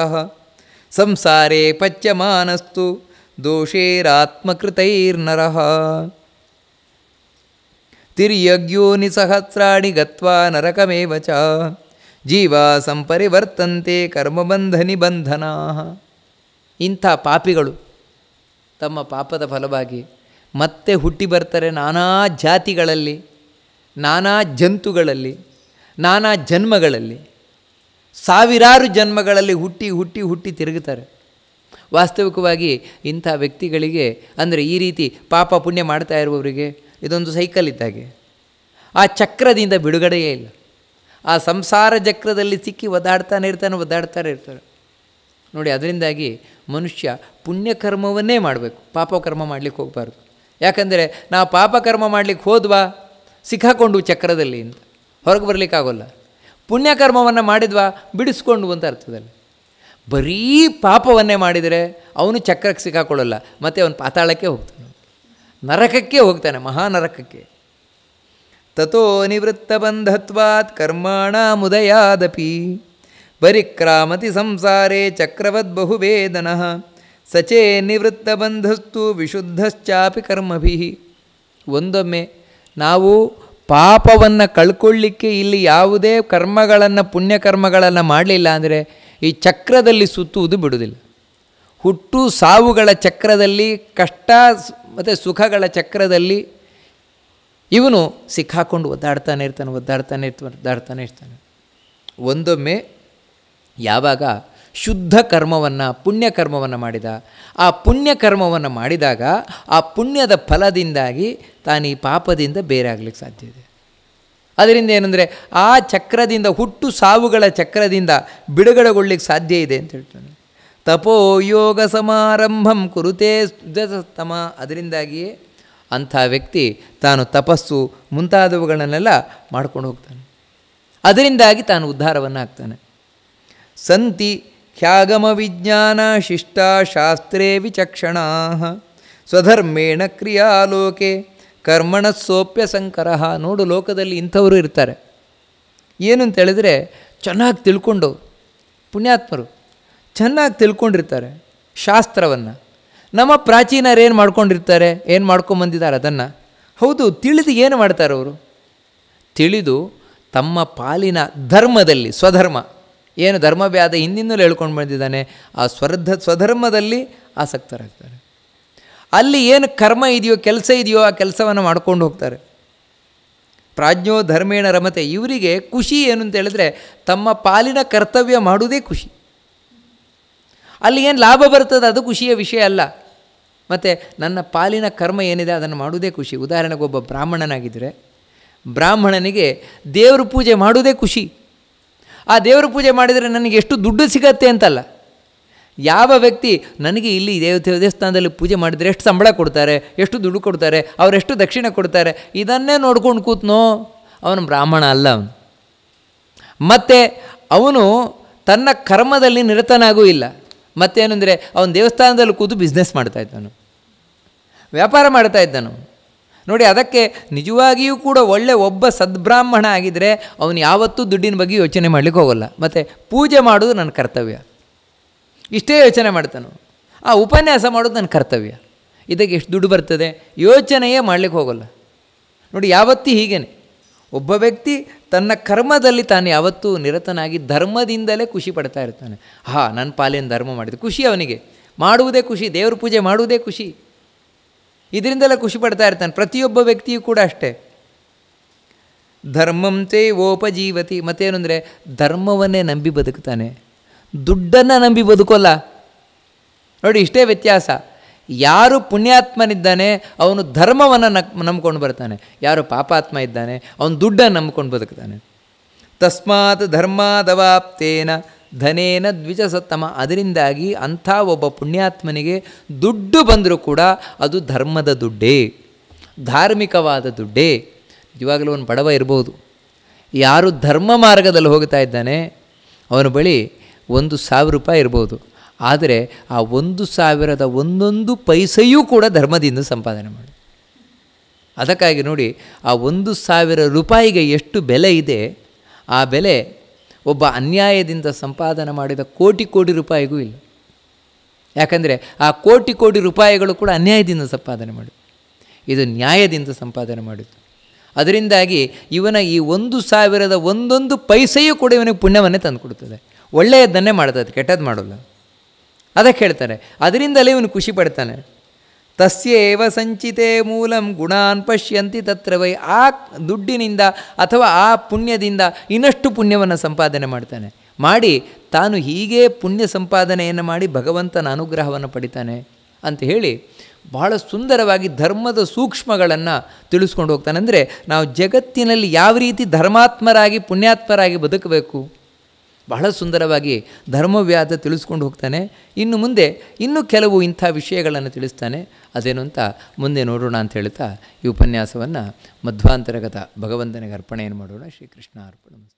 ಸಂಸಾರೇ ಪಚ್ಯಮಾನಸ್ತು ದೋಷೇರಾತ್ಮಕೃತೈರ್ನರಃ ತಿರ್ಯಜ್ಞೋನಿ ಸಹಸ್ರಾಣಿ ಗತ್ವಾ ನರಕಮೇವ ಚ ಜೀವ ಸಂಪರಿವರ್ತಂತೆ ಕರ್ಮಬಂಧ ನಿಬಂಧನಾ ಇಂಥ ಪಾಪಿಗಳು ತಮ್ಮ ಪಾಪದ ಫಲವಾಗಿ ಮತ್ತೆ ಹುಟ್ಟಿ ಬರ್ತಾರೆ ನಾನಾ ಜಾತಿಗಳಲ್ಲಿ ನಾನಾ ಜಂತುಗಳಲ್ಲಿ ನಾನಾ ಜನ್ಮಗಳಲ್ಲಿ ಸಾವಿರಾರು ಜನ್ಮಗಳಲ್ಲಿ ಹುಟ್ಟಿ ಹುಟ್ಟಿ ಹುಟ್ಟಿ ತಿರುಗುತ್ತಾರೆ ವಾಸ್ತವಿಕವಾಗಿ ಇಂಥ ವ್ಯಕ್ತಿಗಳಿಗೆ ಅಂದರೆ ಈ ರೀತಿ ಪಾಪ ಪುಣ್ಯ ಮಾಡ್ತಾ ಇರುವವರಿಗೆ ಇದೊಂದು ಸೈಕಲ್ ಇದ್ದಾಗೆ ಆ ಚಕ್ರದಿಂದ ಬಿಡುಗಡೆಯೇ ಇಲ್ಲ ಆ ಸಂಸಾರ ಚಕ್ರದಲ್ಲಿ ಸಿಕ್ಕಿ ಒದ್ದಾಡ್ತಾನೆ ಇರ್ತಾನೆ ಒದ್ದಾಡ್ತಾನೆ ಇರ್ತಾರೆ ನೋಡಿ ಅದರಿಂದಾಗಿ ಮನುಷ್ಯ ಪುಣ್ಯಕರ್ಮವನ್ನೇ ಮಾಡಬೇಕು ಪಾಪಕರ್ಮ ಮಾಡಲಿಕ್ಕೆ ಹೋಗಬಾರ್ದು ಯಾಕಂದರೆ ನಾವು ಪಾಪಕರ್ಮ ಮಾಡಲಿಕ್ಕೆ ಹೋದ್ವಾ ಸಿಕ್ಕಾಕೊಂಡು ಚಕ್ರದಲ್ಲಿ ಅಂತ ಹೊರಗೆ ಬರಲಿಕ್ಕಾಗೋಲ್ಲ ಪುಣ್ಯಕರ್ಮವನ್ನು ಮಾಡಿದ್ವಾ ಬಿಡಿಸ್ಕೊಂಡು ಅಂತ ಅರ್ಥದಲ್ಲಿ ಬರೀ ಪಾಪವನ್ನೇ ಮಾಡಿದರೆ ಅವನು ಚಕ್ರಕ್ಕೆ ಸಿಕ್ಕಾಕೊಳ್ಳಲ್ಲ ಮತ್ತು ಅವನು ಪಾತಾಳಕ್ಕೆ ಹೋಗ್ತಾನೆ ನರಕಕ್ಕೆ ಹೋಗ್ತಾನೆ ಮಹಾನರಕಕ್ಕೆ ತಥೋ ನಿವೃತ್ತಬಂಧತ್ವಾತ್ ಕರ್ಮಾಣಮುದಯಾದಪಿ ಪರಿಕ್ರಾಮತಿ ಸಂಸಾರೇ ಚಕ್ರವದ್ ಬಹುವೇದನ ಸಚೇ ನಿವೃತ್ತಬಂಧಸ್ತು ವಿಶುದ್ಧಶ್ಚಾಪಿ ಕರ್ಮಭಿ ಒಂದೊಮ್ಮೆ ನಾವು ಪಾಪವನ್ನು ಕಳ್ಕೊಳ್ಳಿಕ್ಕೆ ಇಲ್ಲಿ ಯಾವುದೇ ಕರ್ಮಗಳನ್ನು ಪುಣ್ಯಕರ್ಮಗಳನ್ನು ಮಾಡಲಿಲ್ಲ ಅಂದರೆ ಈ ಚಕ್ರದಲ್ಲಿ ಸುತ್ತುವುದು ಬಿಡುವುದಿಲ್ಲ ಹುಟ್ಟು ಸಾವುಗಳ ಚಕ್ರದಲ್ಲಿ ಕಷ್ಟ ಮತ್ತು ಸುಖಗಳ ಚಕ್ರದಲ್ಲಿ ಇವನು ಸಿಕ್ಕಾಕೊಂಡು ಒದ್ದಾಡ್ತಾನೆ ಇರ್ತಾನೆ ಒದ್ದಾಡ್ತಾನೆ ಇರ್ತಾನೆ ಒದ್ದಾಡ್ತಾನೆ ಇರ್ತಾನೆ ಒಂದೊಮ್ಮೆ ಯಾವಾಗ ಶುದ್ಧ ಕರ್ಮವನ್ನು ಪುಣ್ಯಕರ್ಮವನ್ನು ಮಾಡಿದ ಆ ಪುಣ್ಯಕರ್ಮವನ್ನು ಮಾಡಿದಾಗ ಆ ಪುಣ್ಯದ ಫಲದಿಂದಾಗಿ ತಾನು ಈ ಪಾಪದಿಂದ ಬೇರಾಗ್ಲಿಕ್ಕೆ ಸಾಧ್ಯ ಇದೆ ಅದರಿಂದ ಏನಂದರೆ ಆ ಚಕ್ರದಿಂದ ಹುಟ್ಟು ಸಾವುಗಳ ಚಕ್ರದಿಂದ ಬಿಡುಗಡೆಗೊಳ್ಳಿಕ್ಕೆ ಸಾಧ್ಯ ಇದೆ ಅಂತ ಹೇಳ್ತಾನೆ ತಪೋ ಯೋಗ ಸಮಾರಂಭಂ ಕುರುತೇ ತಮ ಅದರಿಂದಾಗಿಯೇ ಅಂಥ ವ್ಯಕ್ತಿ ತಾನು ತಪಸ್ಸು ಮುಂತಾದವುಗಳನ್ನೆಲ್ಲ ಮಾಡ್ಕೊಂಡು ಹೋಗ್ತಾನೆ ಅದರಿಂದಾಗಿ ತಾನು ಉದ್ಧಾರವನ್ನು ಆಗ್ತಾನೆ ಸಂತಿ ಖ್ಯಾಗಮ ವಿಜ್ಞಾನ ಶಿಷ್ಟ ಶಾಸ್ತ್ರೇ ವಿಚಕ್ಷಣ ಸ್ವಧರ್ಮೇಣ ಕ್ರಿಯಾಲೋಕೆ ಕರ್ಮಣ ಸೋಪ್ಯ ಸಂಕರ ನೋಡು ಲೋಕದಲ್ಲಿ ಇಂಥವರು ಇರ್ತಾರೆ ಏನು ಅಂತ ಚೆನ್ನಾಗಿ ತಿಳ್ಕೊಂಡು ಪುಣ್ಯಾತ್ಮರು ಚೆನ್ನಾಗಿ ತಿಳ್ಕೊಂಡಿರ್ತಾರೆ ಶಾಸ್ತ್ರವನ್ನು ನಮ್ಮ ಪ್ರಾಚೀನರು ಏನು ಮಾಡ್ಕೊಂಡಿರ್ತಾರೆ ಏನು ಮಾಡ್ಕೊಂಬಂದಿದ್ದಾರೆ ಅದನ್ನು ಹೌದು ತಿಳಿದು ಏನು ಮಾಡ್ತಾರೆ ಅವರು ತಿಳಿದು ತಮ್ಮ ಪಾಲಿನ ಧರ್ಮದಲ್ಲಿ ಸ್ವಧರ್ಮ ಏನು ಧರ್ಮ ಬ್ಯಾದ ಹೇಳ್ಕೊಂಡು ಬಂದಿದ್ದಾನೆ ಆ ಸ್ವರ್ಧ ಸ್ವಧರ್ಮದಲ್ಲಿ ಆಸಕ್ತರಾಗ್ತಾರೆ ಅಲ್ಲಿ ಏನು ಕರ್ಮ ಇದೆಯೋ ಕೆಲಸ ಇದೆಯೋ ಆ ಕೆಲಸವನ್ನು ಮಾಡ್ಕೊಂಡು ಹೋಗ್ತಾರೆ ಪ್ರಾಜ್ಞೋ ಧರ್ಮೇಣ ರಮತೆ ಇವರಿಗೆ ಖುಷಿ ಏನು ಅಂತ ಹೇಳಿದ್ರೆ ತಮ್ಮ ಪಾಲಿನ ಕರ್ತವ್ಯ ಮಾಡುವುದೇ ಖುಷಿ ಅಲ್ಲಿ ಏನು ಲಾಭ ಬರ್ತದೆ ಅದು ಖುಷಿಯ ವಿಷಯ ಅಲ್ಲ ಮತ್ತು ನನ್ನ ಪಾಲಿನ ಕರ್ಮ ಏನಿದೆ ಅದನ್ನು ಮಾಡುವುದೇ ಖುಷಿ ಉದಾಹರಣೆಗೆ ಒಬ್ಬ ಬ್ರಾಹ್ಮಣನಾಗಿದ್ದರೆ ಬ್ರಾಹ್ಮಣನಿಗೆ ದೇವ್ರ ಪೂಜೆ ಮಾಡುವುದೇ ಖುಷಿ ಆ ದೇವ್ರ ಪೂಜೆ ಮಾಡಿದರೆ ನನಗೆ ಎಷ್ಟು ದುಡ್ಡು ಸಿಗತ್ತೆ ಅಂತಲ್ಲ ಯಾವ ವ್ಯಕ್ತಿ ನನಗೆ ಇಲ್ಲಿ ದೇವತೆ ದೇವಸ್ಥಾನದಲ್ಲಿ ಪೂಜೆ ಮಾಡಿದರೆ ಎಷ್ಟು ಸಂಬಳ ಕೊಡ್ತಾರೆ ಎಷ್ಟು ದುಡ್ಡು ಕೊಡ್ತಾರೆ ಅವರೆಷ್ಟು ದಕ್ಷಿಣ ಕೊಡ್ತಾರೆ ಇದನ್ನೇ ನೋಡ್ಕೊಂಡು ಕೂತ್ನೋ ಅವನು ಬ್ರಾಹ್ಮಣ ಅಲ್ಲ ಅವನು ಮತ್ತು ಅವನು ತನ್ನ ಕರ್ಮದಲ್ಲಿ ನಿರತನಾಗೂ ಇಲ್ಲ ಮತ್ತೇನೆಂದರೆ ಅವನು ದೇವಸ್ಥಾನದಲ್ಲಿ ಕೂತು ಬಿಸ್ನೆಸ್ ಮಾಡ್ತಾ ಇದ್ದನು ವ್ಯಾಪಾರ ಮಾಡ್ತಾ ಇದ್ದನು ನೋಡಿ ಅದಕ್ಕೆ ನಿಜವಾಗಿಯೂ ಕೂಡ ಒಳ್ಳೆ ಒಬ್ಬ ಸದ್ಬ್ರಾಹ್ಮಣ ಆಗಿದ್ದರೆ ಅವನು ಯಾವತ್ತೂ ದುಡ್ಡಿನ ಬಗ್ಗೆ ಯೋಚನೆ ಮಾಡಲಿಕ್ಕೆ ಹೋಗಲ್ಲ ಮತ್ತು ಪೂಜೆ ಮಾಡೋದು ನನ್ನ ಕರ್ತವ್ಯ ಇಷ್ಟೇ ಯೋಚನೆ ಮಾಡ್ತಾನು ಆ ಉಪನ್ಯಾಸ ಮಾಡೋದು ನನ್ನ ಕರ್ತವ್ಯ ಇದಕ್ಕೆ ಎಷ್ಟು ದುಡ್ಡು ಬರ್ತದೆ ಯೋಚನೆಯೇ ಮಾಡಲಿಕ್ಕೆ ಹೋಗಲ್ಲ ನೋಡಿ ಯಾವತ್ತೂ ಹೀಗೇನೆ ಒಬ್ಬ ವ್ಯಕ್ತಿ ತನ್ನ ಕರ್ಮದಲ್ಲಿ ತಾನು ಯಾವತ್ತೂ ನಿರತನಾಗಿ ಧರ್ಮದಿಂದಲೇ ಖುಷಿ ಪಡ್ತಾ ಇರ್ತಾನೆ ಹಾ ನನ್ನ ಪಾಲೇನು ಧರ್ಮ ಮಾಡಿದೆ ಖುಷಿ ಅವನಿಗೆ ಮಾಡುವುದೇ ಖುಷಿ ದೇವ್ರ ಪೂಜೆ ಮಾಡುವುದೇ ಖುಷಿ ಇದರಿಂದಲೇ ಖುಷಿ ಪಡ್ತಾ ಇರ್ತಾನೆ ಪ್ರತಿಯೊಬ್ಬ ವ್ಯಕ್ತಿಯೂ ಕೂಡ ಅಷ್ಟೇ ಧರ್ಮಂತೆ ಓಪಜೀವತಿ ಮತ್ತೇನು ಅಂದರೆ ಧರ್ಮವನ್ನೇ ನಂಬಿ ಬದುಕ್ತಾನೆ ದುಡ್ಡನ್ನು ನಂಬಿ ಬದುಕೋಲ್ಲ ನೋಡಿ ಇಷ್ಟೇ ವ್ಯತ್ಯಾಸ ಯಾರು ಪುಣ್ಯಾತ್ಮನಿದ್ದಾನೆ ಅವನು ಧರ್ಮವನ್ನು ನಕ್ ನಂಬ್ಕೊಂಡು ಬರ್ತಾನೆ ಯಾರು ಪಾಪಾತ್ಮ ಇದ್ದಾನೆ ಅವನು ದುಡ್ಡನ್ನು ನಂಬ್ಕೊಂಡು ಬದುಕ್ತಾನೆ ತಸ್ಮಾತ್ ಧರ್ಮಾದವಾಪ್ತೇನ ಧನೇನ ದ್ವಿಜ ಸತ್ತಮ ಅದರಿಂದಾಗಿ ಅಂಥ ಒಬ್ಬ ಪುಣ್ಯಾತ್ಮನಿಗೆ ದುಡ್ಡು ಬಂದರೂ ಕೂಡ ಅದು ಧರ್ಮದ ದುಡ್ಡೇ ಧಾರ್ಮಿಕವಾದ ದುಡ್ಡೇ ಇವಾಗಲೂ ಒಂದು ಬಡವ ಇರ್ಬೋದು ಯಾರು ಧರ್ಮ ಮಾರ್ಗದಲ್ಲಿ ಹೋಗ್ತಾ ಇದ್ದಾನೆ ಅವನ ಬಳಿ ಒಂದು ಸಾವಿರ ರೂಪಾಯಿ ಇರ್ಬೋದು ಆದರೆ ಆ ಒಂದು ಸಾವಿರದ ಒಂದೊಂದು ಪೈಸೆಯೂ ಕೂಡ ಧರ್ಮದಿಂದ ಸಂಪಾದನೆ ಮಾಡಿ ಅದಕ್ಕಾಗಿ ನೋಡಿ ಆ ಒಂದು ಸಾವಿರ ರೂಪಾಯಿಗೆ ಎಷ್ಟು ಬೆಲೆ ಇದೆ ಆ ಬೆಲೆ ಒಬ್ಬ ಅನ್ಯಾಯದಿಂದ ಸಂಪಾದನೆ ಮಾಡಿದ ಕೋಟಿ ಕೋಟಿ ರೂಪಾಯಿಗೂ ಇಲ್ಲ ಯಾಕಂದರೆ ಆ ಕೋಟಿ ಕೋಟಿ ರೂಪಾಯಿಗಳು ಕೂಡ ಅನ್ಯಾಯದಿಂದ ಸಂಪಾದನೆ ಮಾಡಿತು ಇದು ನ್ಯಾಯದಿಂದ ಸಂಪಾದನೆ ಮಾಡಿತು ಅದರಿಂದಾಗಿ ಇವನ ಈ ಒಂದು ಸಾವಿರದ ಒಂದೊಂದು ಪೈಸೆಯೂ ಕೂಡ ಇವನಿಗೆ ಪುಣ್ಯವನ್ನೇ ತಂದುಕೊಡ್ತದೆ ಒಳ್ಳೆಯದನ್ನೇ ಮಾಡ್ತದೆ ಕೆಟ್ಟದ್ದು ಮಾಡೋಲ್ಲ ಅದಕ್ಕೆ ಹೇಳ್ತಾರೆ ಅದರಿಂದಲೇ ಇವನು ಖುಷಿ ಪಡ್ತಾನೆ ತಸ್ಯೇವ ಸಂಚಿತೆ ಮೂಲಂ ಗುಣಾನ್ ಪಶ್ಯಂತಿ ತತ್ರ ವೈ ಆ ದುಡ್ಡಿನಿಂದ ಅಥವಾ ಆ ಪುಣ್ಯದಿಂದ ಇನ್ನಷ್ಟು ಪುಣ್ಯವನ್ನು ಸಂಪಾದನೆ ಮಾಡ್ತಾನೆ ಮಾಡಿ ತಾನು ಹೀಗೆ ಪುಣ್ಯ ಸಂಪಾದನೆಯನ್ನು ಮಾಡಿ ಭಗವಂತನ ಅನುಗ್ರಹವನ್ನು ಪಡಿತಾನೆ ಅಂತ ಹೇಳಿ ಬಹಳ ಸುಂದರವಾಗಿ ಧರ್ಮದ ಸೂಕ್ಷ್ಮಗಳನ್ನು ತಿಳಿಸ್ಕೊಂಡು ಹೋಗ್ತಾನೆ ಅಂದರೆ ನಾವು ಜಗತ್ತಿನಲ್ಲಿ ಯಾವ ರೀತಿ ಧರ್ಮಾತ್ಮರಾಗಿ ಪುಣ್ಯಾತ್ಮರಾಗಿ ಬದುಕಬೇಕು ಬಹಳ ಸುಂದರವಾಗಿ ಧರ್ಮವ್ಯಾಧ ತಿಳಿಸ್ಕೊಂಡು ಹೋಗ್ತಾನೆ ಇನ್ನು ಮುಂದೆ ಇನ್ನೂ ಕೆಲವು ಇಂಥ ವಿಷಯಗಳನ್ನು ತಿಳಿಸ್ತಾನೆ ಅದೇನು ಅಂತ ಮುಂದೆ ನೋಡೋಣ ಅಂತ ಹೇಳ್ತಾ ಈ ಉಪನ್ಯಾಸವನ್ನು ಮಧ್ವಾಂತರಗತ ಭಗವಂತನಿಗೆ ಅರ್ಪಣೆಯನ್ನು ಮಾಡೋಣ ಶ್ರೀಕೃಷ್ಣ ಅರ್ಪಣೆ